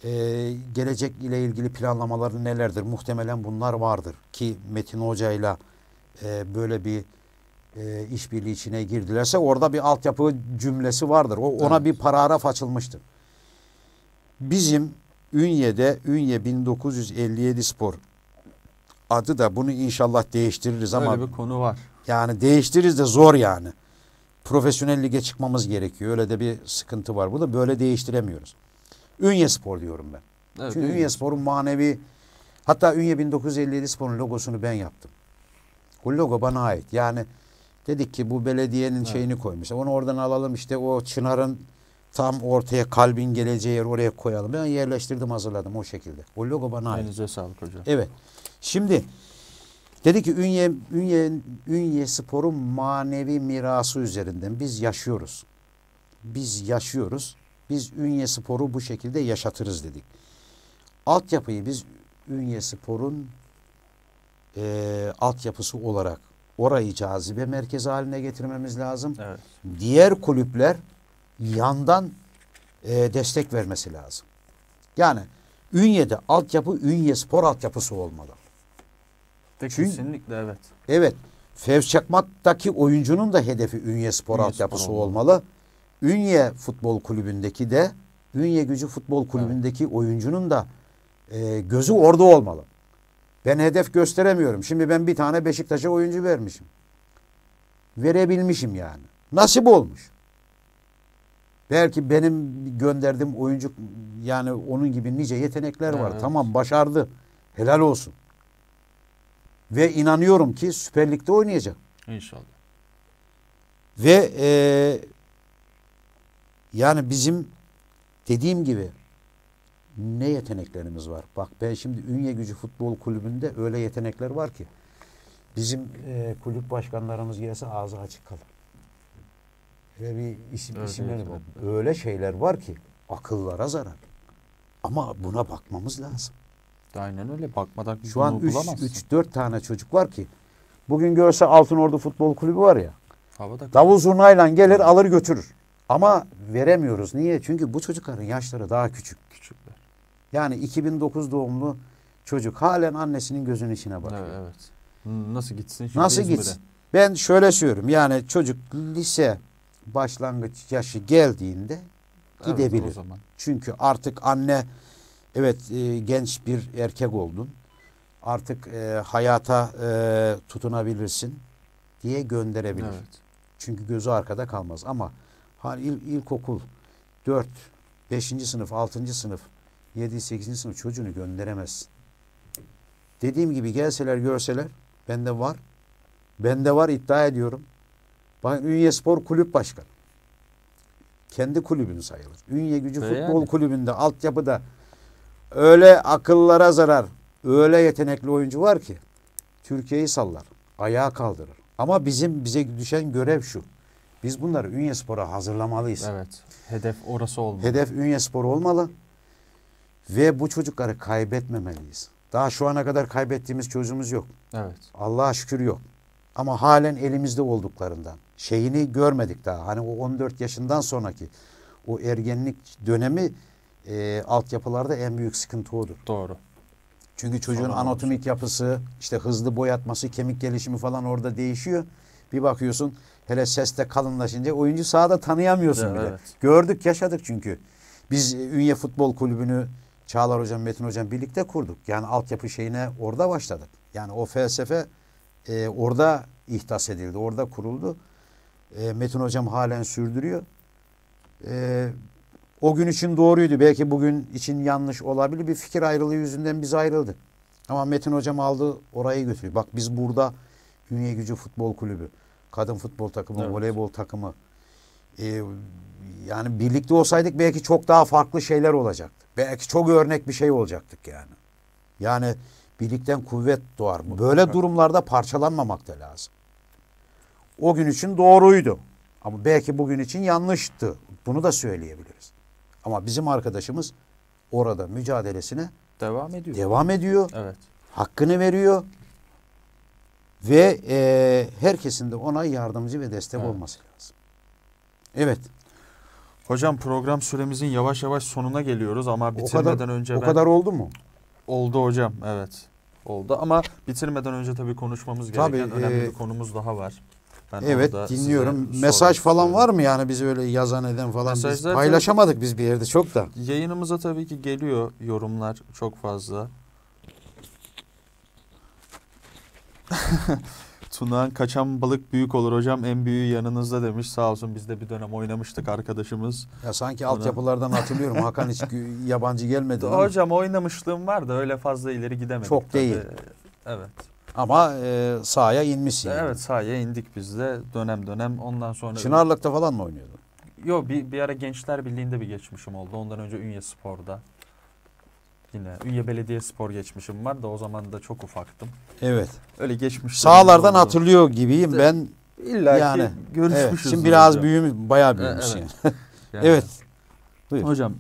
Ee, gelecek ile ilgili planlamaları nelerdir? Muhtemelen bunlar vardır. Ki Metin Hoca ile böyle bir e, işbirliği içine girdilerse orada bir altyapı cümlesi vardır. O ona evet. bir paragraf açılmıştır. Bizim Ünye'de Ünye 1957 Spor adı da bunu inşallah değiştiririz ama öyle bir konu var. Yani değiştiririz de zor yani. Profesyonel lige çıkmamız gerekiyor. Öyle de bir sıkıntı var. Bu da böyle değiştiremiyoruz. Ünye Spor diyorum ben. Evet, Çünkü Ünye Spor'un manevi hatta Ünye 1957 Spor'un logosunu ben yaptım. O logo bana ait. Yani dedik ki bu belediyenin evet. şeyini koymuş. Onu oradan alalım işte o Çınar'ın tam ortaya kalbin geleceği yer oraya koyalım. Ben yerleştirdim hazırladım o şekilde. O logo bana ait. Elinize sağlık hocam. Evet. Şimdi dedi ki Ünye, Ünye, Ünye Spor'un manevi mirası üzerinden biz yaşıyoruz. Biz yaşıyoruz. Biz Ünye Spor'u bu şekilde yaşatırız dedik. Altyapıyı biz Ünye Spor'un e, altyapısı olarak orayı cazibe merkezi haline getirmemiz lazım. Evet. Diğer kulüpler yandan e, destek vermesi lazım. Yani Ünye'de altyapı Ünye spor altyapısı olmalı. De, Çünkü, kesinlikle evet. Evet. Fevz oyuncunun da hedefi Ünye spor Ünye altyapısı spor olmalı. olmalı. Ünye Futbol Kulübü'ndeki de Ünye Gücü Futbol Kulübü'ndeki evet. oyuncunun da e, gözü orada olmalı. Ben hedef gösteremiyorum. Şimdi ben bir tane Beşiktaş'a oyuncu vermişim. Verebilmişim yani. Nasip olmuş. Belki benim gönderdiğim oyuncu yani onun gibi nice yetenekler var. Evet. Tamam başardı. Helal olsun. Ve inanıyorum ki Süper Lig'de oynayacak. İnşallah. Ve e, yani bizim dediğim gibi ne yeteneklerimiz var. Bak ben şimdi Ünye Gücü Futbol Kulübü'nde öyle yetenekler var ki bizim e, kulüp başkanlarımız gelse ağzı açık kalır ve bir isim, evet, isimleri evet, Evet. Öyle şeyler var ki akıllara zarar. Ama buna bakmamız lazım. Aynen öyle bakmadan Şu an 3-4 tane çocuk var ki bugün görse altın ordu Futbol Kulübü var ya. Havada davul zurnayla gelir alır götürür. Ama veremiyoruz. Niye? Çünkü bu çocukların yaşları daha küçük. Küçükler. Yani 2009 doğumlu çocuk halen annesinin gözünün içine bakıyor. Evet. evet. Nasıl gitsin? Şimdi Nasıl gitsin? Ben şöyle söylüyorum. Yani çocuk lise başlangıç yaşı geldiğinde evet, gidebilir. O zaman. Çünkü artık anne evet e, genç bir erkek oldun. Artık e, hayata e, tutunabilirsin diye gönderebilir. Evet. Çünkü gözü arkada kalmaz ama hani il, ilkokul 4, 5. sınıf, 6. sınıf, 7, 8. sınıf çocuğunu gönderemezsin. Dediğim gibi gelseler görseler bende var. Bende var iddia ediyorum. Ben Ünye Spor Kulüp Başkanı. Kendi kulübün sayılır. Ünye Gücü öyle Futbol yani. Kulübü'nde altyapıda öyle akıllara zarar, öyle yetenekli oyuncu var ki Türkiye'yi sallar, ayağa kaldırır. Ama bizim bize düşen görev şu. Biz bunları Ünye Spor'a hazırlamalıyız. Evet. Hedef orası olmalı. Hedef Ünye Spor olmalı. Ve bu çocukları kaybetmemeliyiz. Daha şu ana kadar kaybettiğimiz çözümümüz yok. Evet. Allah'a şükür yok. Ama halen elimizde olduklarından şeyini görmedik daha. Hani o 14 yaşından sonraki o ergenlik dönemi e, altyapılarda en büyük sıkıntı odur. Doğru. Çünkü çocuğun Sonra anatomik yapısı, işte hızlı boyatması, kemik gelişimi falan orada değişiyor. Bir bakıyorsun hele ses de kalınlaşınca oyuncu sahada tanıyamıyorsun evet, bile. Evet. Gördük, yaşadık çünkü. Biz Ünye Futbol Kulübü'nü Çağlar Hocam, Metin Hocam birlikte kurduk. Yani altyapı şeyine orada başladık. Yani o felsefe e, orada ihdas edildi, orada kuruldu. E, Metin hocam halen sürdürüyor. E, o gün için doğruydu. Belki bugün için yanlış olabilir. Bir fikir ayrılığı yüzünden biz ayrıldık. Ama Metin hocam aldı orayı götürüyor. Bak biz burada Hünye Gücü Futbol Kulübü, kadın futbol takımı, evet. voleybol takımı. E, yani birlikte olsaydık belki çok daha farklı şeyler olacaktı. Belki çok örnek bir şey olacaktık yani. Yani birlikten kuvvet doğar mı? Böyle durumlarda parçalanmamak da lazım o gün için doğruydu. Ama belki bugün için yanlıştı. Bunu da söyleyebiliriz. Ama bizim arkadaşımız orada mücadelesine devam ediyor. Devam ediyor. Evet. Hakkını veriyor ve e, herkesin de ona yardımcı ve destek evet. olması lazım. Evet. Hocam program süremizin yavaş yavaş sonuna geliyoruz ama bitirmeden o kadar, önce ben... O kadar oldu mu? Oldu hocam evet oldu ama bitirmeden önce tabii konuşmamız gereken tabii, önemli e, bir konumuz daha var. Ben evet dinliyorum. Mesaj falan var mı yani biz öyle yazan eden falan biz paylaşamadık biz bir yerde çok da. Yayınımıza tabii ki geliyor yorumlar çok fazla. Tunağan kaçan balık büyük olur hocam en büyüğü yanınızda demiş. Sağ olsun biz de bir dönem oynamıştık arkadaşımız. Ya sanki Ona... altyapılardan hatırlıyorum. Hakan hiç yabancı gelmedi. Hocam oynamışlığım var da öyle fazla ileri gidemedik. Çok tabii. değil. Evet. Ama e, sahaya inmişsin. Yani. Evet sahaya indik biz de dönem dönem ondan sonra. Çınarlık'ta falan mı oynuyordun? Yok bir, bir ara Gençler Birliği'nde bir geçmişim oldu. Ondan önce Ünye Spor'da. Yine Ünye Belediye Spor geçmişim var da o zaman da çok ufaktım. Evet. Öyle geçmiş. Sağlardan oldu. hatırlıyor gibiyim ben. İlla yani, görüşmüşüz. Evet, şimdi biraz hocam. büyümüş, bayağı e, büyümüş evet. yani. evet. Buyur. Hocam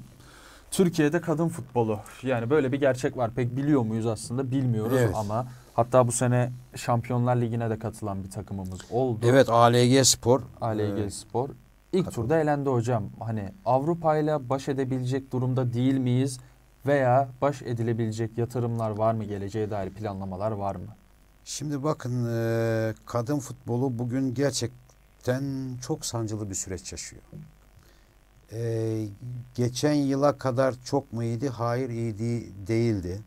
Türkiye'de kadın futbolu yani böyle bir gerçek var. Pek biliyor muyuz aslında bilmiyoruz evet. ama Hatta bu sene Şampiyonlar Ligi'ne de katılan bir takımımız oldu. Evet ALG Spor. ALG ee, Spor. İlk katıldı. turda elendi hocam. Hani Avrupa ile baş edebilecek durumda değil miyiz? Veya baş edilebilecek yatırımlar var mı? Geleceğe dair planlamalar var mı? Şimdi bakın e, kadın futbolu bugün gerçekten çok sancılı bir süreç yaşıyor. E, geçen yıla kadar çok mu iyiydi? Hayır iyiydi değildi.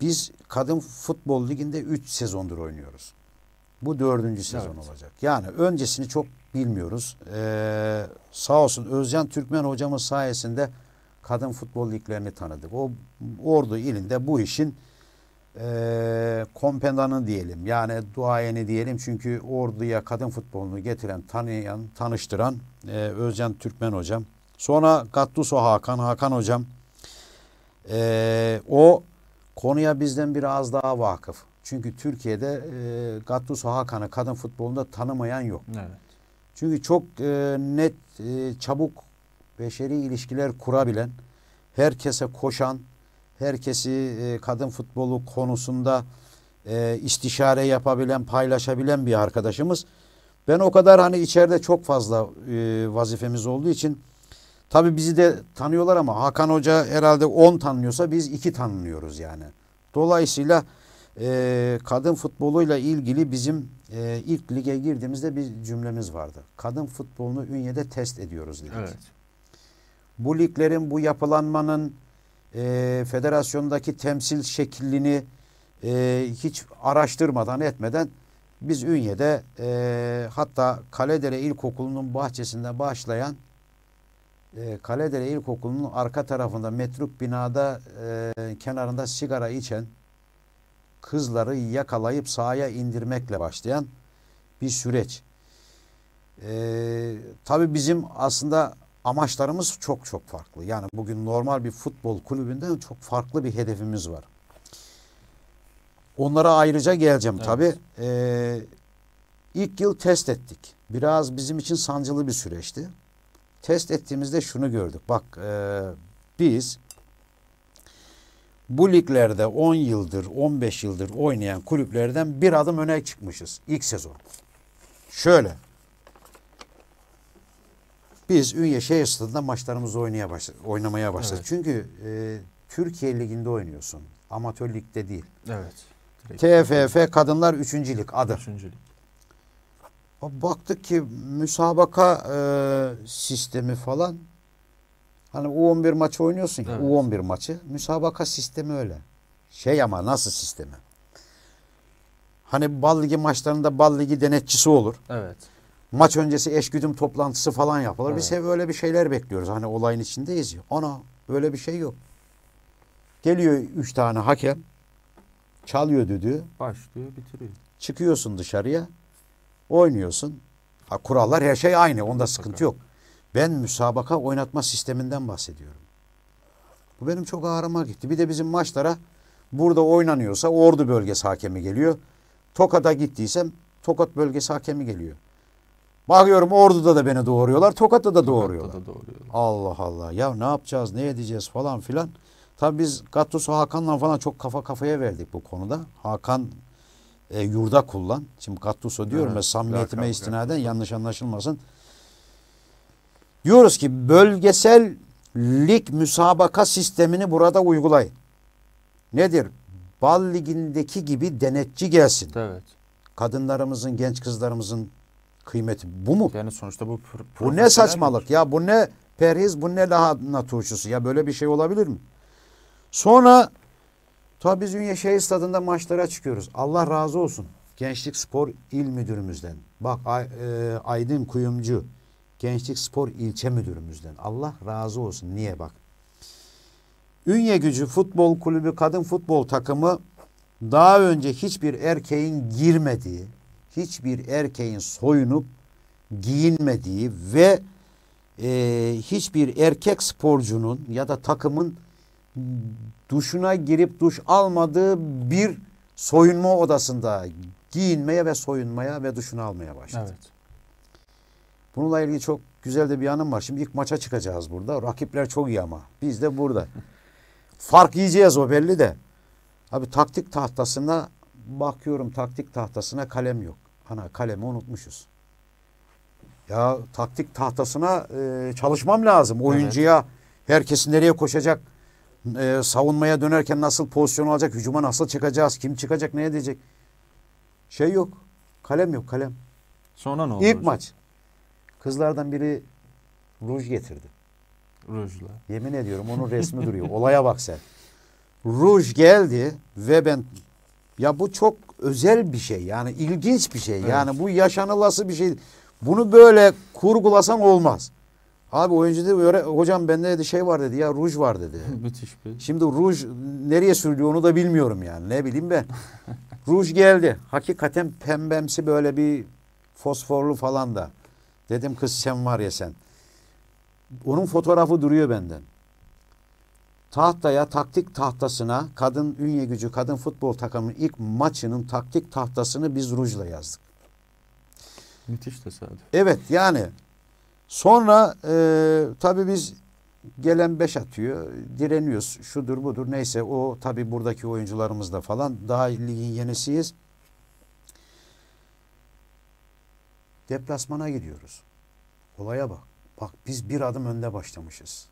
Biz kadın futbol liginde 3 sezondur oynuyoruz. Bu dördüncü sezon evet. olacak. Yani öncesini çok bilmiyoruz. Ee, sağ olsun Özcan Türkmen hocamız sayesinde kadın futbol liglerini tanıdık. O Ordu ilinde bu işin e, kompendanı diyelim yani duayeni diyelim çünkü Ordu'ya kadın futbolunu getiren, tanıyan, tanıştıran e, Özcan Türkmen hocam. Sonra Gattuso Hakan, Hakan hocam. E, o Konuya bizden biraz daha vakıf. Çünkü Türkiye'de e, Gattuso Hakan'ı kadın futbolunda tanımayan yok. Evet. Çünkü çok e, net, e, çabuk beşeri ilişkiler kurabilen, herkese koşan, herkesi e, kadın futbolu konusunda e, istişare yapabilen, paylaşabilen bir arkadaşımız. Ben o kadar hani içeride çok fazla e, vazifemiz olduğu için Tabii bizi de tanıyorlar ama Hakan Hoca herhalde 10 tanınıyorsa biz 2 tanınıyoruz yani. Dolayısıyla e, kadın futboluyla ilgili bizim e, ilk lige girdiğimizde bir cümlemiz vardı. Kadın futbolunu Ünye'de test ediyoruz dedik. Evet. Bu liglerin, bu yapılanmanın e, federasyondaki temsil şeklini e, hiç araştırmadan etmeden biz Ünye'de e, hatta Kaledere İlkokulu'nun bahçesinden başlayan e, Kaledere İlkokulu'nun arka tarafında metruk binada e, kenarında sigara içen kızları yakalayıp sahaya indirmekle başlayan bir süreç. E, tabii bizim aslında amaçlarımız çok çok farklı. Yani bugün normal bir futbol kulübünden çok farklı bir hedefimiz var. Onlara ayrıca geleceğim evet. tabii. E, ilk yıl test ettik. Biraz bizim için sancılı bir süreçti. Test ettiğimizde şunu gördük. Bak e, biz bu liglerde 10 yıldır 15 yıldır oynayan kulüplerden bir adım öne çıkmışız ilk sezon. Şöyle. Biz Ünye Şehir Stadı'nda maçlarımızı oynaya başla, oynamaya başladık. Evet. Çünkü e, Türkiye Ligi'nde oynuyorsun. Amatör Lig'de değil. Evet. TFF Kadınlar 3. Lig adı. 3. Lig. Baktık ki müsabaka e, sistemi falan. Hani U11 maçı oynuyorsun ya. Evet. U11 maçı. Müsabaka sistemi öyle. Şey ama nasıl sistemi? Hani bal ligi maçlarında bal ligi denetçisi olur. Evet. Maç öncesi eşgüdüm toplantısı falan yapılır. Evet. Biz hep öyle bir şeyler bekliyoruz. Hani olayın içindeyiz Ona Ana öyle bir şey yok. Geliyor üç tane hakem. Çalıyor düdüğü. Başlıyor bitiriyor. Çıkıyorsun dışarıya. Oynuyorsun. Ha, kurallar her şey aynı. Onda sıkıntı yok. Ben müsabaka oynatma sisteminden bahsediyorum. Bu benim çok ağrıma gitti. Bir de bizim maçlara burada oynanıyorsa Ordu bölgesi hakemi geliyor. Tokat'a gittiysem Tokat bölgesi hakemi geliyor. Bakıyorum Ordu'da da beni doğuruyorlar. Tokat'ta da doğuruyorlar. Tokat'ta da doğuruyorlar. Allah Allah. Ya ne yapacağız, ne edeceğiz falan filan. Tabii biz Gattuso Hakan'la falan çok kafa kafaya verdik bu konuda. Hakan e, yurda kullan. Şimdi Kattuso diyorum ya samimiyetime istinaden yanlış anlaşılmasın. Diyoruz ki bölgesel lig müsabaka sistemini burada uygulayın. Nedir? Bal ligindeki gibi denetçi gelsin. Evet. Kadınlarımızın, genç kızlarımızın kıymeti bu mu? Yani sonuçta bu Bu ne saçmalık mi? ya? Bu ne perhiz, bu ne lahana turşusu? Ya böyle bir şey olabilir mi? Sonra Ta biz Ünye Şehir Stadı'nda maçlara çıkıyoruz. Allah razı olsun. Gençlik Spor İl Müdürümüzden. Bak e, Aydın Kuyumcu. Gençlik Spor İlçe Müdürümüzden. Allah razı olsun. Niye bak? Ünye Gücü Futbol Kulübü kadın futbol takımı daha önce hiçbir erkeğin girmediği, hiçbir erkeğin soyunup giyinmediği ve e, hiçbir erkek sporcunun ya da takımın duşuna girip duş almadığı bir soyunma odasında giyinmeye ve soyunmaya ve duşunu almaya başladı. Evet. Bununla ilgili çok güzel de bir anım var. Şimdi ilk maça çıkacağız burada. Rakipler çok iyi ama. Biz de burada. Fark yiyeceğiz o belli de. Abi taktik tahtasına bakıyorum taktik tahtasına kalem yok. Ana kalemi unutmuşuz. Ya taktik tahtasına e, çalışmam lazım. Oyuncuya evet. herkes nereye koşacak e, savunmaya dönerken nasıl pozisyon alacak, hücuma nasıl çıkacağız, kim çıkacak, ne edecek? Şey yok. Kalem yok, kalem. Sonra ne oldu? İlk hocam? maç. Kızlardan biri ruj getirdi. Rujla. Yemin ediyorum onun resmi duruyor. Olaya bak sen. Ruj geldi ve ben ya bu çok özel bir şey. Yani ilginç bir şey. Evet. Yani bu yaşanılası bir şey. Bunu böyle kurgulasan olmaz. Abi oyuncu dedi öyle, hocam bende dedi şey var dedi ya ruj var dedi. Müthiş bir. Şimdi ruj nereye sürülüyor onu da bilmiyorum yani ne bileyim ben. ruj geldi. Hakikaten pembemsi böyle bir fosforlu falan da. Dedim kız sen var ya sen. Onun fotoğrafı duruyor benden. Tahtaya taktik tahtasına kadın ünye gücü kadın futbol takımının ilk maçının taktik tahtasını biz rujla yazdık. Müthiş tesadüf. Evet yani Sonra e, tabii biz gelen beş atıyor. Direniyoruz. Şudur budur neyse o tabii buradaki oyuncularımız da falan daha ligin yenisiyiz. Deplasmana gidiyoruz. Olaya bak. Bak biz bir adım önde başlamışız.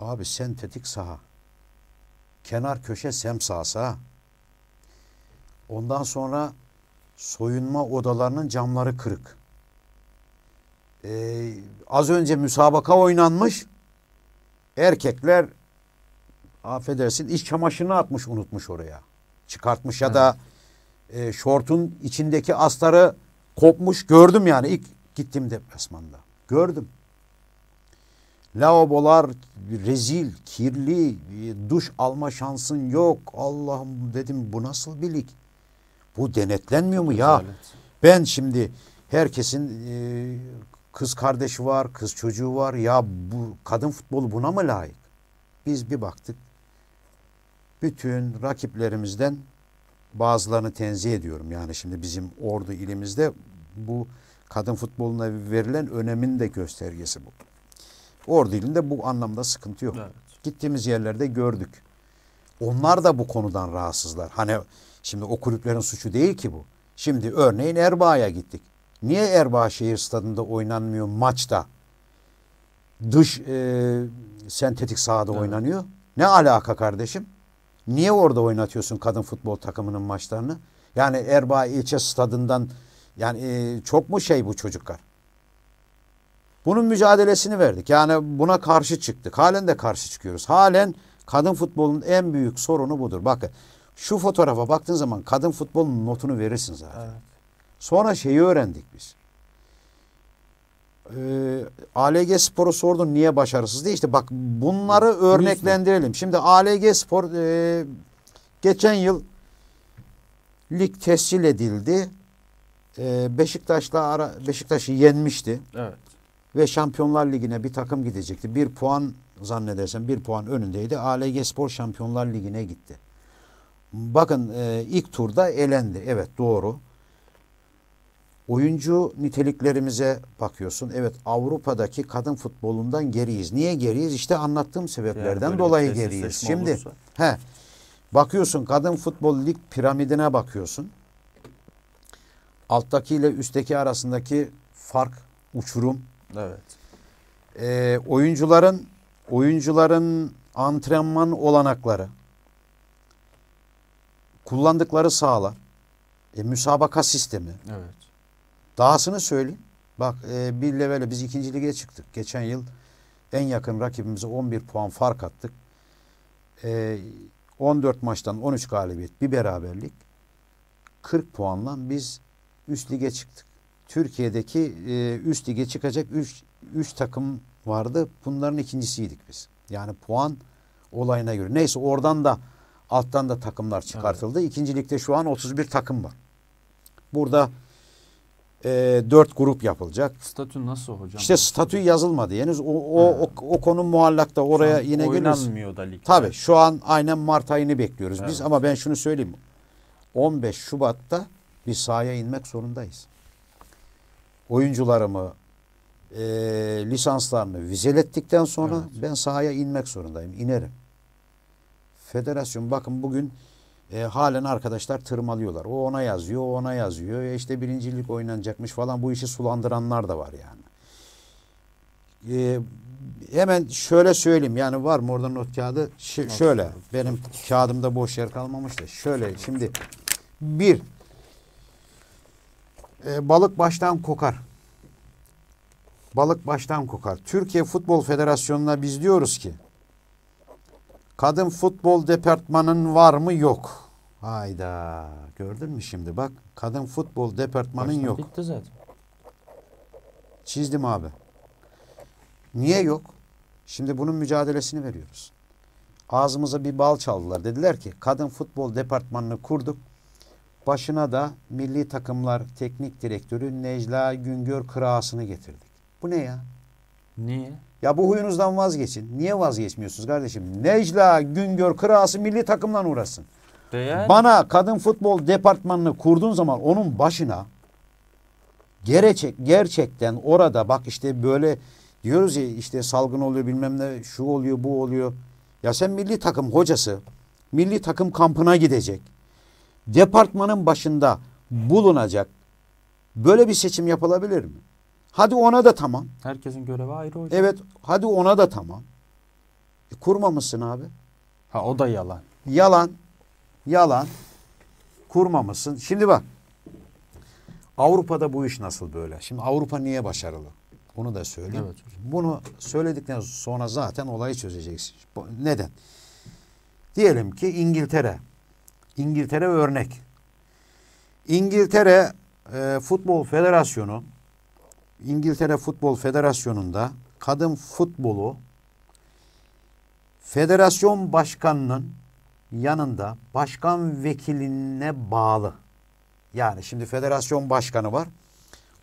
Abi sentetik saha. Kenar köşe sem sahası. Ondan sonra soyunma odalarının camları kırık. Ee, az önce müsabaka oynanmış. Erkekler affedersin iç çamaşırını atmış unutmuş oraya. Çıkartmış ya da e, şortun içindeki astarı kopmuş gördüm yani ilk gittim deplasmanda. Gördüm. Lavabolar rezil, kirli, e, duş alma şansın yok. Allah'ım dedim bu nasıl bir Bu denetlenmiyor mu ya? Ben şimdi herkesin e, Kız kardeşi var, kız çocuğu var. Ya bu kadın futbolu buna mı layık? Biz bir baktık. Bütün rakiplerimizden bazılarını tenzih ediyorum. Yani şimdi bizim ordu ilimizde bu kadın futboluna verilen önemin de göstergesi bu. Ordu ilinde bu anlamda sıkıntı yok. Evet. Gittiğimiz yerlerde gördük. Onlar da bu konudan rahatsızlar. Hani şimdi o kulüplerin suçu değil ki bu. Şimdi örneğin Erbaa'ya gittik. Niye Erbağşehir stadında oynanmıyor maçta? Dış e, sentetik sahada evet. oynanıyor. Ne alaka kardeşim? Niye orada oynatıyorsun kadın futbol takımının maçlarını? Yani Erbaa ilçe stadından yani e, çok mu şey bu çocuklar? Bunun mücadelesini verdik. Yani buna karşı çıktık. Halen de karşı çıkıyoruz. Halen kadın futbolun en büyük sorunu budur. Bakın şu fotoğrafa baktığın zaman kadın futbolun notunu verirsin zaten. Evet. Sonra şeyi öğrendik biz. Ee, ALG Spor'u sordun niye başarısız diye işte bak bunları örneklendirelim. Şimdi ALG Spor e, geçen yıl lig tescil edildi. E, Beşiktaş'la ara, Beşiktaş'ı yenmişti. Evet. Ve Şampiyonlar Ligi'ne bir takım gidecekti. Bir puan zannedersem bir puan önündeydi. ALG Spor Şampiyonlar Ligi'ne gitti. Bakın e, ilk turda elendi. Evet doğru. Oyuncu niteliklerimize bakıyorsun. Evet Avrupa'daki kadın futbolundan geriyiz. Niye geriyiz? İşte anlattığım sebeplerden yani dolayı geriyiz. Şimdi olursa. he bakıyorsun kadın futbol lig piramidine bakıyorsun. Alttaki ile üstteki arasındaki fark, uçurum. Evet. E, oyuncuların oyuncuların antrenman olanakları, kullandıkları sahalar, e, müsabaka sistemi. Evet Dahasını söyleyeyim. Bak e, bir levele biz ikinci lige çıktık. Geçen yıl en yakın rakibimize 11 puan fark attık. E, 14 maçtan 13 galibiyet bir beraberlik. 40 puanla biz üst lige çıktık. Türkiye'deki e, üst lige çıkacak 3 takım vardı. Bunların ikincisiydik biz. Yani puan olayına göre. Neyse oradan da alttan da takımlar çıkartıldı. Evet. İkinci şu an 31 takım var. Burada e, dört grup yapılacak. Statü nasıl hocam? İşte statü yazılmadı henüz. O, o, o, o konu muallakta oraya şu yine geliriz. Oynanmıyor da ligde. Tabii şu an aynen Mart ayını bekliyoruz evet. biz ama ben şunu söyleyeyim. 15 Şubat'ta bir sahaya inmek zorundayız. Oyuncularımı e, lisanslarını vizelettikten sonra evet. ben sahaya inmek zorundayım. İnerim. Federasyon bakın bugün e, halen arkadaşlar tırmalıyorlar. O ona yazıyor, o ona yazıyor. E işte birincilik oynanacakmış falan bu işi sulandıranlar da var yani. E, hemen şöyle söyleyeyim yani var mı orada not kağıdı? Ş not şöyle kağıdı. benim kağıdımda boş yer kalmamış da şöyle şimdi bir e, balık baştan kokar. Balık baştan kokar. Türkiye Futbol Federasyonu'na biz diyoruz ki kadın futbol departmanın var mı yok. Hayda. Gördün mü şimdi? Bak kadın futbol departmanın Baştan yok. Bitti zaten. Çizdim abi. Niye yok? Şimdi bunun mücadelesini veriyoruz. Ağzımıza bir bal çaldılar. Dediler ki kadın futbol departmanını kurduk. Başına da milli takımlar teknik direktörü Necla Güngör Kırağası'nı getirdik. Bu ne ya? Niye? Ya bu huyunuzdan vazgeçin. Niye vazgeçmiyorsunuz kardeşim? Necla Güngör Kırağası milli takımdan uğraşsın. Değer. Bana kadın futbol departmanını kurduğun zaman onun başına gerçek gerçekten orada bak işte böyle diyoruz ya işte salgın oluyor bilmem ne şu oluyor bu oluyor. Ya sen milli takım hocası milli takım kampına gidecek. Departmanın başında bulunacak. Böyle bir seçim yapılabilir mi? Hadi ona da tamam. Herkesin görevi ayrı hocam. Evet hadi ona da tamam. E, kurmamışsın abi. Ha o da yalan. Yalan yalan kurmamışsın. Şimdi bak Avrupa'da bu iş nasıl böyle? Şimdi Avrupa niye başarılı? Bunu da söyleyeyim. Evet. Bunu söyledikten sonra zaten olayı çözeceksin. Neden? Diyelim ki İngiltere. İngiltere örnek. İngiltere e, Futbol Federasyonu İngiltere Futbol Federasyonu'nda kadın futbolu federasyon başkanının yanında başkan vekiline bağlı. Yani şimdi federasyon başkanı var.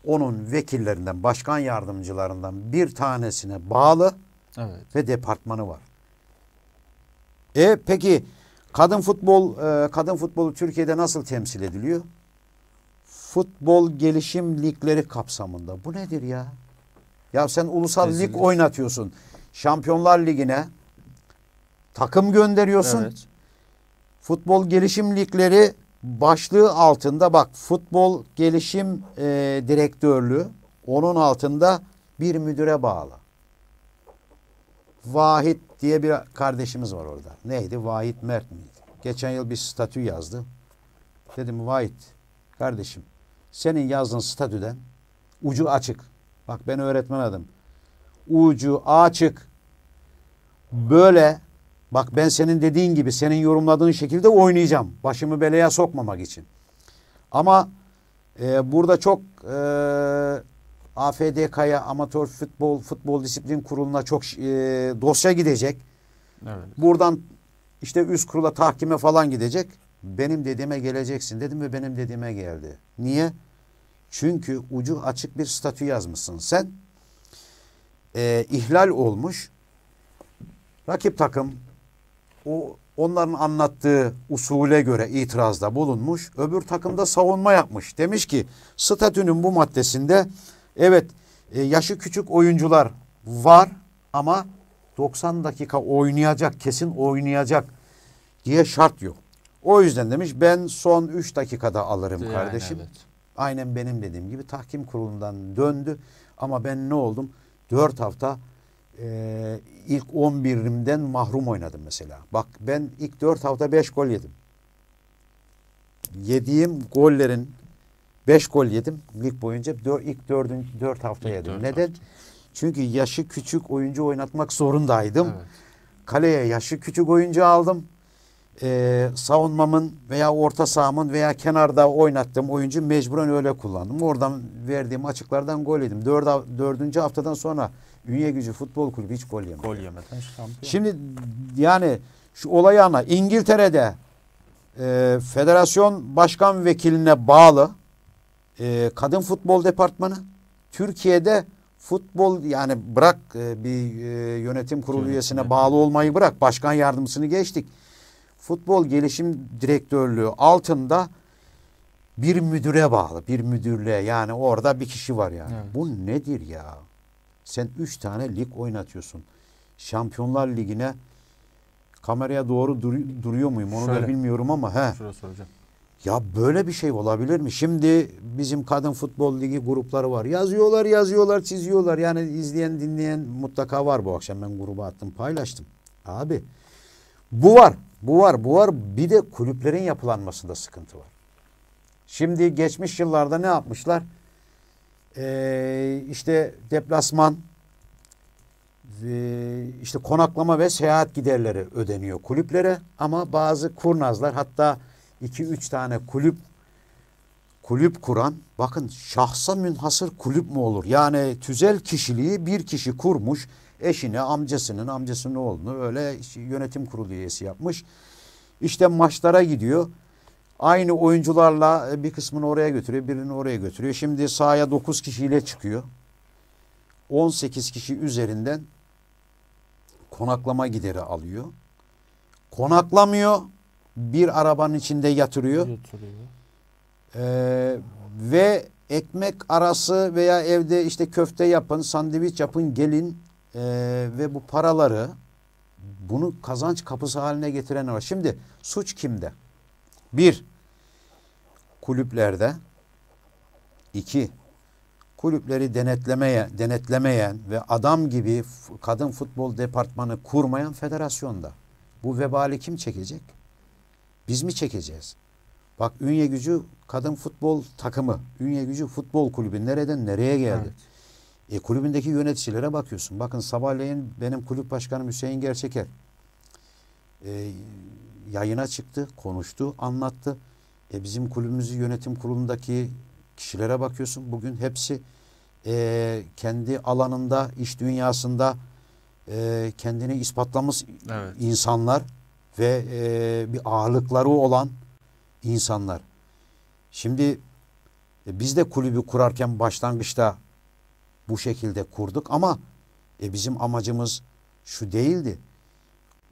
Onun vekillerinden, başkan yardımcılarından bir tanesine bağlı evet. ve departmanı var. E peki kadın futbol e, kadın futbolu Türkiye'de nasıl temsil ediliyor? Futbol gelişim ligleri kapsamında. Bu nedir ya? Ya sen ulusal Kesinlikle. lig oynatıyorsun. Şampiyonlar Ligi'ne takım gönderiyorsun. Evet. Futbol Gelişim Ligleri başlığı altında bak futbol gelişim e, direktörlüğü onun altında bir müdüre bağlı. Vahit diye bir kardeşimiz var orada. Neydi? Vahit Mert miydi? Geçen yıl bir statü yazdı. Dedim Vahit kardeşim senin yazdığın statüden ucu açık. Bak ben öğretmen adım. Ucu açık. Böyle Bak ben senin dediğin gibi senin yorumladığın şekilde oynayacağım. Başımı belaya sokmamak için. Ama e, burada çok e, AFDK'ya amatör futbol futbol disiplin kuruluna çok e, dosya gidecek. Evet. Buradan işte üst kurula tahkime falan gidecek. Benim dediğime geleceksin dedim ve benim dediğime geldi. Niye? Çünkü ucu açık bir statü yazmışsın sen. E, ihlal olmuş. Rakip takım o onların anlattığı usule göre itirazda bulunmuş. Öbür takımda savunma yapmış. Demiş ki statünün bu maddesinde evet e, yaşı küçük oyuncular var ama 90 dakika oynayacak kesin oynayacak diye şart yok. O yüzden demiş ben son 3 dakikada alırım yani, kardeşim. Evet. Aynen benim dediğim gibi tahkim kurulundan döndü ama ben ne oldum? 4 hafta e, ilk 11'imden mahrum oynadım mesela. Bak ben ilk 4 hafta 5 gol yedim. Yediğim gollerin 5 gol yedim lig boyunca. 4, ilk 4, dört hafta ilk yedim. 4 Neden? Hafta. Çünkü yaşı küçük oyuncu oynatmak zorundaydım. Evet. Kaleye yaşı küçük oyuncu aldım. Ee, savunmamın veya orta sahamın veya kenarda oynattığım oyuncu mecburen öyle kullandım. Oradan verdiğim açıklardan gol yedim. Dörd, dördüncü haftadan sonra Ünye Gücü Futbol Kulübü hiç gol yemedi. Gol yemeden şampiyon. Şimdi yani şu olayı anla. İngiltere'de e, federasyon başkan vekiline bağlı e, kadın futbol departmanı. Türkiye'de futbol yani bırak e, bir e, yönetim kurulu evet, üyesine evet. bağlı olmayı bırak. Başkan yardımcısını geçtik. Futbol gelişim direktörlüğü altında bir müdüre bağlı. Bir müdürlüğe yani orada bir kişi var yani. Evet. Bu nedir ya? Sen üç tane lig oynatıyorsun. Şampiyonlar Ligi'ne kameraya doğru dur- duruyor muyum onu Şöyle. da bilmiyorum ama he. Şöyle soracağım. Ya böyle bir şey olabilir mi? Şimdi bizim kadın futbol ligi grupları var. Yazıyorlar, yazıyorlar, çiziyorlar. Yani izleyen, dinleyen mutlaka var bu akşam. Ben gruba attım, paylaştım. Abi bu var, bu var, bu var. Bir de kulüplerin yapılanmasında sıkıntı var. Şimdi geçmiş yıllarda ne yapmışlar? e, işte deplasman, e, işte konaklama ve seyahat giderleri ödeniyor kulüplere. Ama bazı kurnazlar hatta iki üç tane kulüp kulüp kuran bakın şahsa münhasır kulüp mü olur? Yani tüzel kişiliği bir kişi kurmuş eşini amcasının amcasının oğlunu öyle yönetim kurulu üyesi yapmış. işte maçlara gidiyor. Aynı oyuncularla e, bir kısmını oraya götürüyor, birini oraya götürüyor. Şimdi sahaya 9 kişiyle çıkıyor. 18 kişi üzerinden konaklama gideri alıyor. Konaklamıyor, bir arabanın içinde yatırıyor. Ee, ve ekmek arası veya evde işte köfte yapın, sandviç yapın, gelin e, ve bu paraları bunu kazanç kapısı haline getiren var. Şimdi suç kimde? Bir, kulüplerde iki kulüpleri denetlemeye denetlemeyen ve adam gibi kadın futbol departmanı kurmayan federasyonda bu vebali kim çekecek? Biz mi çekeceğiz? Bak Ünye Gücü kadın futbol takımı, Ünye Gücü futbol kulübü nereden nereye geldi? Evet. E kulübündeki yöneticilere bakıyorsun. Bakın sabahleyin benim kulüp başkanım Hüseyin Gerçeker e, yayına çıktı, konuştu, anlattı. E bizim kulübümüzü yönetim kurulundaki kişilere bakıyorsun. Bugün hepsi e, kendi alanında, iş dünyasında e, kendini ispatlamış evet. insanlar ve e, bir ağırlıkları olan insanlar. Şimdi e, biz de kulübü kurarken başlangıçta bu şekilde kurduk ama e, bizim amacımız şu değildi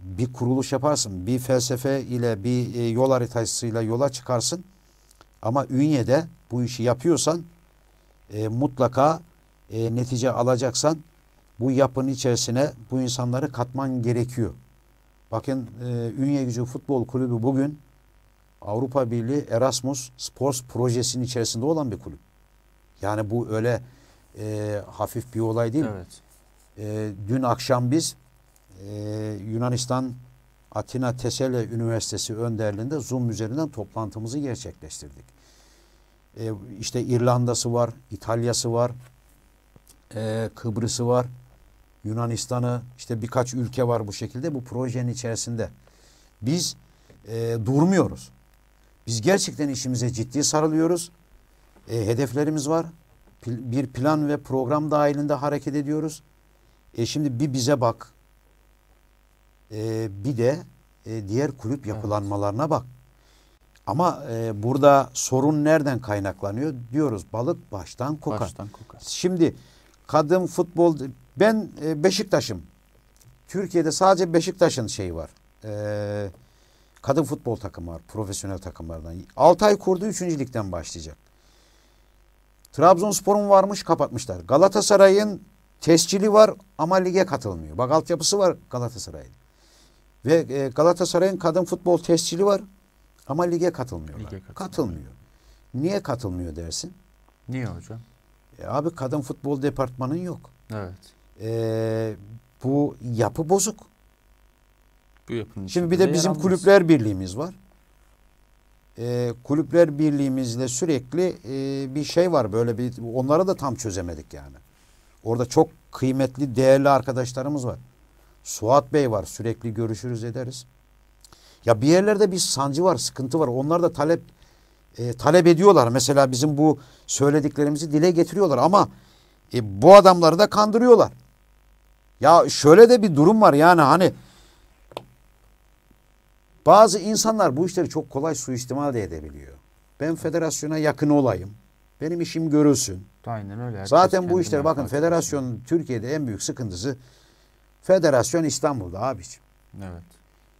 bir kuruluş yaparsın, bir felsefe ile bir e, yol haritasıyla yola çıkarsın. Ama ünyede bu işi yapıyorsan e, mutlaka e, netice alacaksan bu yapının içerisine bu insanları katman gerekiyor. Bakın e, Ünye Gücü Futbol Kulübü bugün Avrupa Birliği Erasmus Sports projesinin içerisinde olan bir kulüp. Yani bu öyle e, hafif bir olay değil. Evet. E, dün akşam biz ee, Yunanistan Atina Tesele Üniversitesi önderliğinde Zoom üzerinden toplantımızı gerçekleştirdik. E, işte İrlanda'sı var, İtalya'sı var, e, Kıbrıs'ı var, Yunanistan'ı, işte birkaç ülke var bu şekilde bu projenin içerisinde. Biz e, durmuyoruz. Biz gerçekten işimize ciddi sarılıyoruz. E, hedeflerimiz var. Pil, bir plan ve program dahilinde hareket ediyoruz. E şimdi bir bize bak, e, bir de e, diğer kulüp yapılanmalarına evet. bak. Ama e, burada sorun nereden kaynaklanıyor? Diyoruz balık baştan kokar. Baştan kokar. Şimdi kadın futbol ben e, Beşiktaş'ım. Türkiye'de sadece Beşiktaş'ın şeyi var. E, kadın futbol takımı var. Profesyonel takımlardan. Altay kurdu üçüncü ligden başlayacak. Trabzonspor'un varmış kapatmışlar. Galatasaray'ın tescili var ama lige katılmıyor. Bak altyapısı var Galatasaray'ın. Ve e, Galatasaray'ın kadın futbol tescili var ama lige katılmıyorlar. Lige katılmıyor. katılmıyor. Niye katılmıyor dersin? Niye hocam? E abi kadın futbol departmanın yok. Evet. E, bu yapı bozuk. Bu yapının Şimdi bir de bizim yaranmaz. kulüpler birliğimiz var. E, kulüpler birliğimizle sürekli e, bir şey var böyle bir onlara da tam çözemedik yani. Orada çok kıymetli değerli arkadaşlarımız var. Suat Bey var sürekli görüşürüz ederiz. Ya bir yerlerde bir sancı var, sıkıntı var. Onlar da talep e, talep ediyorlar. Mesela bizim bu söylediklerimizi dile getiriyorlar ama e, bu adamları da kandırıyorlar. Ya şöyle de bir durum var yani hani bazı insanlar bu işleri çok kolay suistimal de edebiliyor. Ben federasyona yakın olayım. Benim işim görülsün. Aynen öyle. Zaten bu işler bakın federasyon Türkiye'de en büyük sıkıntısı Federasyon İstanbul'da abiciğim. Evet.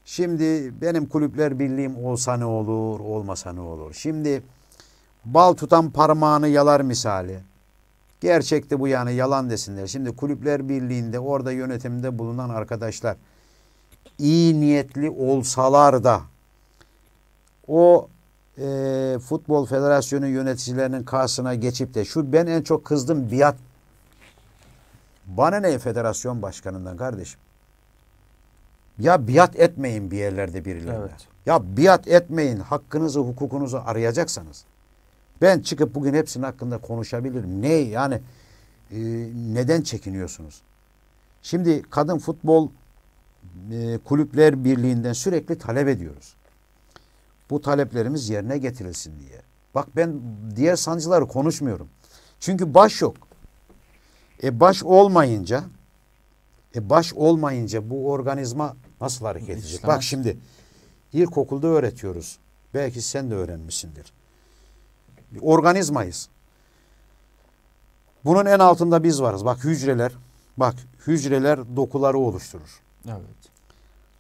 Şimdi benim kulüpler birliğim olsa ne olur, olmasa ne olur. Şimdi bal tutan parmağını yalar misali. Gerçekte bu yani yalan desinler. Şimdi kulüpler birliğinde orada yönetimde bulunan arkadaşlar iyi niyetli olsalar da o e, futbol federasyonu yöneticilerinin karşısına geçip de şu ben en çok kızdım biat bana ne federasyon başkanından kardeşim? Ya biat etmeyin bir yerlerde birilerine. Evet. Ya biat etmeyin hakkınızı hukukunuzu arayacaksanız. Ben çıkıp bugün hepsinin hakkında konuşabilirim. Ne yani e, neden çekiniyorsunuz? Şimdi kadın futbol e, kulüpler birliğinden sürekli talep ediyoruz. Bu taleplerimiz yerine getirilsin diye. Bak ben diğer sancıları konuşmuyorum. Çünkü baş yok. E baş olmayınca e baş olmayınca bu organizma nasıl hareket edecek? İşte. Bak şimdi ilkokulda öğretiyoruz. Belki sen de öğrenmişsindir. Bir organizmayız. Bunun en altında biz varız. Bak hücreler, bak hücreler dokuları oluşturur. Evet.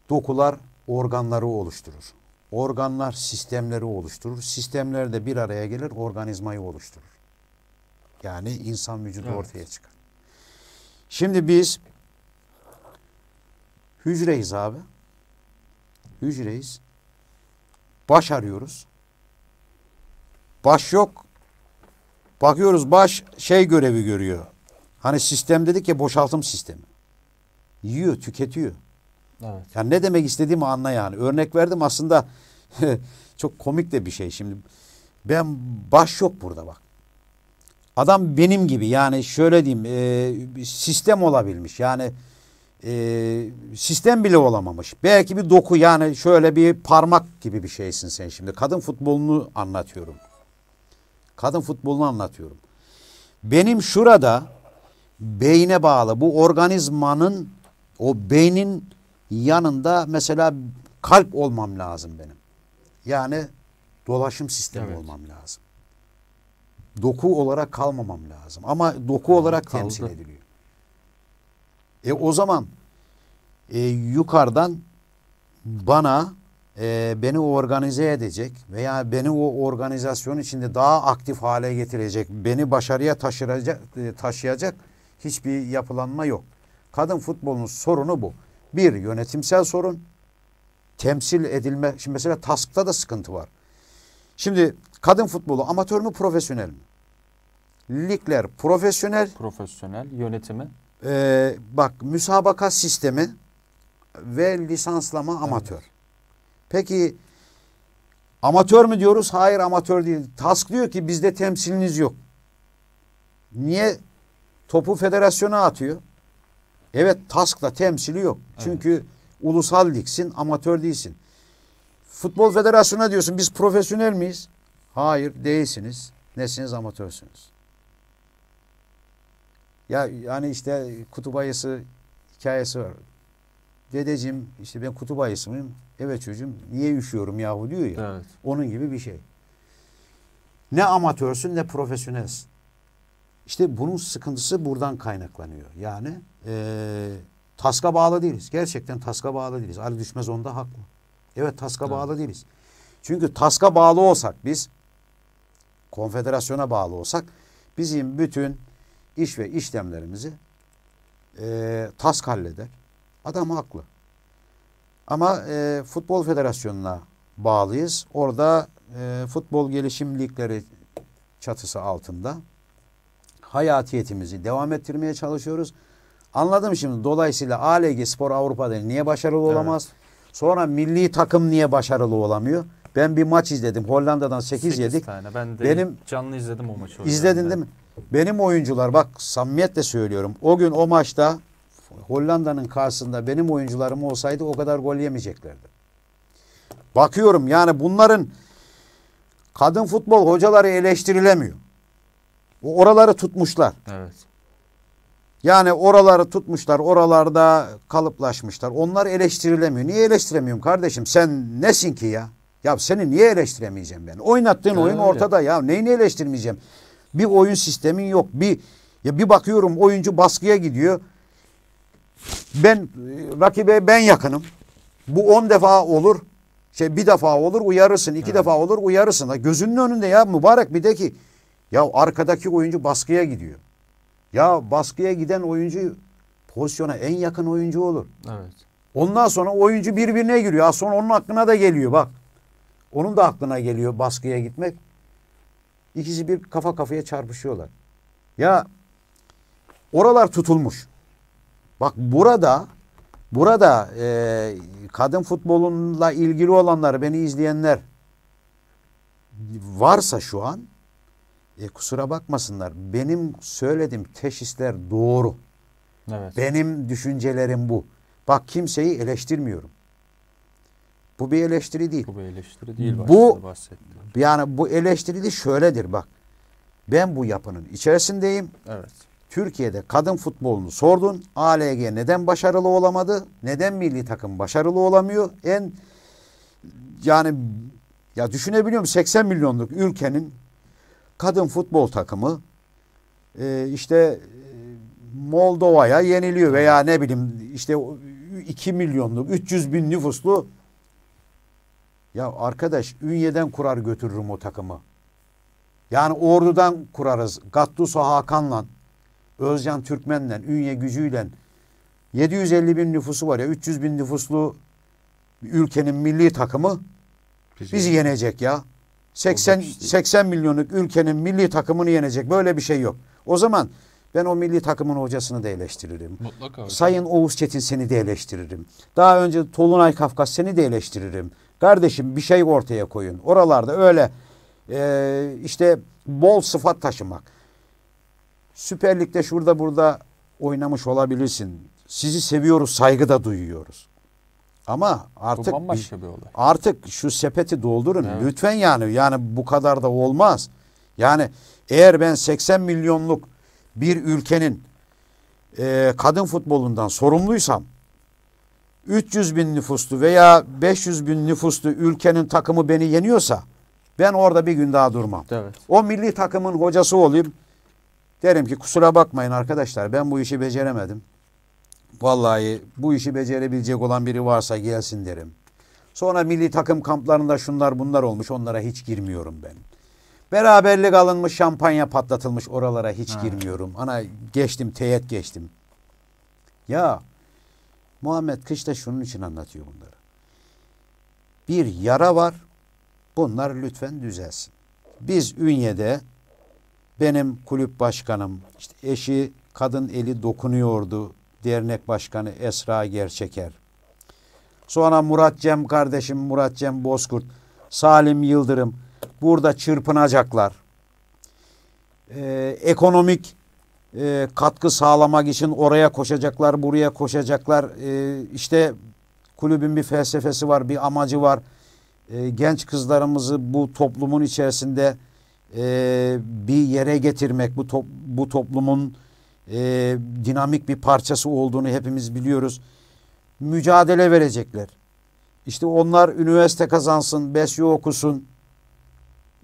Dokular organları oluşturur. Organlar sistemleri oluşturur. Sistemler de bir araya gelir organizmayı oluşturur. Yani insan vücudu evet. ortaya çıkar. Şimdi biz hücreyiz abi. Hücreyiz. Baş arıyoruz. Baş yok. Bakıyoruz baş şey görevi görüyor. Hani sistem dedik ya boşaltım sistemi. Yiyor, tüketiyor. Evet. Yani ne demek istediğimi anla yani. Örnek verdim aslında çok komik de bir şey şimdi. Ben baş yok burada bak. Adam benim gibi yani şöyle diyeyim e, sistem olabilmiş yani e, sistem bile olamamış. Belki bir doku yani şöyle bir parmak gibi bir şeysin sen şimdi. Kadın futbolunu anlatıyorum. Kadın futbolunu anlatıyorum. Benim şurada beyne bağlı bu organizmanın o beynin yanında mesela kalp olmam lazım benim. Yani dolaşım sistemi evet. olmam lazım doku olarak kalmamam lazım. Ama doku olarak kaldı. temsil ediliyor. E o zaman e, yukarıdan bana e, beni organize edecek veya beni o organizasyon içinde daha aktif hale getirecek, beni başarıya taşıracak, e, taşıyacak hiçbir yapılanma yok. Kadın futbolunun sorunu bu. Bir, yönetimsel sorun. Temsil edilme, şimdi mesela taskta da sıkıntı var. Şimdi kadın futbolu amatör mü profesyonel mi? Ligler profesyonel. Profesyonel yönetimi. Ee, bak müsabaka sistemi ve lisanslama amatör. Evet. Peki amatör mü diyoruz? Hayır amatör değil. Task diyor ki bizde temsiliniz yok. Niye topu federasyona atıyor? Evet taskla temsili yok. Çünkü evet. ulusal ligsin amatör değilsin. Futbol federasyona diyorsun biz profesyonel miyiz? Hayır değilsiniz. Nesiniz amatörsünüz. Ya yani işte kutup ayısı hikayesi var. Dedeciğim işte ben kutup ayısı mıyım? Evet çocuğum niye üşüyorum yahu diyor ya. Evet. Onun gibi bir şey. Ne amatörsün ne profesyonelsin. İşte bunun sıkıntısı buradan kaynaklanıyor. Yani e, taska bağlı değiliz. Gerçekten taska bağlı değiliz. Ali Düşmez onda haklı. Evet taska evet. bağlı değiliz. Çünkü taska bağlı olsak biz konfederasyona bağlı olsak bizim bütün iş ve işlemlerimizi e, task halleder. Adam haklı. Ama e, Futbol Federasyonu'na bağlıyız. Orada e, futbol gelişimlikleri çatısı altında hayatiyetimizi devam ettirmeye çalışıyoruz. Anladım şimdi. Dolayısıyla ALG Spor Avrupa'da niye başarılı olamaz? Evet. Sonra milli takım niye başarılı olamıyor? Ben bir maç izledim. Hollanda'dan 8, 8 yedik. Tane. Ben de Benim canlı izledim o maçı. İzledin değil mi? Benim oyuncular bak samimiyetle söylüyorum. O gün o maçta Hollanda'nın karşısında benim oyuncularım olsaydı o kadar gol yemeyeceklerdi. Bakıyorum yani bunların kadın futbol hocaları eleştirilemiyor. O oraları tutmuşlar. Evet. Yani oraları tutmuşlar, oralarda kalıplaşmışlar. Onlar eleştirilemiyor. Niye eleştiremiyorum kardeşim? Sen nesin ki ya? Ya seni niye eleştiremeyeceğim ben? Oynattığın yani oyun öyle. ortada ya. Neyini eleştirmeyeceğim? Bir oyun sistemin yok. Bir ya bir bakıyorum oyuncu baskıya gidiyor. Ben e, rakibe ben yakınım. Bu 10 defa olur. Şey bir defa olur uyarırsın. iki evet. defa olur uyarırsın. Gözünün önünde ya mübarek bir de ki ya arkadaki oyuncu baskıya gidiyor. Ya baskıya giden oyuncu pozisyona en yakın oyuncu olur. Evet. Ondan sonra oyuncu birbirine giriyor. Az sonra onun aklına da geliyor bak. Onun da aklına geliyor baskıya gitmek. İkisi bir kafa kafaya çarpışıyorlar. Ya oralar tutulmuş. Bak burada burada e, kadın futbolunla ilgili olanlar beni izleyenler varsa şu an e, kusura bakmasınlar. Benim söylediğim teşhisler doğru. Evet. Benim düşüncelerim bu. Bak kimseyi eleştirmiyorum. Bu bir eleştiri değil. Bu bir eleştiri değil. Bu yani bu eleştiri de şöyledir bak. Ben bu yapının içerisindeyim. Evet. Türkiye'de kadın futbolunu sordun. ALG neden başarılı olamadı? Neden milli takım başarılı olamıyor? En yani ya düşünebiliyorum 80 milyonluk ülkenin kadın futbol takımı e, işte e, Moldova'ya yeniliyor veya ne bileyim işte 2 milyonluk 300 bin nüfuslu ya arkadaş Ünye'den kurar götürürüm o takımı. Yani Ordu'dan kurarız. Gattuso Hakan'la, Özcan Türkmen'le, Ünye gücüyle 750 bin nüfusu var ya 300 bin nüfuslu ülkenin milli takımı bizi, bizi yenecek ya. 80 80 milyonluk ülkenin milli takımını yenecek. Böyle bir şey yok. O zaman ben o milli takımın hocasını da eleştiririm. Mutlaka. Sayın Oğuz Çetin seni de eleştiririm. Daha önce Tolunay Kafkas seni de eleştiririm. Kardeşim bir şey ortaya koyun. Oralarda öyle e, işte bol sıfat taşımak. Süper Lig'de şurada burada oynamış olabilirsin. Sizi seviyoruz, saygı da duyuyoruz. Ama artık bu bir, bir olay. artık şu sepeti doldurun evet. lütfen yani. Yani bu kadar da olmaz. Yani eğer ben 80 milyonluk bir ülkenin e, kadın futbolundan sorumluysam 300 bin nüfuslu veya 500 bin nüfuslu ülkenin takımı beni yeniyorsa ben orada bir gün daha durmam. Evet. O milli takımın hocası olayım. Derim ki kusura bakmayın arkadaşlar ben bu işi beceremedim. Vallahi bu işi becerebilecek olan biri varsa gelsin derim. Sonra milli takım kamplarında şunlar bunlar olmuş onlara hiç girmiyorum ben. Beraberlik alınmış şampanya patlatılmış oralara hiç ha. girmiyorum. Ana geçtim teyit geçtim. Ya Muhammed Kış da şunun için anlatıyor bunları. Bir yara var. Bunlar lütfen düzelsin. Biz Ünye'de benim kulüp başkanım, işte eşi kadın eli dokunuyordu. Dernek başkanı Esra Gerçeker. Sonra Murat Cem kardeşim Murat Cem Bozkurt, Salim Yıldırım burada çırpınacaklar. Ee, ekonomik e, katkı sağlamak için oraya koşacaklar, buraya koşacaklar. E, işte kulübün bir felsefesi var, bir amacı var. E, genç kızlarımızı bu toplumun içerisinde e, bir yere getirmek, bu, top, bu toplumun e, dinamik bir parçası olduğunu hepimiz biliyoruz. Mücadele verecekler. İşte onlar üniversite kazansın, besyo okusun.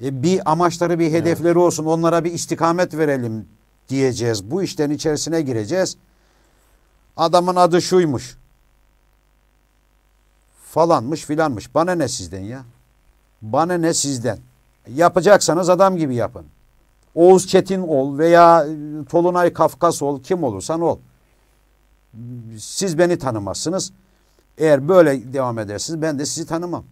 E, bir amaçları, bir hedefleri evet. olsun. Onlara bir istikamet verelim diyeceğiz. Bu işten içerisine gireceğiz. Adamın adı şuymuş. Falanmış filanmış. Bana ne sizden ya? Bana ne sizden? Yapacaksanız adam gibi yapın. Oğuz Çetin ol veya e, Tolunay Kafkas ol kim olursan ol. Siz beni tanımazsınız. Eğer böyle devam edersiniz ben de sizi tanımam.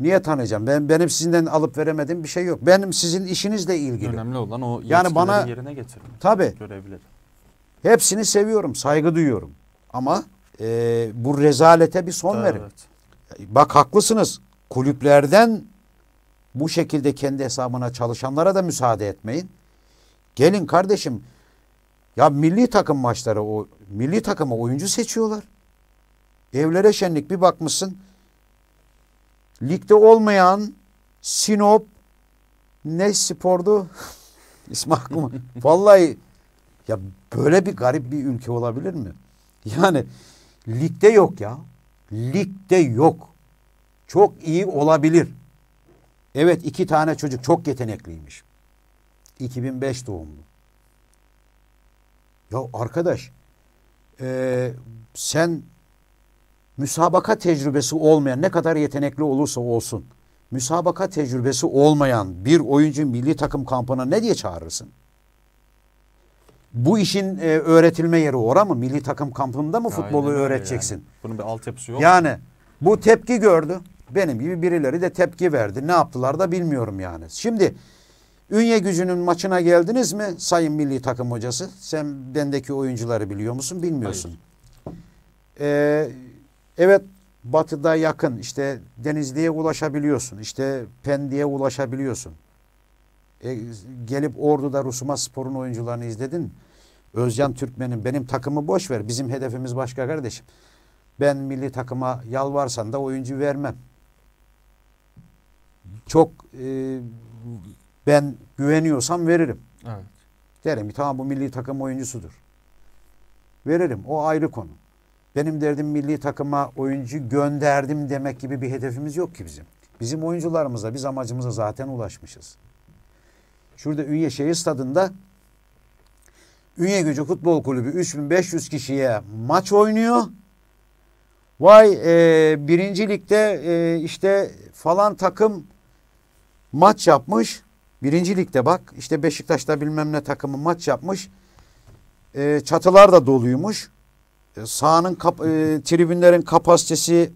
Niye tanıyacağım? Ben benim sizden alıp veremediğim bir şey yok. Benim sizin işinizle ilgili. Önemli olan o yani bana yerine getirmek. Tabii. Görevleri. Hepsini seviyorum, saygı duyuyorum. Ama e, bu rezalete bir son evet. verin. Bak haklısınız. Kulüplerden bu şekilde kendi hesabına çalışanlara da müsaade etmeyin. Gelin kardeşim ya milli takım maçları o milli takıma oyuncu seçiyorlar. Evlere şenlik bir bakmışsın Ligde olmayan Sinop ne spordu? İsmi aklıma. Vallahi ya böyle bir garip bir ülke olabilir mi? Yani ligde yok ya. Ligde yok. Çok iyi olabilir. Evet iki tane çocuk çok yetenekliymiş. 2005 doğumlu. Ya arkadaş e, sen müsabaka tecrübesi olmayan ne kadar yetenekli olursa olsun müsabaka tecrübesi olmayan bir oyuncu milli takım kampına ne diye çağırırsın? Bu işin e, öğretilme yeri ora mı? Milli takım kampında mı futbolu Aynen öğreteceksin? Yani. Bunun bir altyapısı yok. Yani bu tepki gördü. Benim gibi birileri de tepki verdi. Ne yaptılar da bilmiyorum yani. Şimdi Ünye gücünün maçına geldiniz mi sayın milli takım hocası? Sen bendeki oyuncuları biliyor musun? Bilmiyorsun. Hayır. Ee, Evet batıda yakın işte Denizli'ye ulaşabiliyorsun. işte Pendik'e ulaşabiliyorsun. E, gelip Ordu'da Rusuma Spor'un oyuncularını izledin. Özcan Türkmen'in benim takımı boş ver. Bizim hedefimiz başka kardeşim. Ben milli takıma yalvarsan da oyuncu vermem. Çok e, ben güveniyorsam veririm. Evet. Derim tamam bu milli takım oyuncusudur. Veririm. O ayrı konu benim derdim milli takıma oyuncu gönderdim demek gibi bir hedefimiz yok ki bizim. Bizim oyuncularımıza, biz amacımıza zaten ulaşmışız. Şurada Ünye Şehir Stadı'nda Ünye Gücü Futbol Kulübü 3500 kişiye maç oynuyor. Vay e, birinci ligde e, işte falan takım maç yapmış. Birinci ligde bak işte Beşiktaş'ta bilmem ne takımı maç yapmış. E, çatılar da doluymuş. E, sahanın kap, e, tribünlerin kapasitesi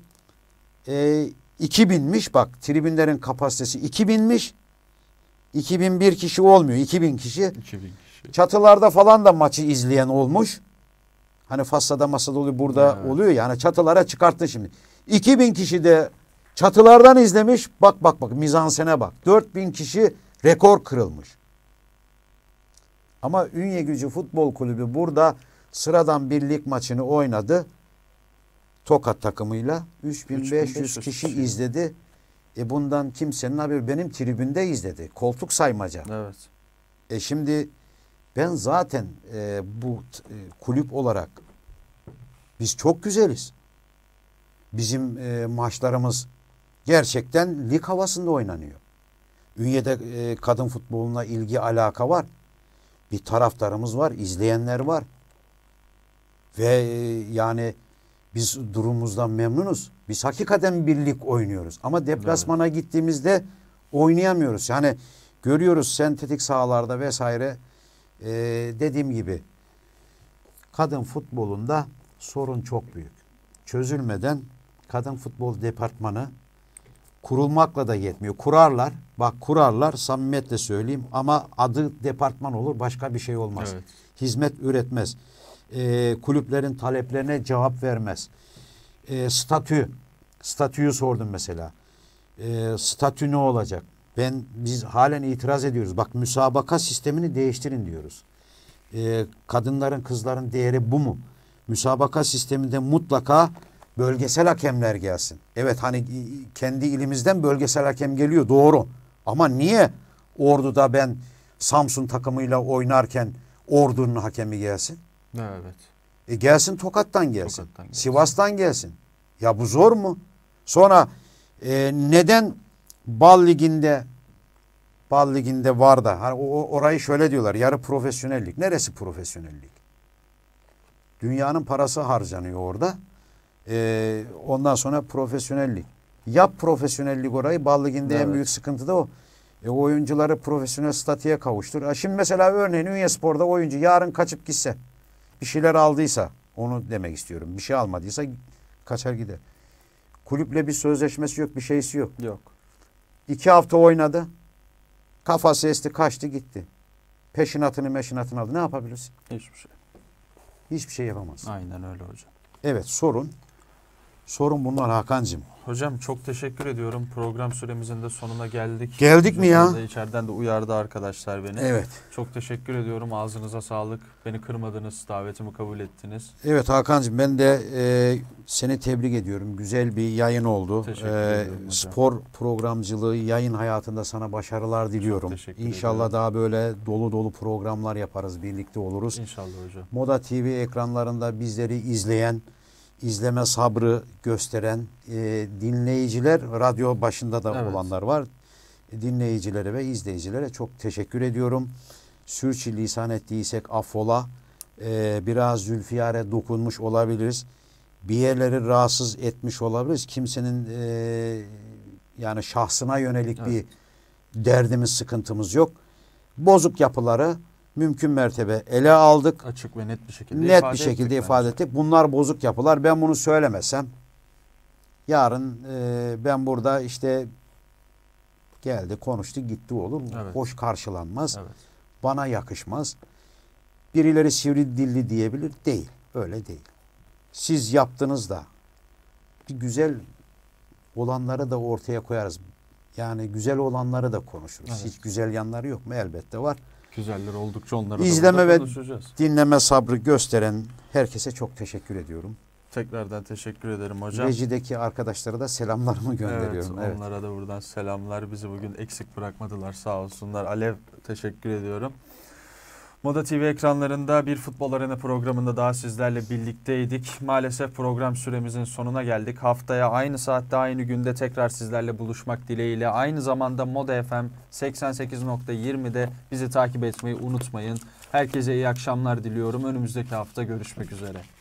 e, 2000'miş bak tribünlerin kapasitesi 2000'miş. 2001 kişi olmuyor 2000 kişi. 2000 kişi. Çatılarda falan da maçı izleyen olmuş. Hani Fas'ta masada oluyor burada ha. oluyor yani çatılara çıkarttı şimdi. 2000 kişi de çatılardan izlemiş. Bak bak bak mizansene bak. 4000 kişi rekor kırılmış. Ama Ünye Gücü Futbol Kulübü burada sıradan birlik maçını oynadı. Tokat takımıyla 3500, kişi izledi. E bundan kimsenin haberi benim tribünde izledi. Koltuk saymaca. Evet. E şimdi ben zaten e, bu e, kulüp olarak biz çok güzeliz. Bizim e, maçlarımız gerçekten lig havasında oynanıyor. Ünye'de e, kadın futboluna ilgi alaka var. Bir taraftarımız var, izleyenler var. Ve e, yani biz durumumuzdan memnunuz. Biz hakikaten birlik oynuyoruz. Ama deplasmana evet. gittiğimizde oynayamıyoruz. Yani görüyoruz sentetik sahalarda vesaire e, dediğim gibi kadın futbolunda sorun çok büyük. Çözülmeden kadın futbol departmanı kurulmakla da yetmiyor. Kurarlar. Bak kurarlar samimiyetle söyleyeyim ama adı departman olur başka bir şey olmaz. Evet. Hizmet üretmez e, kulüplerin taleplerine cevap vermez. E, statü, statüyü sordum mesela. E, statü ne olacak? Ben biz halen itiraz ediyoruz. Bak müsabaka sistemini değiştirin diyoruz. E, kadınların kızların değeri bu mu? Müsabaka sisteminde mutlaka bölgesel hakemler gelsin. Evet hani kendi ilimizden bölgesel hakem geliyor doğru. Ama niye Ordu'da ben Samsun takımıyla oynarken Ordu'nun hakemi gelsin? Evet. E gelsin Tokat'tan gelsin. Tokat'tan gelsin. Sivas'tan gelsin. Ya bu zor mu? Sonra e, neden Bal Ligi'nde Bal Ligi'nde var da hani o, orayı şöyle diyorlar yarı profesyonellik. Neresi profesyonellik? Dünyanın parası harcanıyor orada. E, ondan sonra profesyonellik. Yap profesyonellik orayı. Bal Ligi'nde evet. en büyük sıkıntı da o. E, oyuncuları profesyonel statiye kavuştur. E, şimdi mesela örneğin Ünye Spor'da oyuncu yarın kaçıp gitse bir şeyler aldıysa onu demek istiyorum. Bir şey almadıysa kaçar gider. Kulüple bir sözleşmesi yok, bir şeysi yok. Yok. İki hafta oynadı. Kafası esti, kaçtı gitti. Peşinatını meşinatını aldı. Ne yapabilirsin? Hiçbir şey. Hiçbir şey yapamazsın. Aynen öyle hocam. Evet sorun Sorun bunlar Hakan'cığım. Hocam çok teşekkür ediyorum. Program süremizin de sonuna geldik. Geldik Hocam mi ya? De de uyardı arkadaşlar beni. Evet. Çok teşekkür ediyorum. Ağzınıza sağlık. Beni kırmadınız. Davetimi kabul ettiniz. Evet Hakan'cığım ben de e, seni tebrik ediyorum. Güzel bir yayın oldu. Teşekkür e, ediyorum hocam. Spor programcılığı, yayın hayatında sana başarılar diliyorum. Çok teşekkür İnşallah ediyorum. daha böyle dolu dolu programlar yaparız. Birlikte oluruz. İnşallah hocam. Moda TV ekranlarında bizleri izleyen izleme sabrı gösteren e, dinleyiciler, radyo başında da evet. olanlar var. Dinleyicilere ve izleyicilere çok teşekkür ediyorum. Sürçülisan ettiysek affola. E, biraz Zülfiyar'e dokunmuş olabiliriz. Bir yerleri rahatsız etmiş olabiliriz. Kimsenin e, yani şahsına yönelik evet. bir derdimiz, sıkıntımız yok. Bozuk yapıları mümkün mertebe ele aldık. Açık ve net bir şekilde net ifade bir şekilde ettik ifade ettik. Bunlar bozuk yapılar. Ben bunu söylemesem yarın e, ben burada işte geldi, konuştu, gitti olur. Evet. Hoş karşılanmaz. Evet. Bana yakışmaz. Birileri sivri dilli diyebilir. Değil. Öyle değil. Siz yaptınız da bir güzel olanları da ortaya koyarız. Yani güzel olanları da konuşuruz. Evet. Hiç güzel yanları yok mu? Elbette var. Güzeller oldukça onlara İzleme ve dinleme sabrı gösteren herkese çok teşekkür ediyorum. Tekrardan teşekkür ederim hocam. Rejideki arkadaşlara da selamlarımı gönderiyorum. Evet, evet. onlara da buradan selamlar. Bizi bugün eksik bırakmadılar sağ olsunlar. Alev teşekkür ediyorum. Moda TV ekranlarında bir futbol arena programında daha sizlerle birlikteydik. Maalesef program süremizin sonuna geldik. Haftaya aynı saatte aynı günde tekrar sizlerle buluşmak dileğiyle. Aynı zamanda Moda FM 88.20'de bizi takip etmeyi unutmayın. Herkese iyi akşamlar diliyorum. Önümüzdeki hafta görüşmek üzere.